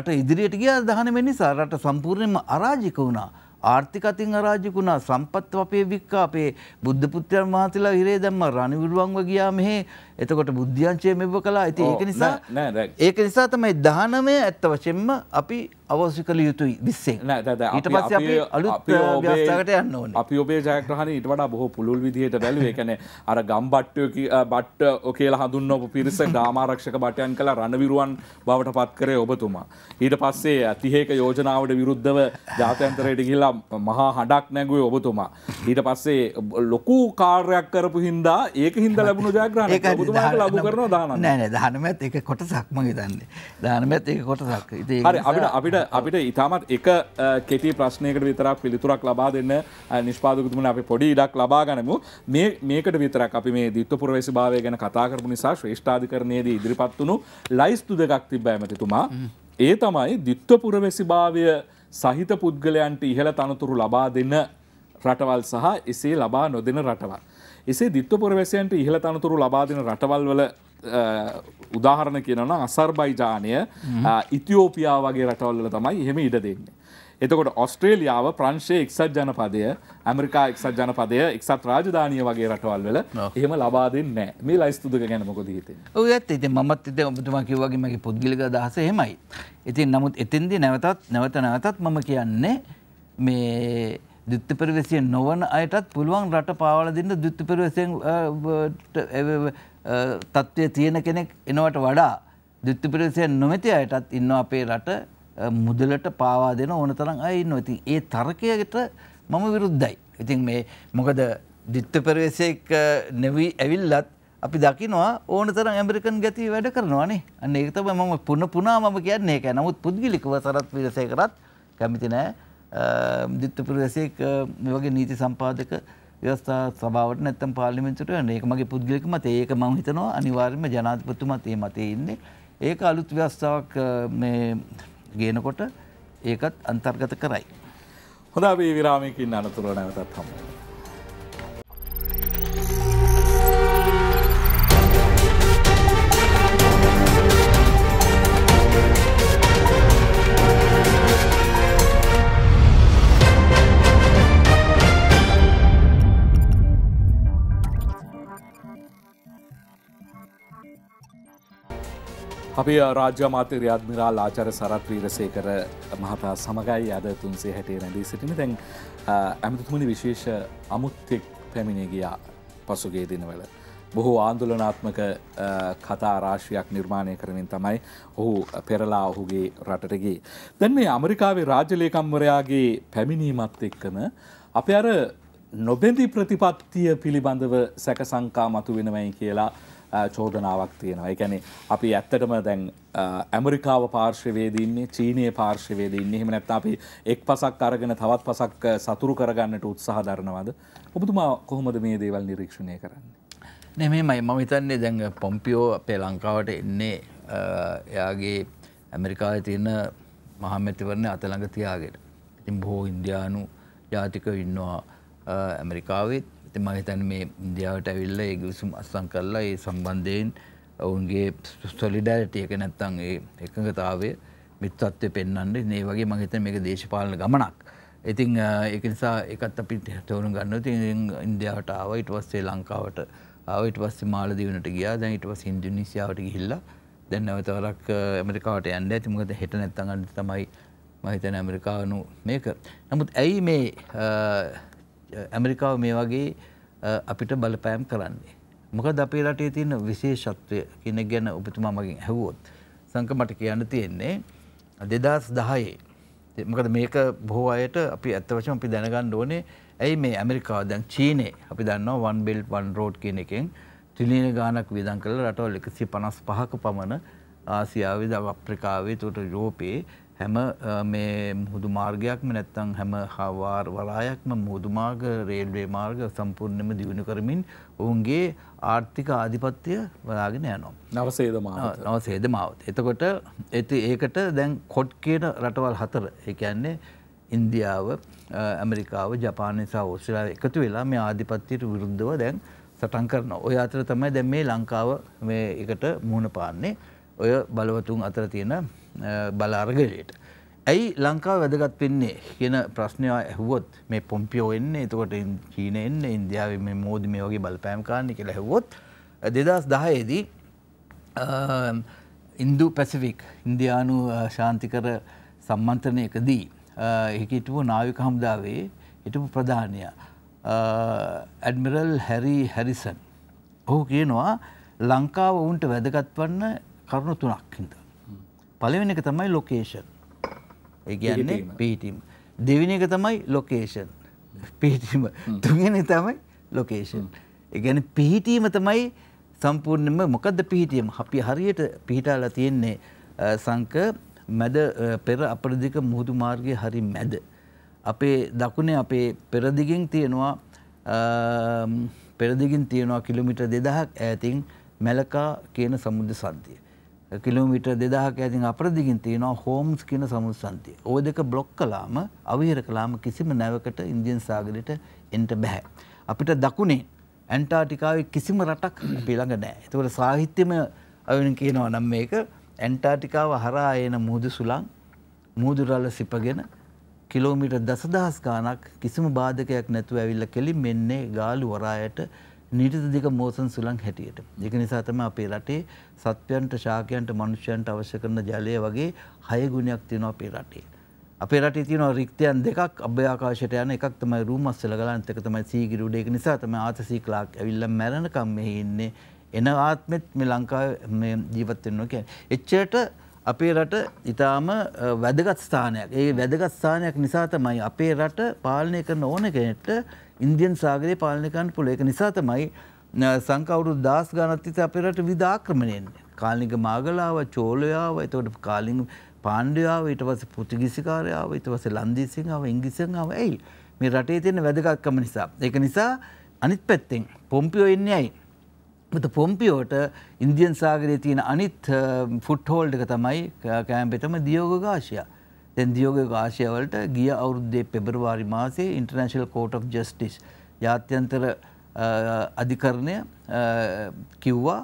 රට ඉදිරියට ගිය දහනමෙන් නිසා රට සම්පූර්ණයම අරාජික වුණා ආර්ථිකතින් අරාජිකුණා සම්පත් අපේ වික්කා අපේ බුද්ධ පුත්‍රයන් වහන්සේලා හිරේ දැම්මා රණවිරුවන්ව ගියා මෙහේ එතකොට බුද්ධ්‍යංශය මෙව කලා ඇති ඒක නිසා ඒක නිසා තමයි දානමය ඇත්ත වශයෙන්ම අපි අවශ්‍ය කළ යුතුයි විස්සෙන් ඊට පස්සේ අපි අලුත් ව්‍යවස්ථාවකට යන්න ඕනේ. අපි ඔබේ ජයග්‍රහණ ඊට වඩා බොහෝ පුළුල් විදිහට බැලුවේ. ඒ කියන්නේ අර ගම්බට්ටය බට්ට කියලා හඳුන්වපු පිරිස ගාමාරක්ෂක බටයන් කළ රණවිරුවන් බවට පත් කරේ ඔබතුමා. ඊට පස්සේ 31 යෝජනාවට විරුද්ධව ජාත්‍යන්තරයට ගිහිල්ලා මහා හඬක් නැගුවේ ඔබතුමා. ඊට පස්සේ ලොකු කාර්යයක් කරපු හින්දා ඒක හින්දා ලැබුණු ජයග්‍රහණ තුමාට ලබු කරනවා දානවා නෑ නෑ දානමත් එක කොටසක්ම හිතන්නේ දානමත් එක කොටසක් ඉතින් හරි අපිට අපිට අපිට ඊටමත් එක කෙටි ප්‍රශ්නයකට විතරක් පිළිතුරක් ලබා දෙන්න නිෂ්පාදකතුමනි අපි පොඩි ඉඩක් ලබා ගනිමු මේ මේකට විතරක් අපි මේ ද්විත්වපුරවැසි භාවය ගැන කතා කරපු නිසා ශ්‍රේෂ්ඨාධිකරණයේදී ඉදිරිපත් වුණු ලයිස්තු දෙකක් තිබ්බා ඇමතිතුමා ඒ තමයි ද්විත්වපුරවැසි භාවය සහිත පුද්ගලයන්ට ඉහළ තනතුරු ලබා දෙන රටවල් සහ එසේ ලබා නොදෙන රටවල්. එසේ දිත්ව පොරවැසයන්ට ඉහළ තනතුරු ලබාදන රටවල්වල උදාහරණ කියනන අසර්බයිජානය ඉතිෝපියා වගේ රටවල්ල තමයි එහෙම ඉඩ දෙන්නේ. එතකොට ඔස්ට්‍රේලියාව ප්‍රංශය එක්සත් ජනපදය ඇමරිකා එක්සත් ජනපදය එක්සත් රාජධානය වගේ රටවල් වල එහෙම ලබා දෙන්නේ මේ ලයිස්තුදක ගැන මොකද හිතෙන්නේ? ඔව් ඇත්ත ඉතින් මමත් ඉතින් ඔබතුමා කිව්වා වගේ මගේ පුද්ගලික අදහස එහෙමයි. ඉතින් නමුත් එතෙන්දී නැවතත් නැවත නැවතත් මම කියන්නේ මේ දෘත්ති පරිවසිය නොවන අයටත් පුළුවන් රට පාවල දෙන්න දෘත්ති පරිවසයෙන් තත්ත්වය තියෙන කෙනෙක් එනවට වඩා දෘත්ති පරිවසය නොමැති අයටත් ඉන්න අපේ රට මුදලට පාවා දෙන ඕන තරම් අය ඉන්නවා. ඉතින් ඒ තර්කයට මම විරුද්ධයි. ඉතින් මේ මොකද දෘත්ති පරිවසයක නෙවි ඇවිල්ලත් අපි දකිනවා ඕන තරම් ඇමරිකන් ගැති වැඩ කරනවානේ. අන්න ඒක තමයි මම පුන පුනා මම කියන්නේ ඒක. නමුත් පුද්ගලිකව සරත් විරසය කරත් කැමති නෑ. දිත්තපුරවැසෙක් මේ වගේ නීති සම්පාදක ව්‍යවස්ථා සභාවට නැත්තම් පාර්ලිමේන්තුවට යන එක මගේ පුද්ගලික මතය. ඒක මම හිතනවා අනිවාර්යයෙන්ම ජනාධිපතිතුමා තේ මතේ ඉන්නේ. ඒක අලුත් ව්‍යවස්ථාවක් මේ ගේනකොට ඒකත් අන්තර්ගත කරයි. හොඳ අපි විරාමයකින් අනතුරුව නැවතත් හමු වෙමු. අපේ රාජ්‍ය මාත්‍ය රියාත්මිරා ආචර සරත් වීරසේකර මහතා සමගයි අද තුන්සේ හැටේ රැඳී සිටින දැන් ඇමතුතුමනි විශේෂ අමුත්තෙක් පැමිණේ ගියා පසුගේ දිනවල. බොහෝ ආන්දුලනාත්මක කතා රාශියක් නිර්මාණය කරමින් තමයි ඔහු පෙරලා ඔහුගේ රටටගේ. දැන් මේ අමරිකාවේ රාජලේකම්වරයාගේ පැමිණීමත් එක්කම අප අර නොබෙන්දි ප්‍රතිපත්තිය පිළිබඳව සැකසංකා මතු වෙනවයි කියලා චෝදනාවක් තියෙනවා එකැනෙ අපි ඇත්තටම දැන් ඇමරිකාව පාර්ශ්වවේදන්නේ චීනය පාර්ශ්වවේදන්නේ හෙමනැත් අපි එක් පසක් අරගෙන තවත් පසක් සතුරු කරගන්නට උත්සාහ දරනවද ඔබතුමා කොහොමද මේ දේවල් නිරීක්ෂණය කරන්නේ නෙමෙමයි මම හිතන්නේ දැන් පොම්පියෝ අපේ ලංකාවට එන්නේ එයාගේ ඇමරිකාවේ තියෙන මහමැතිවරණ අතළඟ තියාගෙන ඉතින් බොහෝ ඉන්දයානු ජාතික ඉන්නවා ඇමරිකාවෙත් ඉතින් මම හිතන්නේ මේ ඉන්දියාවට ඇවිල්ලා ඒ ගිවිසුම් අත්සන් කරලා ඒ සම්බන්ධයෙන් ඔවුන්ගේ සොලිඩැරිටි එක නැත්තම් ඒ එකඟතාවය මිත්‍රත්වය පෙන්වන්නේ මේ වගේ මම හිතන්නේ මේක දේශපාලන ගමනක්. ඉතින් ඒක නිසා ඒකත් අපි තෝරන ගන්නවා. ඉතින් ඉන්දියාවට ආවා ඊට පස්සේ ලංකාවට ආවා ඊට පස්සේ මාලදීවනට ගියා. දැන් ඊට පස්සේ ඉන්දුනීසියාවට ගිහිල්ලා දැන් නැවත වරක් ඇමරිකාවට යන්න ඇති මොකද හෙට නැත්තම් අන්න තමයි මම හිතන්නේ ඇමරිකානු මේක. නමුත් ඇයි මේ ඇමරිකාව මේ වගේ අපිට බලපෑම් කරන්නේ. මොකද අපේ රටේ තියෙන විශේෂත්වය කෙනෙක් ගැන ඔබතුමා මගෙන් ඇහුවොත් සංක මට කියන්න තියෙන්නේ දෙදස් දහයේ මොකද මේක බොහෝ අයට අපි ඇත්ත වශයෙන් අපි දැනගන්න ඕනේ ඇයි මේ ඇමරිකාව දැන් චීනේ අපි දන්නවා වන් බෙල්ට් වන් රෝඩ් කියන එකෙන් ට්‍රිලියන ගාණක් වියදම් කරලා රටවල් 155ක පමණ ආසියාවේ ද අප්‍රිකාවේ උට යුරෝපයේ හැම මේ මුහුදු මාර්ගයක්ම නැත්තං හැම හවාර් වලායක්ම මුහුදු මාර්ග රේල්වේ මාර්ග සම්පූර්ණයම දියුණු කරමින් ඔවුන්ගේ ආර්ථික ආධිපත්‍යය වලාගෙන යනවා. නවසේද නවසේද මාවත්. එතකොට ඇති ඒකට දැන් කොට් කියන රටවල් හතර එකන්නේ ඉන්දියාව ඇමරිකාව ජපානනිසා ඕස්ට්‍රලා එකතු වෙලා මේ ආධිපත්තියට විරුද්ධව දැන් සටන් කරන ඔය අතර තමයි දැන් මේ ලංකාව එකට මුහුණ පාන්නේ ඔය බලවතුන් අතර තියෙන බලාර්ගලයට. ඇයි ලංකාව වැදගත් වෙන්නේ කියන ප්‍රශ්නයා ඇහුවොත් මේ පොම්පියෝ එන්නේ එතකොට චීන එන්න ඉන්දියාව මේ මෝදි මේ වගේ බලපෑම් කාන්න කියලා ඇහුවොත් දෙදස් දහයේදී ඉන්දු පැසිෆික් ඉන්දයානු ශාන්තිකර සම්මන්ත්‍රණයකදී හිටපු නාවික හමුදාවේ හිටපු ප්‍රධානය ඇඩමිරල් හැරි හැරිසන් ඔහු කියනවා ලංකාව ඔවුන්ට වැදගත්වන්න කරුණු තුනක් හිද. පළවෙනි එක තමයි ලොකේෂන්. ඒ කියන්නේ පිහිටීම. දෙවෙනි එක තමයි ලොකේෂන්. පිහිටීම. තුන්වෙනි තමයි ලොකේෂන්. ඒ කියන්නේ පිහිටීම තමයි සම්පූර්ණයෙන්ම මොකද්ද පිහිටීම? අපි හරියට පිහිටාලා තියෙන්නේ සංක මැද පෙර අපරදික මුහුදු මාර්ගයේ හරි මැද. අපේ දකුණේ අපේ පෙරදිගින් තියෙනවා පෙරදිගින් තියෙනවා කිලෝමීටර් 2000ක් ඈතින් මැලකා කියන සමුද්‍ර සන්තිය. කිලෝමීටර් 2000ක ඇතින් අපරදිගින් තියෙනවා හෝම්ස් කියන සමුස්සන්තිය. ওই දෙක බ්ලොක් කළාම අවහිර කළාම කිසිම නැවකට ඉන්දියන් සාගරයට එන්න බෑ. අපිට දකුණේ ඇන්ටාර්ටිකාවේ කිසිම රටක් අපි ළඟ නැහැ. ඒතකොට සාහිත්‍යමය අවින් කියනවා නම් මේක ඇන්ටාර්ටිකාව හරහා එන මුහුදු සුළං මුහුදු රළ සිපගෙන කිලෝමීටර් දසදහස් ගාණක් කිසිම බාධකයක් නැතුව ඇවිල්ලා කෙලින් මෙන්නේ ගාලු වරායට නීති දෙක මෝසන් සුළං හැටියට. ඒක නිසා තමයි අපේ රටේ සත්වයන්ට, ශාකයන්ට, මනුෂ්‍යයන්ට අවශ්‍ය කරන ජලය වගේ හය ගුණයක් තියෙනවා අපේ රටේ. අපේ රටේ තියෙන රික්තයන් දෙකක් අභ්‍යආකාශයට යන එකක් තමයි රූමස්සල ගලන එක තමයි සීගිරි උඩ. ඒක නිසා තමයි ආතසී ක්ලාක් ඇවිල්ලා මැරෙනකම් මෙහි ඉන්නේ. එන ආත්මෙත් මේ ලංකාවේ මේ ජීවත් වෙනවා කියන්නේ. එච්චරට අපේ රට ඉතාම වැදගත් ස්ථානයක් ඒ වැදගත් ස්ථානයක් නිසා තමයි අපේ රට පාලනය කරන ඕන කෙනෙට ඉන්දියන් සාගරය පාලනකන්න පුළ එක නිසා තමයි සංකවුරු දස් ගනත්තිත අපේ රට විධාක්‍රමණයෙන් කාලික මාගලාව චෝලයාව එතවට කාලිං පාණ්ඩයාව ඊට වස පුතිගිසිකාරයාව ඉට වස ලන්දිසිංාව ඉංගිසිංාව ඇයි මේ රටේ තියෙන වැදගත්කම නිසා. ඒක නිසා අනිත් පැත්තෙන් පොම්පියෝ එන්නේ ඇයි මත පොම්පියෝට ඉන්දියන් සාගරයේ තියෙන අනිත් ෆුට්හෝල්ඩ එක තමයි කෑම්පෙටම දියෝග ගාශය. තැන් දියෝග ගාශයවලට ගිය අවුරුද්දේ පෙබරවාරි මාසේ ඉන්ටර්නශල් කෝට් of ජස්ටිස් ජාත්‍යන්තර අධිකරණය කිව්වා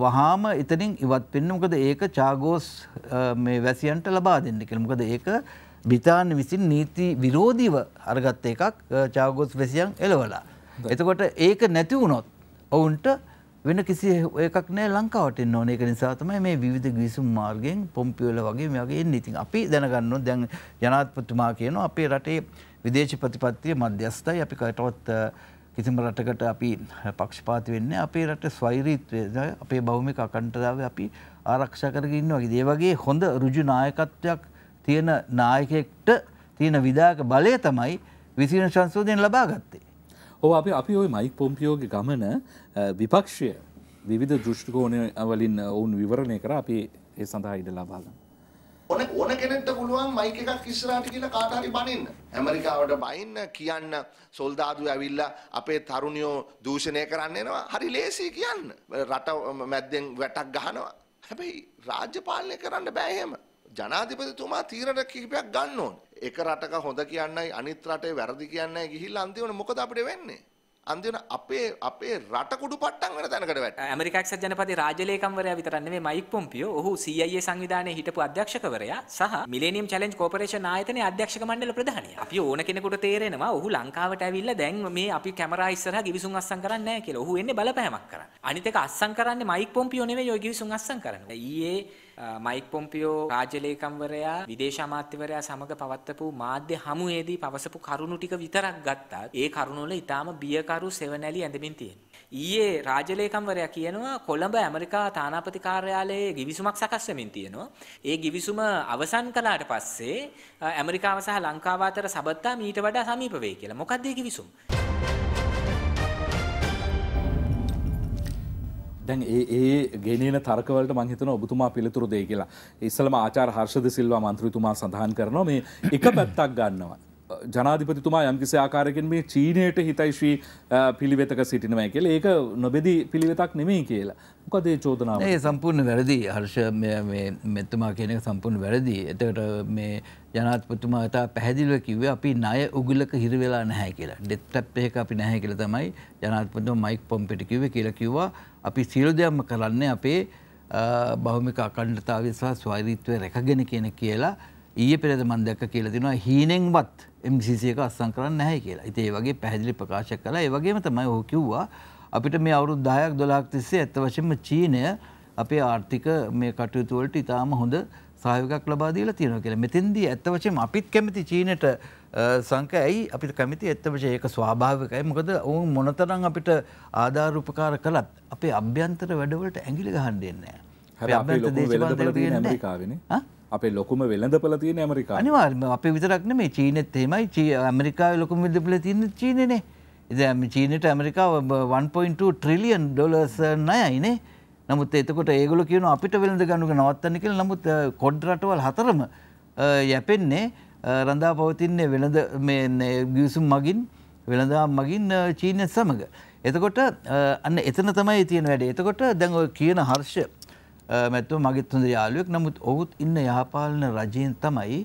වහාම එතනින් ඉවත් පෙන්න මොකද ඒක චාගෝස් මේ වැසියන්ට ලබා දෙන්න කළ මොකද ඒක බිතාන්න විසින් නීති විරෝධීව අරගත්ත එකක් චාගෝස් වැසියන් එලවලා. එතකොට ඒක නැති වුණොත් ඔවුන්ට වෙන කිසි එකක් නෑ ලංකාවට එන්න ඕන ඒක නිසා තමයි මේ විවිධ ගිවිසුම් මාර්ගයෙන් පොම්පියෝල වගේ මේ වගේ එන්නේ. ඉතින් අපි දැනගන්න ඕන දැන් ජනාධිපතිතුමා කියනවා අපේ රටේ විදේශ ප්‍රතිපත්තිය මධ්‍යස්ථයි අපි කටවත් කිසිම රටකට අපි පක්ෂපාති වෙන්නේ අපේ රට ස්වෛරීත්වය අපේ භෞමික අකණ්ඩතාවය අපි ආරක්ෂා කරගෙන ඉන්නවා. ඒ වගේ හොඳ ඍජු නායකත්වයක් තියෙන නායකයෙක්ට තියෙන විධායක බලය තමයි විසිරණ සංශෝධනයෙන් ලබා ගත්තේ. ඔව් අපි අපි ওই මයික් පොම්පියෝගේ ගමන විපක්ෂය විවිධ දෘෂ්ටිකෝනය වලින් ඔවුන් විවරණය කර අපි ඒ සඳහා ඉඩ ලබාගන්න. ඕන ඕන කෙනෙක්ට පුළුවන් මයික එකක් ඉස්සරහට කියලා කාට හරි බනින්න. ඇමරිකාවට බයින්න කියන්න සොල්දාදු ඇවිල්ලා අපේ තරුණියෝ දූෂණය කරන්න එනවා. හරි ලේසි කියන්න. රට මැද්දෙන් වැටක් ගහනවා. හැබැයි රාජ්‍ය පාලනය කරන්න බෑ එහෙම. ජනාධිපතිතුමා තීරණ කිහිපයක් ගන්න ඕන. එක රටක හොඳ කියන්නයි අනිත් රටේ වැරදි කියන්නයි ගිහිල්ලා අන්තිමට මොකද අපිට වෙන්නේ? අන්තිම අපේ අපේ රට කුඩු පට්ටම් වෙන තැනකට වැට ඇමරිකාක් ජනපති රාජලේකම්වරයා විතරන්නේ මයික් පොම්පියෝ ඔහු CIA සංවිධානයේ හිටපු අධ්‍යක්ෂකවරයා සහ මිලේනියම් චැලෙන්ජ් කෝපරේෂන් ආයතනයේ අධ්‍යක්ෂක මණ්ඩල ප්‍රධානී. අපි ඕන කෙනෙකුට තේරෙනවා ඔහු ලංකාවට ඇවිල්ලා දැන් මේ අපි කැමරා ඉස්සරහා ගිවිසුම් අස්සම් කරන්නේ නැහැ කියලා. ඔහු එන්නේ බලපෑමක් කරන්න. අනිත් එක අස්සම් කරන්නේ මයික් පොම්පියෝ නෙවෙයි ඔය ගිවිසුම් අස්සම් කරන්නේ. ඊයේ මයික් පොම්පියෝ රාජලේකම්වරයා විදේශ අමාත්‍යවරයා සමග පවත්වපු මාධ්‍ය හමුවේදී පවසපු කරුණු ටික විතරක් ගත්තත් ඒ කරුණවල ඊටාම බියකරු සෙවණැලි ඇඳමින් තියෙනවා. ඊයේ රාජලේකම්වරයා කියනවා කොළඹ ඇමරිකා තානාපති කාර්යාලයේ ගිවිසුමක් සකස් වෙමින් තියෙනවා. ඒ ගිවිසුම අවසන් කළාට පස්සේ ඇමරිකාව සහ ලංකාව අතර සබත්තා මීට වඩා සමීප වෙයි කියලා. මොකක්ද ඒ ගිවිසුම? දැන් ඒ ඒ ගෙනෙන තර්කවලට මං හිතනවා ඔබතුමා පිළිතුරු දෙයි කියලා. ඉස්සලම ආචාර්ය හර්ෂද සිල්වා මන්ත්‍රීතුමා සඳහන් කරනවා මේ එක පැත්තක් ගන්නවා. ජනාධිපතිතුමා යම්කිසි ආකාරයකින් මේ චීනයට හිතයිශ්‍රී පිළිවෙතක සිටිනවා කියලා. ඒක නොබෙදි පිළිවෙතක් නෙමෙයි කියලා. මොකද ඒ චෝදනාව? ඒ සම්පූර්ණ වැරදි. හර්ෂ මේ මේ මෙතුමා කියන එක සම්පූර්ණ වැරදි. එතකොට මේ ජනාධිපතිතුමා තා පැහැදිලිව කිව්වේ අපි ණය උගුලක හිර වෙලා නැහැ කියලා. ඩෙත් ට්‍රැප් එකක අපි නැහැ කියලා තමයි ජනාධිපතිතුමා මයික් පොම්පිට කිව්වේ කියලා කිව්වා. අපි සියලු දෙයක්ම කරන්නේ අපේ බෞමික අකණ්ඩතාවය සහ ස්වෛරීත්වය රැකගෙන කියන කියලා ඊයේ පෙරේද මම දැක්ක කියලා තිනවා හීනෙන්වත් MCC එක අත්සන් කරන්නේ නැහැ කියලා. ඉතින් ඒ වගේ පැහැදිලි ප්‍රකාශ කළා. ඒ වගේම තමයි ඔහු කිව්වා අපිට මේ අවුරුදු 10ක් 12ක් තිස්සේ ඇත්ත වශයෙන්ම චීනය අපේ ආර්ථික මේ කටයුතු වලට ඉතාම හොඳ සහයෝගයක් ලබා දීලා තියෙනවා කියලා. මෙතෙන්දී ඇත්ත වශයෙන්ම අපිත් කැමති චීනෙට සංක ඇයි අපිට කැමති එත්තවශ ඒක ස්වාභාවකයි මොකද ඔවුන් මොනතරං අපිට ආධාරූපකාර කළත් අපේ අභ්‍යන්තර වැඩවලට ඇගිලි ගහන්ඩෙන්නේ අපේ ලොකුම වෙළඳ පල තියෙන ඇමරිකා අනිවාර්ම අප විතරක්න මේ චීනත් හෙමයි චී ඇමරිකාව ලොකුම විදපල තියන්න චීනනේ ඉදම චීනට ඇමරිකාව 1.2 ට්‍රිලියන් ඩොලර්ස් නයයිනේ නමුත් එතකොට ඒගොල කියන අපිට වෙළඳ ගණුක නවත්තන්න කියල නමුත් කොඩ් රටවල් හතරම යැපෙන්නේ රඳා පවතින්නේ වෙළඳ ගිවිසුම් මගින් වෙළඳම් මගින් චීනය සමඟ. එතකොට අන්න එතන තමයි තියෙන වැඩ එතකොට දැන් ඔය කියන හර්ෂ මැත්තුව මගත් හොඳ යාලුවෙක් නමුත් ඔහුත් ඉන්න යහපාලන රජයෙන් තමයි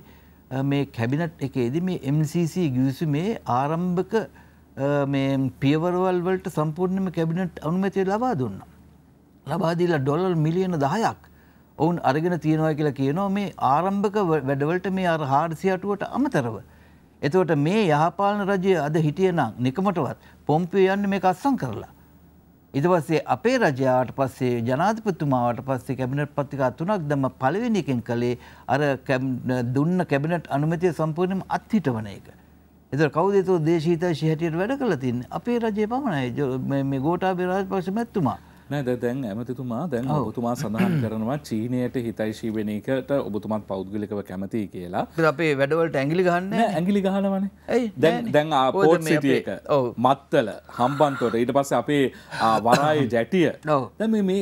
මේ කැබිනට් එකේද මේ MCC ගිවිසුමේ ආරම්භක පියවරවල් වලට සම්පූර්ණම කැබිනට් අනුමැතිය ලබා දුන්න. ලබාදීලා ඩොලල් මිලියන දහයක් ඔවුන් අරගෙන තියෙනවා කියලා කියනවා මේ ආරම්භක වැඩවලට මේ අර හාරසියටුවට අමතරව. එතවට මේ යහපාලන රජය අද හිටිය නම් නිකමටවත් පොම්පිය යන්න මේ අස්සං කරලා. ඉදවස්සේ අපේ රජයාට පස්සේ ජනාධපතුමාවට පස්සේ කැබිනට් පත්තිකා තුනක් දම පලවෙනිකෙන් කළේ අර දුන්න කැබිනට් අනුමතිය සම්පූර්ණයම අත්හිටවන එක. එත කවදේතු දේශීත ශිහැටියට වැඩ කලතින් අපේ රජය පමණයි ගෝටාබේ රාජ පක්ෂ මැත්තුමා. නැද දැන් ඇමතිතුමා දැන් ඔබතුමා සඳහන් කරනවා චීනයට හිතයිශීවෙනකට ඔබතුමත් පෞද්ගලිකව කැමති කියලා අපේ වැඩවලට ඇගිලි ගන්න ඇගිලි ගහනවන දැන් දැන් පෝට් සිටියක මත්තල හම්බන්තොට ඊට පස්ස අපේ වරාය ජැටිය දැම මේ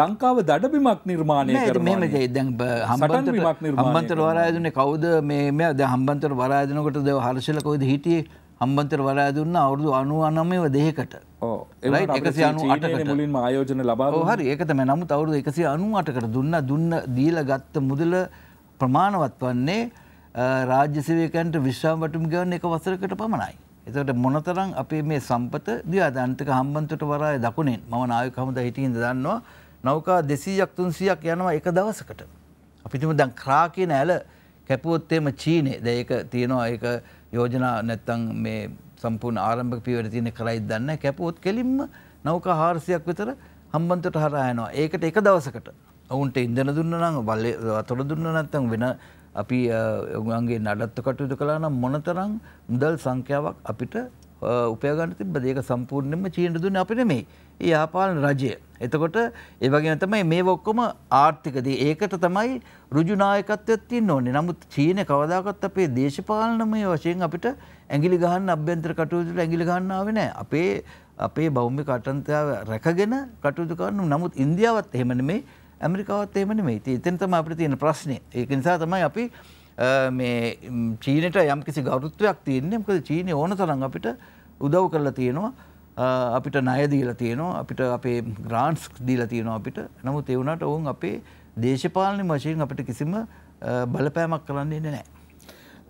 ලංකාව දඩබිමක් නිර්මාණය කරමේ දැන් හම්බන්තර වරායදන කවුද මේ මෙ ද හම්බන්තර වරායදනකොට දෙව හර්ශලකොයිද හිටියේ හම්බන්තර වරා දුන්න අවුරුදු අනුව අනමව දෙහකට එකසි අනු අට මුලින් ආයෝජන ලබා හරි ඒකතම නමුත් අවුරුදු එකසි අනු අටකට දුන්න දුන්න දීල ගත්ත මුදල ප්‍රමාණවත් වන්නේ රාජ්‍යසිවයකන්ට විශ්වාම් වටුම් ගවන්න එක වසරකට පමණයි. එතට මොනතරම් අපේ මේ සම්පත දයාධන්තක හම්බන්තට වරාය දකුණෙන් ම නායක හමුද හිටින්ද දන්නවා නෞකා දෙසීයක් තුන්සියක් යනවා එක දවසකට. අපිටම දැන් ක්‍රා කියන ඇල කැපුවොත්තේම චීනේ දැක තියෙනවා ඒ යෝජනා නැත්තං මේ සම්පූර්ණ ආරම්භක පියවර තියෙන කරයිද දන්න කැපුවොත් කෙලින්ම නෞකා 400ක් විතර හම්බන්තොට හරහා යනවා. ඒකට එක දවසකට. ඔවුන්ට ඉන්ධන දුන්න නම් බල්ලේ වතුර දුන්න නැත්තම් වෙන අපි ඔගුන්ගේ නඩත්තු කටයුතු කළා නම් මොනතරම් මුදල් සංඛ්‍යාවක් අපිට උපයගන්න තිබ්බද? ඒක සම්පූර්ණයෙන්ම චීනට දුන්නේ අපිට නෙමෙයි. ඒ ආපාලන රජය. එතකොට ඒ වගේම තමයි මේ ඔක්කොම ආර්ථික දේ. ඒකට තමයි ඍජු නායකත්වයක් තියෙන්න ඕනේ. නමුත් චීන කවදාකවත් අපේ දේශපාලනමය වශයෙන් අපිට ඇඟිලි ගහන්න අභ්‍යන්තර කටයුතු වල ඇඟිලි ගහන්න ආවේ නැහැ. අපේ අපේ භෞමික අටන්තයාව රැකගෙන කටයුතු කරනවා. නමුත් ඉන්දියාවත් එහෙම නෙමෙයි, ඇමරිකාවත් එහෙම නෙමෙයි. ඉතින් එතන තමයි අපිට තියෙන ප්‍රශ්නේ. ඒක නිසා තමයි අපි මේ චීනෙට යම්කිසි ගෞරවත්වයක් තියෙන්නේ. මොකද චීනේ ඕන තරම් අපිට උදව් කරලා තියෙනවා. අපිට නයදීල තියනවා අපිට අපේ ග්‍රාන්ස් දීල තියෙනවා අපිට නමුත් එවුණට ඔවුන් අපේ දේශපාලන වශයෙන් අපිට කිසිම බලපෑමක් කරන්නේ නෑ.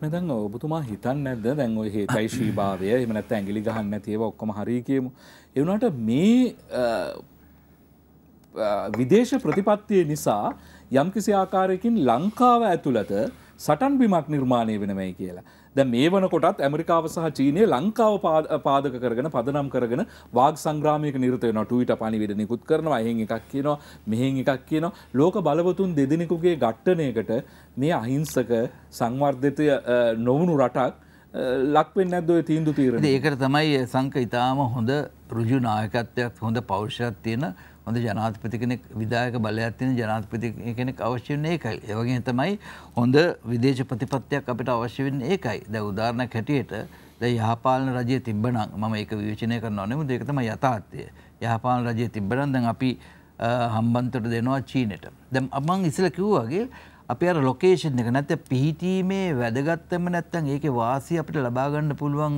මෙදන් ඔබතුමා හිතන් නැද දැන් ඔය හේතයිශී භාවය එමනත් ඇගිලි ගහන්න තියව ඔක්කොම හරි කියමු. එවුණට මේ විදේශ ප්‍රතිපත්තිය නිසා යම්කිසි ආකාරයකින් ලංකාව ඇතුළත සටන් බිමක් නිර්මාණය වෙනමයි කියලා. දැ මේ වනකොටත් ඇමරිකාව සහ චීනය ලංකාව පාදක කරගෙන පදනම් කරගෙන වාග සංග්‍රාමයක නිරතයන ටුවිට පනිවිට නිකුත් කරනවා එහෙ එකක් කියනවා මෙහෙන් එකක් කියන ලෝක බලවතුන් දෙදෙනෙකුගේ ගට්ටනයකට මේ අහිංසක සංවර්ධතය නොවුණු රටක් ලක්වෙන් නැද්දව තීන්දු තීරණ ඒකට තමයි සංක ඉතාම හොඳ රුජු නායකත්වයක් හොඳ පෞෂයක් තියෙන හොඳ ජනාධපති කෙනෙක් විදායක බලයක් තියෙන ජනාධපති කෙනෙක් අවශ්‍ය වෙන්නේ ඒකයි. ඒ වගේම තමයි හොඳ විදේශ ප්‍රතිපත්තියක් අපිට අවශ්‍ය වෙන්නේ ඒකයි. දැන් උදාහරණයක් හැටියට දැන් යහපාලන රජය තිබ්බනම් මම ඒක විවේචනය කරනවා නෙමෙයි ඒක තමයි යථාර්ථය. යහපාලන රජය තිබ්බනම් දැන් අපි හම්බන්තොට දෙනවා චීනෙට. දැන් මම ඉස්සෙල්ලා කිව්වාගේ අපි අර ලොකේෂන් එක නැත්නම් පිහිටීමේ වැදගත්කම නැත්නම් ඒකේ වාසිය අපිට ලබා ගන්න පුළුවන්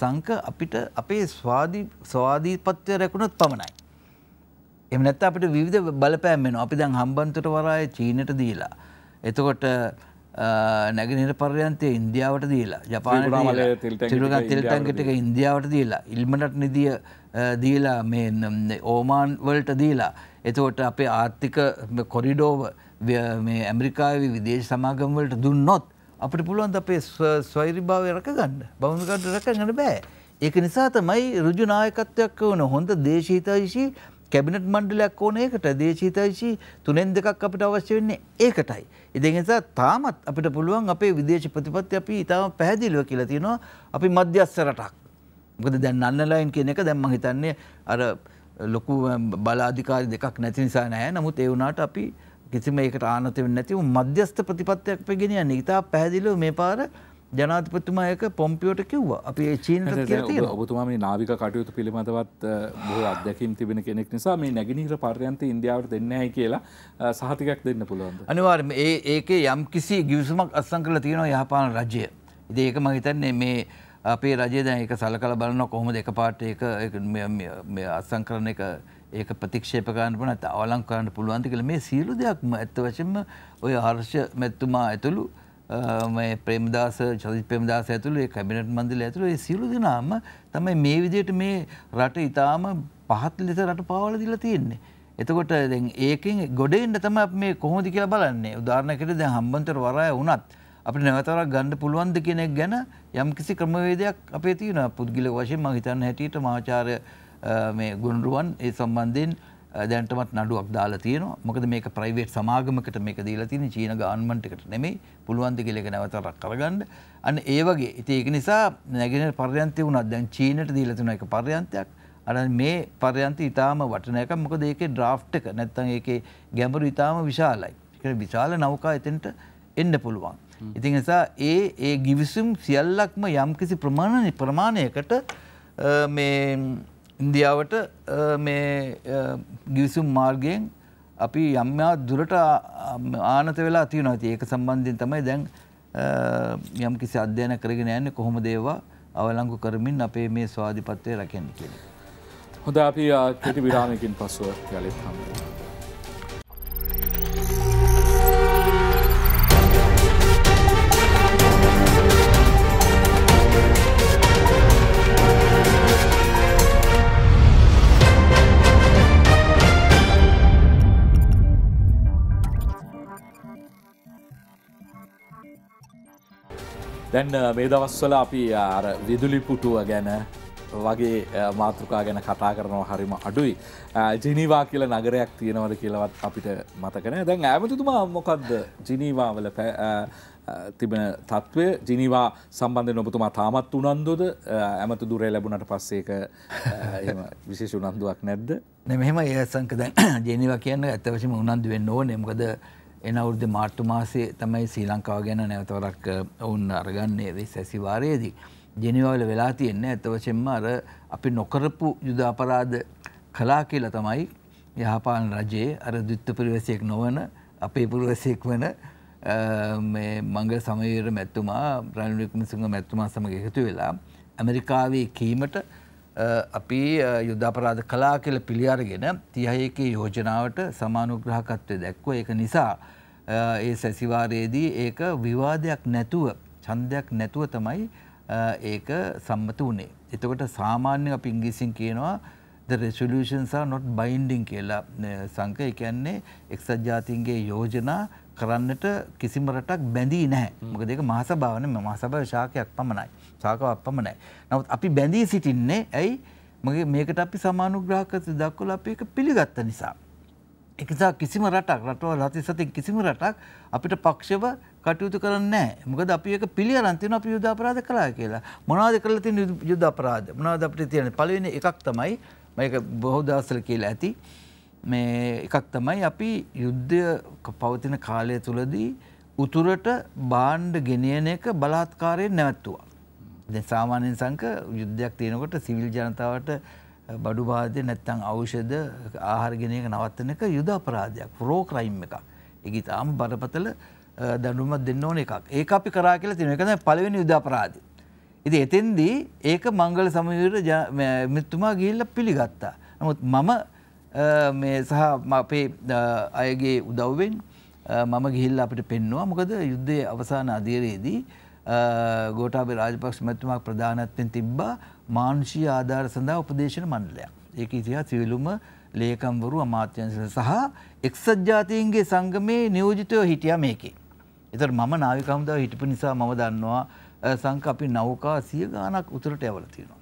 සංක අපිට අපේ ස්වාදී ස්වාධීපත්වය රැකුණොත් පමණයි. එම නැත්ත අපට විවිධ බලපෑම් වෙනවා. අපි දැන් හම්බන්තොට වරාය චීනට දීලා. එතකොට නැගෙනහිර පර්යන්තය ඉන්දියාවට දීලා ජපානට තෙල්ටැන්කට එක ඉන්දියාවට දීලා ඉල්මනට නිදිය දීලා මේ ඕමාන් වලට දීලා එතකොට අපේ ආර්ථික කොරිඩෝව මේ ඇමරිකාවි විදේශ සමාගම් වලට දුන්නොත් අපට පුළුවන් අපේ ස්වෛරිභාවය රැක ගන්න බෞුණකට රැක ගන්න බෑ ඒක නිසා තමයි රුජු නායකත්වයක් වන හොඳ දේශීතයිශී කැබිනට් මණ්ඩලයක් ඕන ඒකට දේශීතයිශී තුනෙන් දෙකක් අපිට අවශ්‍ය වෙන්නේ ඒකටයි. ඉතින් ඒ නිසා තාමත් අපිට පුළුවන් අපේ විදේශ ප්‍රතිපත්ති අපි ඊටම පැහැදිලිව කියලා තියෙනවා අපි මධ්‍යස්ථ රටක්. මොකද දැන් අන්නලයින් කියන එක දැන් මම හිතන්නේ අර ලොකු බලාධිකාරි දෙකක් නැති නිසා නෑ. නමුත් ඒ වුණාට අපි කිසිම ඒකට ආනත වෙන්නේ නැතිව මධ්‍යස්ථ ප්‍රතිපත්තියක් පෙගෙන යන්නේ. ඊට පැහැදිලිව මේ පාර ජනාතිපතුමා එක පොම්පියෝට කිව්වා අපි චීනට කියන ඔබතුමාම නාවික කටයුතු පිළිබඳවත් බොහෝ අධ්‍යක්ීම් තිබෙන කෙනෙක් නිසා මේ නැගිනහිර පර්යන්ත ඉන්දියාවට දෙන්න ඇයි කියලා සහතිකයක් දෙන්න පුළුවන් අනිවාර්ම ඒ ඒකේ යම් කිසි ගිවිසුමක් අත්සං කරලා තියෙනවා යහපාන රජය ඉතින් ඒක මම හිතන්නේ මේ අපේ රජය දැන් ඒක සලකලා බලනවා කොහොමද එකපාරට ඒක අත්සං කරන එක ඒක ප්‍රතික්ෂේප කරන්න පුළුවන් නැත්නම් අවලං කරන්න පුළුවන්ද කියලා මේ සියලු දෙයක්ම ඇත්ත වශයෙන්ම ওই හර්ෂ මෙතුමා ඇතුළු මේ ප්‍රේම්දාස චදිත් ප්‍රේම්දාස ඇතුළේ කැබිනට් මන්දිල ඇතුළේ සියලු දෙනාම තමයි මේ විදිහට මේ රට ඊටාම පහත් ලෙස රට පාවල දීලා තියෙන්නේ. එතකොට දැන් ඒකෙන් ගොඩේන්න තමයි අපි මේ කොහොමද කියලා බලන්නේ. උදාහරණයකට දැන් හම්බන්තොට වරාය වුණත් අපිට නැවතරක් ගන්න පුළුවන්ද කියන එක ගැන යම්කිසි ක්‍රමවේදයක් අපේ තියෙනවා. පුද්ගලික වශයෙන් මම හිතන්නේ හැටියට මාචාර්ය මේ ගුණරුවන් ඒ සම්බන්ධයෙන් දැන්ටමත් නඩුවක් දාලා තියෙනවා මොකද මේක ප්‍රයිවේට් සමාගමකට මේක දීලා තියෙන්නේ චීන ගවර්න්මන්ට් එකට නෙමෙයි පුළුවන් ද කියලා එක නැවතරක් කරගන්න අන්න ඒ වගේ ඉතින් ඒක නිසා නැගෙනහිර පර්යන්තය වුණා දැන් චීනට දීලා තියෙන එක පර්යන්තයක් අර මේ පර්යන්තය ඊටාම වටින එකක් මොකද ඒකේ ඩ්‍රාෆ්ට් එක නැත්තම් ඒකේ ගැඹුරු ඊටාම විශාලයි ඒ විශාල නෞකා එතෙන්ට එන්න පුළුවන් ඉතින් නිසා ඒ ඒ ගිවිසුම් සියල්ලක්ම යම්කිසි ප්‍රමාණ ප්‍රමාණයකට මේ ඉන්දියාවට මේ ගිවිසුම් මාර්ගයෙන් අපි යම්යා දුරට ආනත වෙලා තියෙනවා ඇති ඒක සම්බන්ධයෙන් තමයි දැන් යම් කිසි අධ්‍යයන කරගෙන යන්නේ කොහොම දේවා අවලංගු කරමින් අපේ මේ ස්වාධිපත්වය රැකෙන් කියන. හොඳ අපි කෙටි විරාමකින් පසුව යළිත් හම්බ. දැන් මේ දවස්වල අපි අර විදුලිපුටුව ගැන වගේ මාතෘකා ගැන කතා කරනවා හරිම අඩුයි. ජිනිවා කියල නගරයක් තියෙනවද කියලවත් අපිට මතකන දැන් ඇමතුතුමා මොකක්ද ජිනීවාවල තිබෙන තත්ත්වය ජිනිවා සම්බන්ධය නොබතුමා තාමත් උනන්දුද ඇමතු දුරේ ලැබුණට පස්සේක විශේෂ උනන්දුවක් නැද්ද. මෙහෙම ඒ සංකද ජනිවා කියන්න ඇතවශම උනන්දුවෙන් ඕ නෙමකද එන අවුරුද්ද මාර්තු මාසේ තමයි ශ්‍රී ලංකාව ගැන නැවතවරක් ඔවුන් අරගන්නේ වෙස් ඇසිවාරයේදී. ජෙනවාවල වෙලා තියෙන්නේ ඇත වශයෙන්ම අර අපි නොකරපු යුද අපරාධ කලා කියලා තමයි යහපාලන රජයේ අර ද්විත්ව පුරවැසියෙක් නොවන අපේ පුරවැසියෙක් වන මංගල සමයර මැත්තුමා ප්‍රාණවික්මසිංහ මැත්තුමා සමග එකතු වෙලා ඇමරිකාවේ කීමට අපි යුද්ධපරාධ කලා කියල පිළියාරගෙන තිහයකේ යෝජනාවට සමානුග්‍රහකත්වය දැක්ව ඒක නිසා ඒ සැසිවාරයේදී ඒක විවාදයක් නැතුව චන්දයක් නැතුව තමයි ඒක සම්මත වනේ. එතකොට සාමාන්‍ය අප ඉංගිසින් කියනවා ද රෙසලූෂන්ස නොට් බයින්ඩිං කියලා සංක එකන්නේ එක්සත් ජාතින්ගේ යෝජනා කරන්නට කිසිමරටක් බැඳී නෑ මොකදක මහසභාවන මහසභ ශාකයක් පමණයි. සාකවක් පමණයි. නමුත් අපි බැඳී සිටින්නේ ඇයි මගේ මේකට අපි සමානුග්‍රාහකත දක්වල අපි එක පිළිගත්ත නිසා. එකසා කිසිම රටක් රටවල් අතිසතින් කිසිම රටක් අපිට පක්ෂව කටයුතු කරන්නේ මොකද අපි එක පිළියරන් තියෙන අපි යුද අපරාධ කළා කියලා. මොනවද කරලා තියෙන යුද අපරාධ? මොනවද අපිට තියෙන පළවෙනි එකක් තමයි මම බොහෝ දවස්වල කියලා ඇති. මේ එකක් තමයි අපි යුද්ධය පවතින කාලය තුලදී උතුරට බාණ්ඩ ගෙනියන එක බලාත්කාරයෙන් නැවැත්තුවා. සාමාන්‍යෙන් සංක යුද්ධයක් තියෙනකොට සිවිල් ජනතාවට බඩු බාධය නැත්තං අවෂද ආහාරගෙනයක නවත්තනක යුද අපරාධයක් රෝ ක්‍රයිම් එකක් එකි තාම් බරපතල දැනුමත් දෙන්න ඕන එකක් ඒ අපි කරා කියලා තින එකන පලවෙනි යුදාපරාධ. ඉති එතෙන්දී ඒක මංගල සමයුර මිත්තුමා ගිල්ල පිළිගත්තා. නමුත් මම සහ අපේ අයගේ උදව්වෙන් මම ගිහිල්ල අපිට පෙන්නවා මොකද යුද්ධය අවසාන අධීරයේදී ගෝටාබේ රාජපක්ෂ මැතිතුමා ප්‍රධානත්වයෙන් තිබ්බා මානුෂීය ආධාර සඳහා උපදේශන මණ්ඩලයක්. ඒක ඉතිහා සිවිලුම ලේකම්වරු අමාත්‍යංශ සහ එක්සත් ජාතීන්ගේ සංගමේ නියෝජිතයෝ හිටියා මේකේ. ඒතර මම නාවික හමුදාව හිටපු නිසා මම දන්නවා සංක අපි නෞකා සිය ගාණක් උතුරට යවලා තියෙනවා.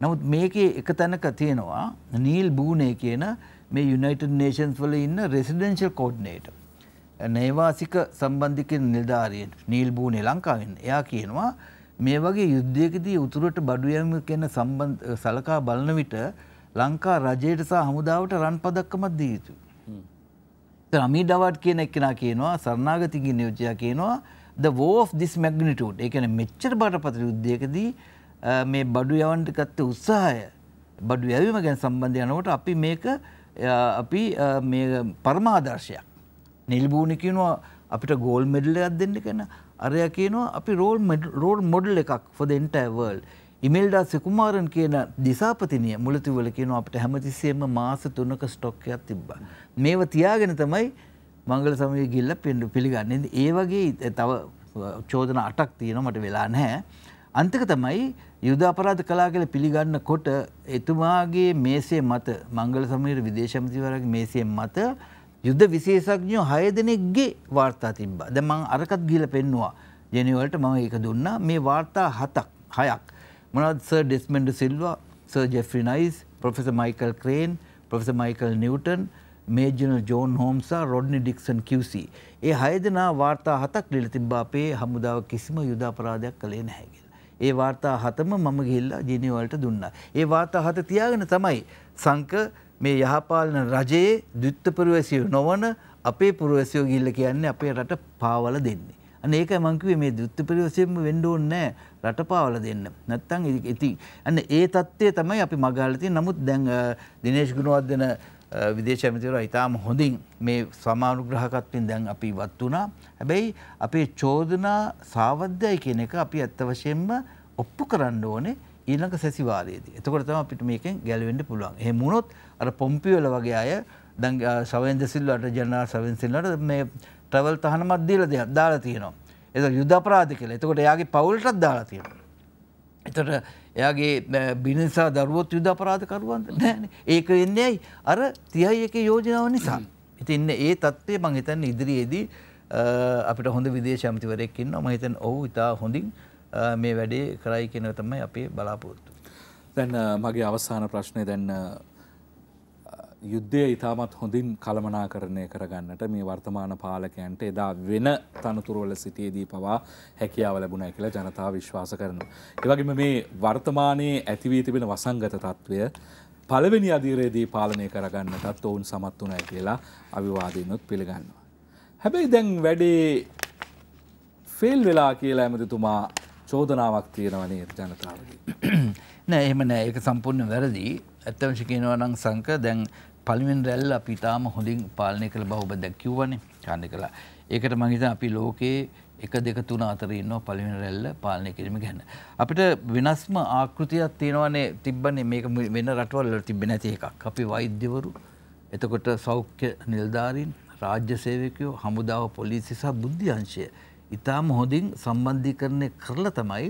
නමුත් මේකේ එක තැනක තියෙනවා නීල් බූනේ කියන මේ යුනයිටඩ් නේෂන්ස් වල ඉන්න රෙසිඩෙන්ෂල් කෝඩිනේටර්. නේවාසික සම්බන්ධික නිලධාරියෙන් නීල් බූනේ ලංකාවෙන් එයා කියනවා මේ වගේ යුද්ධයකදී උතුරට බඩුයම කියන සම්බන්ධ සලකා බලන විට ලංකා රජයට සහ හමුදාවට රන් පදක්කමක් දිය යුතුයි. රමී ඩවට් කියන එක්කෙනා කියනවා සරණාගති නියෝජයා කියනවා the war of this magnitude ඒ කියන්නේ මෙච්චර බරපතල යුද්ධයකදී මේ බඩු යවන්නට ගත්ත උත්සාහය බඩු යැවීම ගැන සම්බන්ධ යනකොට අපි මේක අපි මේ පරමාදර්ශයක් නිල්බූනි කියනවා අපිට ගෝල් මෙඩල් එකක් දෙන්න කියන අරයා කියනවා අපි රෝල් රෝල් මොඩල් එකක් for the entire world. Imelda Sukumar කියන දිසාපතිනිය මුලතිවල කියනවා අපිට හැමතිස්සෙම මාස 3ක ස්ටොක් එකක් තිබ්බා. මේව තියාගෙන තමයි මංගල සමයේ ගිහිල්ලා පින්ඩු පිළිගන්නේ. ඒ වගේ තව චෝදන 8ක් තියෙනවා මට වෙලා නැහැ. අන්තික තමයි යුද අපරාධ කලා කියල පිළිගන්න කොට එතුමාගේ මේසේ මත මංගල සමීර විදේශමතිවරගේ මේසයෙන් මත යුද්ධ විශේෂඥයෝ හය දෙනෙක්ගේ වාර්තා තිබ්බා. දැන් මම අරකට ගිහිල්ලා පෙන්නවා. ජෙනීවලට මම ඒක දුන්නා. මේ වාර්තා හතක් හයක්. මොනවද sir Desmond Silva, sir Geoffrey Nice, professor Michael Crane, professor Michael Newton, major general John Holmes සහ රොඩ්නි ඩික්සන් QC. ඒ හය දෙනා වාර්තා හතක් ලියලා තිබ්බා අපේ හමුදාව කිසිම යුද අපරාධයක් කළේ නැහැ කියලා. ඒ වාර්තා හතම මම ගිහිල්ලා ජෙනීවලට දුන්නා. ඒ වාර්තා හත තියාගෙන තමයි සංක මේ යහපාලන රජයේ දුත්ත පුරවැසියෝ නොවන අපේ පුරවැසියෝ ගිල්ල කියන්නේ අපේ රට පාවල දෙන්නේ. අන්න ඒක මං කිව්වේ මේ දුත්ත පුරවැසියෙම වෙන්න ඕනේ නැහැ රට පාවල දෙන්න. නැත්තම් ඉතින් අන්න ඒ தත්ත්වය තමයි අපි මගහලා තියෙන්නේ. නමුත් දැන් දිනේෂ් ගුණවර්ධන විදේශ ඇමතිවරයා ඉතාම හොඳින් මේ සමානුග්‍රහකත්වයෙන් දැන් අපි ඉවත් වුණා. හැබැයි අපේ චෝදනා සාවද්‍යයි කියන එක අපි ඇත්ත වශයෙන්ම ඔප්පු කරන්න ඕනේ. ඊළඟ සැසිවාරයේදී. එතකොට තමයි අපිට මේකෙන් ගැලවෙන්න පුළුවන්. එහෙම වුණොත් අර පොම්පියෝල වගේ අය දැන් සවෙන්ද සිල්වාට ජනරල් සවෙන් සිල්වාට මේ ට්‍රැවල් තහනමක් දීලා දෙයක් දාලා තියෙනවා. ඒක යුද අපරාධ කියලා. එතකොට එයාගේ පවුලටත් දාලා තියෙනවා. එතකොට එයාගේ බිනිසා දරුවොත් යුද අපරාධකරුවන්ද නැහැ. ඒක එන්නේ ඇයි? අර 31 යෝජනාව නිසා. ඉතින් ඒ தත්ත්වය මම හිතන්නේ ඉදිරියේදී අපිට හොඳ විදේශ ඇමතිවරයෙක් ඉන්නවා. මම හිතන්නේ ඔව් ඉතා හොඳින් මේ වැඩේ කරයි කියනව තමයි අපි බලාපොරොත්තු. දැන් මගේ අවසාන ප්‍රශ්නය දැන් යුද්ධය ඉතාමත් හොඳින් කළමනාකරණය කරගන්නට මේ වර්තමාන පාලකයන්ට එදා වෙන තනතුරවල සිටියේදී පවා හැකියාව ලැබුණයි කියලා ජනතාව විශ්වාස කරනවා. ඒවගේම මේ වර්තමානයේ ඇතිවී තිබෙන වසංගත තත්ත්වය පළවෙනි අධීරයේදී පාලනය කරගන්නටත් ඔවුන් සමත් වුණයි කියලා අවිවාදීනොත් පිළිගන්නවා. හැබැයි දැන් වැඩේ ෆෙල් වෙලා කියලා ඇමතිතුමා චෝදනාවක් තියෙනවා නේද ජනතාවට නෑ එහෙම නෑ ඒක සම්පූර්ණ වැරදි ඇත්තම කියනවා නම් සංක දැන් පළවෙනි රැල්ල අපි තාම හොඳින් පාලනය කළ බව ඔබ දැන් කිව්වනේ කාණ්ඩ කළා ඒකට මම හිතන්නේ අපි ලෝකේ එක දෙක තුන අතර ඉන්නවා පළවෙනි රැල්ල පාලනය කිරීම ගැන අපිට වෙනස්ම ආකෘතියක් තියෙනවානේ තිබ්බනේ මේක වෙන රටවල් වල තිබෙන්නේ නැති එකක් අපි වෛද්‍යවරු එතකොට සෞඛ්‍ය නිලධාරීන් රාජ්‍ය සේවකයෝ හමුදාව පොලිසිය සහ බුද්ධි අංශය ඉතාම හොඳින් සම්බන්ධීකරණය කරලා තමයි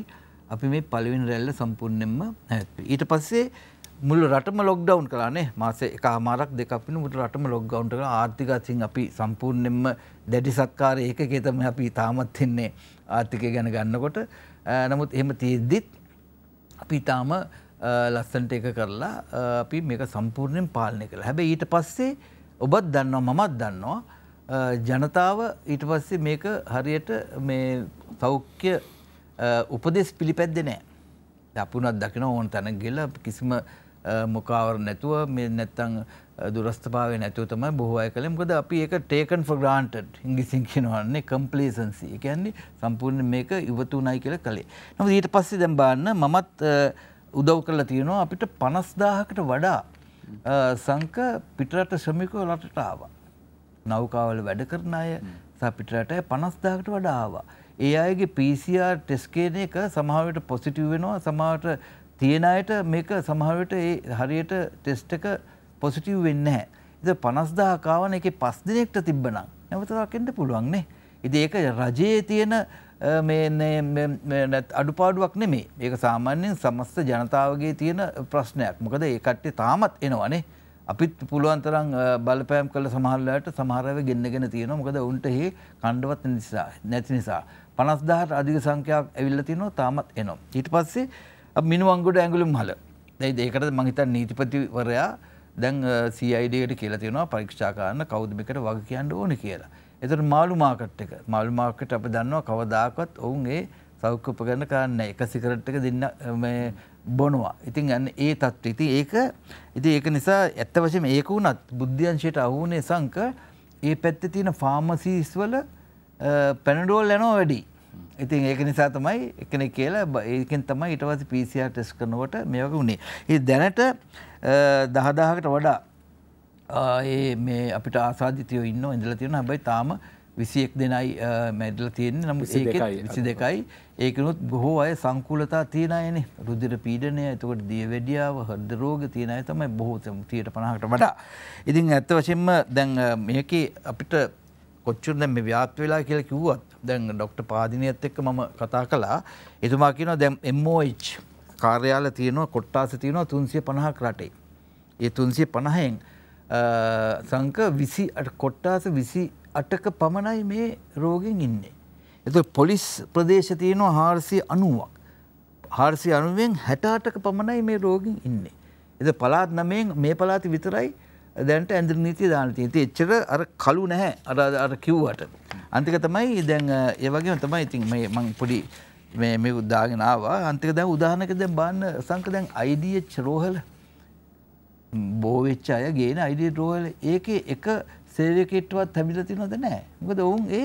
අපි මේ පළවෙනි රැල්ල සම්පූර්ණයෙන්ම නැත්පි. ඊට පස්සේ මුළු රටම ලොක්ඩවුන් කලානේ මාස එක මාරක් දෙකක් වෙන මුළු රටම ලොක්ඩවුන් කරලා ආර්ථික අතින් අපි සම්පූර්ණයෙන්ම දැඩි සක්කාරය ඒකකේ තමයි අපි තාමත් ඉන්නේ ආර්ථිකය ගැන ගන්නකොට. නමුත් එහෙම තියෙද්දිත් අපි තාම ලස්සන්ට එක කරලා අපි මේක සම්පූර්ණයෙන් පාලනය කළා. හැබැයි ඊට පස්සේ ඔබත් දන්නවා මමත් දන්නවා ජනතාව ඊට පස්සේ මේක හරියට මේ සෞඛ්‍ය උපදෙස් පිළිපැද්දේ නැහැ. අපුණත් දකින ඕන තැන ගිහලා කිසිම මොකාවර නැතුව මේ නැත්තම් දුරස්ථභාවය නැතුව තමයි බොහෝ අය කළේ. මොකද අපි ඒක taken for granted ඉංග්‍රීසියෙන් කියනවානේ complacency. ඒ කියන්නේ සම්පූර්ණ මේක ඉවතුණයි කියලා කළේ. නමුත් ඊට පස්සේ දැන් බලන්න මමත් උදව් කරලා තියෙනවා අපිට 50000කට වඩා සංක පිටරට ශ්‍රමිකව රටට ආවා. නෞකාවල වැඩ කරන අය සපිටරට පනස්දාකට වඩා ආවා. ඒ අයගේ PCR ටෙස්කේන එක සමහරවිට පොසිටිව් වෙනවා සමහරට තියෙන අයට මේක සමහරවිට ඒ හරියට ටෙස්ට් එක පොසිටිව් වෙන්නේ නැහැ. ඉතින් 50000 කාවන එකේ 5 දිනකට තිබ්බනම් නැවත රකින්න පුළුවන් නේ. ඉතින් ඒක රජයේ තියෙන මේ අඩුපාඩුවක් නෙමේ. ඒක සාමාන්‍යයෙන් සමස්ත ජනතාවගේ තියෙන ප්‍රශ්නයක්. මොකද ඒ කට්ටිය තාමත් එනවනේ. අපිත් පුළුවන් තරම් බලපෑම් කළ සමහරලාට සමහරව ගෙන්නගෙන තියෙනවා. මොකද උන්ට හි කණ්ඩවත් නිසා නැති නිසා 50000ට අධික සංඛ්‍යාවක් ඇවිල්ලා තිනවා තාමත් එනවා. ඊට පස්සේ මිනුවන්ගොඩ ඇඟලුම් හල. දැන් ඒකට මම හිතන්නේ නීතිපතිවරයා දැන් CID-ට කියලා තියෙනවා පරීක්ෂා කරන්න කවුද මේකට වග කියන්න ඕනේ කියලා. එතකොට මාළු මාකට් එක මාළු මාකට් අපි දන්නවා කවදාකවත් ඔවුන් ඒ සෞඛ්‍ය උපකරණ කරන්නේ නැහැ. එක සිගරට් එක දෙන්න මේ බොනවා. ඉතින් අන්න ඒ තත්ත්වය. ඉතින් ඒක ඉතින් ඒක නිසා ඇත්ත වශයෙන්ම ඒක වුණත් බුද්ධ්‍යංශයට අහු වුණේ සංක ඒ පැත්තේ තියෙන ෆාමසීස් වල පැනඩෝල් යනවා වැඩි. ඉතින් ඒක නිසා තමයි එකනෙක් කියලා ඒකෙන් තමයි ඊට පස්සේ PCR ටෙස්ට් කරනකොට මේ වගේ වුණේ. ඉතින් දැනට 10000කට වඩා ඒ මේ අපිට ආසාදිතයෝ ඉන්නව ඉඳලා තියෙනවා. හැබැයි තාම විසියෙක් දෙනයි මැඩල තියෙන නම් විසි දෙකයි ඒකනුත් බොහෝ අය සංකුලතා තියෙනයන රුදිර පීඩනය ඇතකට දියවැඩියාව හද රෝග තියෙනය තමයි බොහෝතම තියට පණහට වඩා. ඉතින් ඇත්ත වශයෙන්ම දැන් මේක අපිට කොච්චර දැන් මේ ව්‍යාප්ත වෙලා කියලා කිව්වත් දැන් ડોක්ටර් පාදිනියත් එක්ක මම කතා කළා. එතුමා කියනවා දැන් MOH කාර්යාල තියෙනවා කොට්ටාස තියෙනවා 350ක් රටේ. ඒ 350න් සංක 20 කොට්ටාස 20 අටක පමණයි මේ රෝගෙන් ඉන්නේ. එතු පොලිස් ප්‍රදේශ තියෙනවා හාරසිය අනුවක්. හාරසි අනුවෙන් හැටාටක පමණයි මේ රෝගින් ඉන්නේ. එද පලාත් නමෙන් මේ පලාති විතරයි දැන්ට ඇඳ නීති දානති ඇති එච්චර අර කලු නැහැ අර අර කිව්වට. අන්තික තමයි දැන් ඒවගේ තමයි ඉතින් මේ මං පොඩි මේ මේ උද්දාගෙන ආවා අන්තික දැන් උදාහරණයක් දැන් බලන්න සංක දැන් IDH රෝහල බෝ වෙච්ච අය ගේන IDH රෝහල ඒකේ එක සේවකෙට්ටුවත් හැබිලා තියෙනවද නැහැ. මොකද ඔවුන් ඒ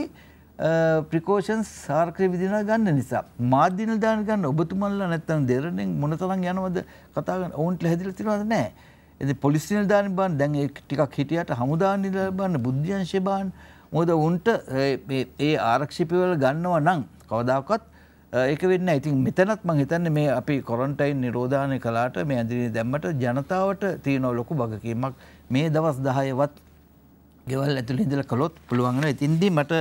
ප්‍රිකෝෂන්ස් සාර්කය විදිනා ගන්න නිසා මාධ්‍ය නිලධාරින් ගන්න ඔබතුමන්ලා නැත්තම් දෙරණෙන් මොනතරම් යනවද කතා කරන ඔවුන්ට හැදිලා තියෙනවද නැහැ. ඉතින් පොලිස් නිලධාරින් බලන්න දැන් ඒ ටිකක් හිටියට හමුදා නිලධාරින් බලන්න බුද්ධිංශය බලන්න මොකද උන්ට ඒ ආරක්ෂිපවල ගන්නව නම් කවදාකත් ඒක වෙන්න ඉතින් මෙතනත් මං හිතන්නේ මේ අපි කොරන්ටයින් නිරෝධානය කළාට මේ ඇඳිනේ දැම්මට ජනතාවට තියෙන ලොකු බගකීමක් මේ දවස් 10වත් ගෙවල් ඇතුළ ඉඳල කළොත් පුළුවන්ගෙන ඉතින්දී මට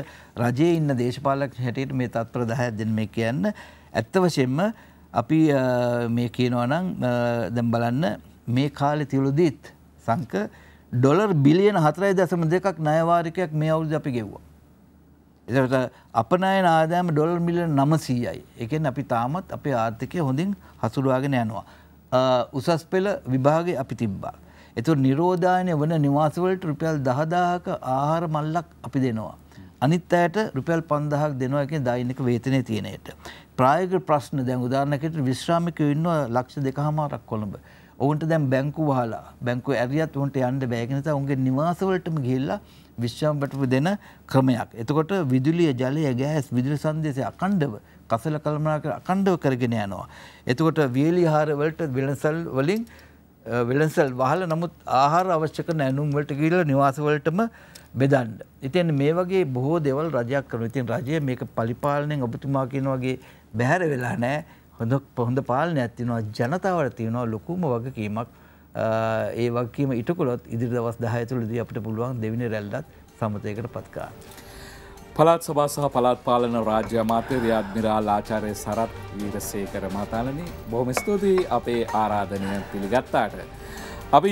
රජයේ ඉන්න දේශපාලක් හැටියට මේ තත්පර දහයක් දෙන මේ කියන්න ඇත්ත වශයෙන්ම අපි මේ කියනවා නම් දැම් බලන්න මේ කාලෙ තිවලුදීත් සංක ඩොලර් බිලියන හතරයි දසම දෙකක් නයවාරිකයක් මේ අවුද අපි ගෙව්වා. එතට අපනය ආදායම ඩොල් මිලියන නමසීයයි එකෙන් අපි තාමත් අපේ ආර්ථිකය හොඳින් හසුරුවාගෙන යනවා. උසස් පෙළ විභාග අපි තිබ්බා. එතුර නිරෝධායනය වන නිවාසවලට රුපියල් දහදාහක ආහාර මල්ලක් අපි දෙනවා. අනිත් අයට රුපියල් පන්දහක් දෙනවා එකෙන් දෛනික වේතනය තියෙනයට. ප්‍රායක ප්‍රශ්න දැන් උදාරණකට විශ්‍රාමිකව ඉන්නවා ලක්ෂ දෙකහමාරක් කොළඹ. ඔවුන්ට දැන් බැංකු වහලා බැංකු ඇරියත් උන්ට යන්න බෑගෙනත උන්ගේ නිවාසවලටම ගිල්ලා විශ්‍රාම්පටපු දෙන ක්‍රමයක්. එතකොට විදුලිය ජලය ගෑස් විදුලි සංදේශය අකණ්ඩව කසල කළමනාකර අකණ්ඩව කරගෙන යනවා. එතකොට වියලිහාරවලට වෙනසල් වලින් වෙළඳසල් වහලා නමුත් ආහාර අවශ්‍ය කරන ඇඳුම් වලට ගිහිල්ලා නිවාස වලටම බෙදන්න. ඉතින් මේ වගේ බොහෝ දේවල් රජයක් කරනවා. ඉතින් රජය මේක පරිපාලනයෙන් ඔබතුමා කියන වගේ බැහැර වෙලා නැහැ. හොඳ හොඳ පාලනයක් තියෙනවා. ජනතාවට තියෙනවා ලොකුම වගකීමක්. ඒ වගකීම ඉටු කළොත් ඉදිරි දවස් 10 තුළදී අපිට පුළුවන් දෙවෙනි රැල්ලත් සමතේකට පත් කරන්න. පළත් සභා සහ පළත් පාලන රාජ්‍ය අමාත්‍ය ව්‍යාධමිරාල් ආචාරය සරත් වීරසේකර මතාලනි බොහොම ස්තුතියි අපේ ආරාධනය පිළිගත්තාට. අපි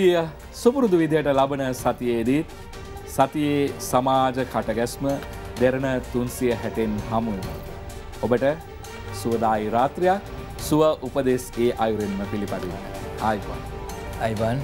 සුපුරුදු විදියට ලබන සතියේදී සතියේ සමාජ කටගැස්ම දෙරණ තුන්සිය හැටෙන් හමුුවම. ඔබට සුවදායි රාත්‍රයක් සුව උපදෙස් ඒ අයුරෙන්ම පිළිපරිව. ආයිවන්. අයිවන්.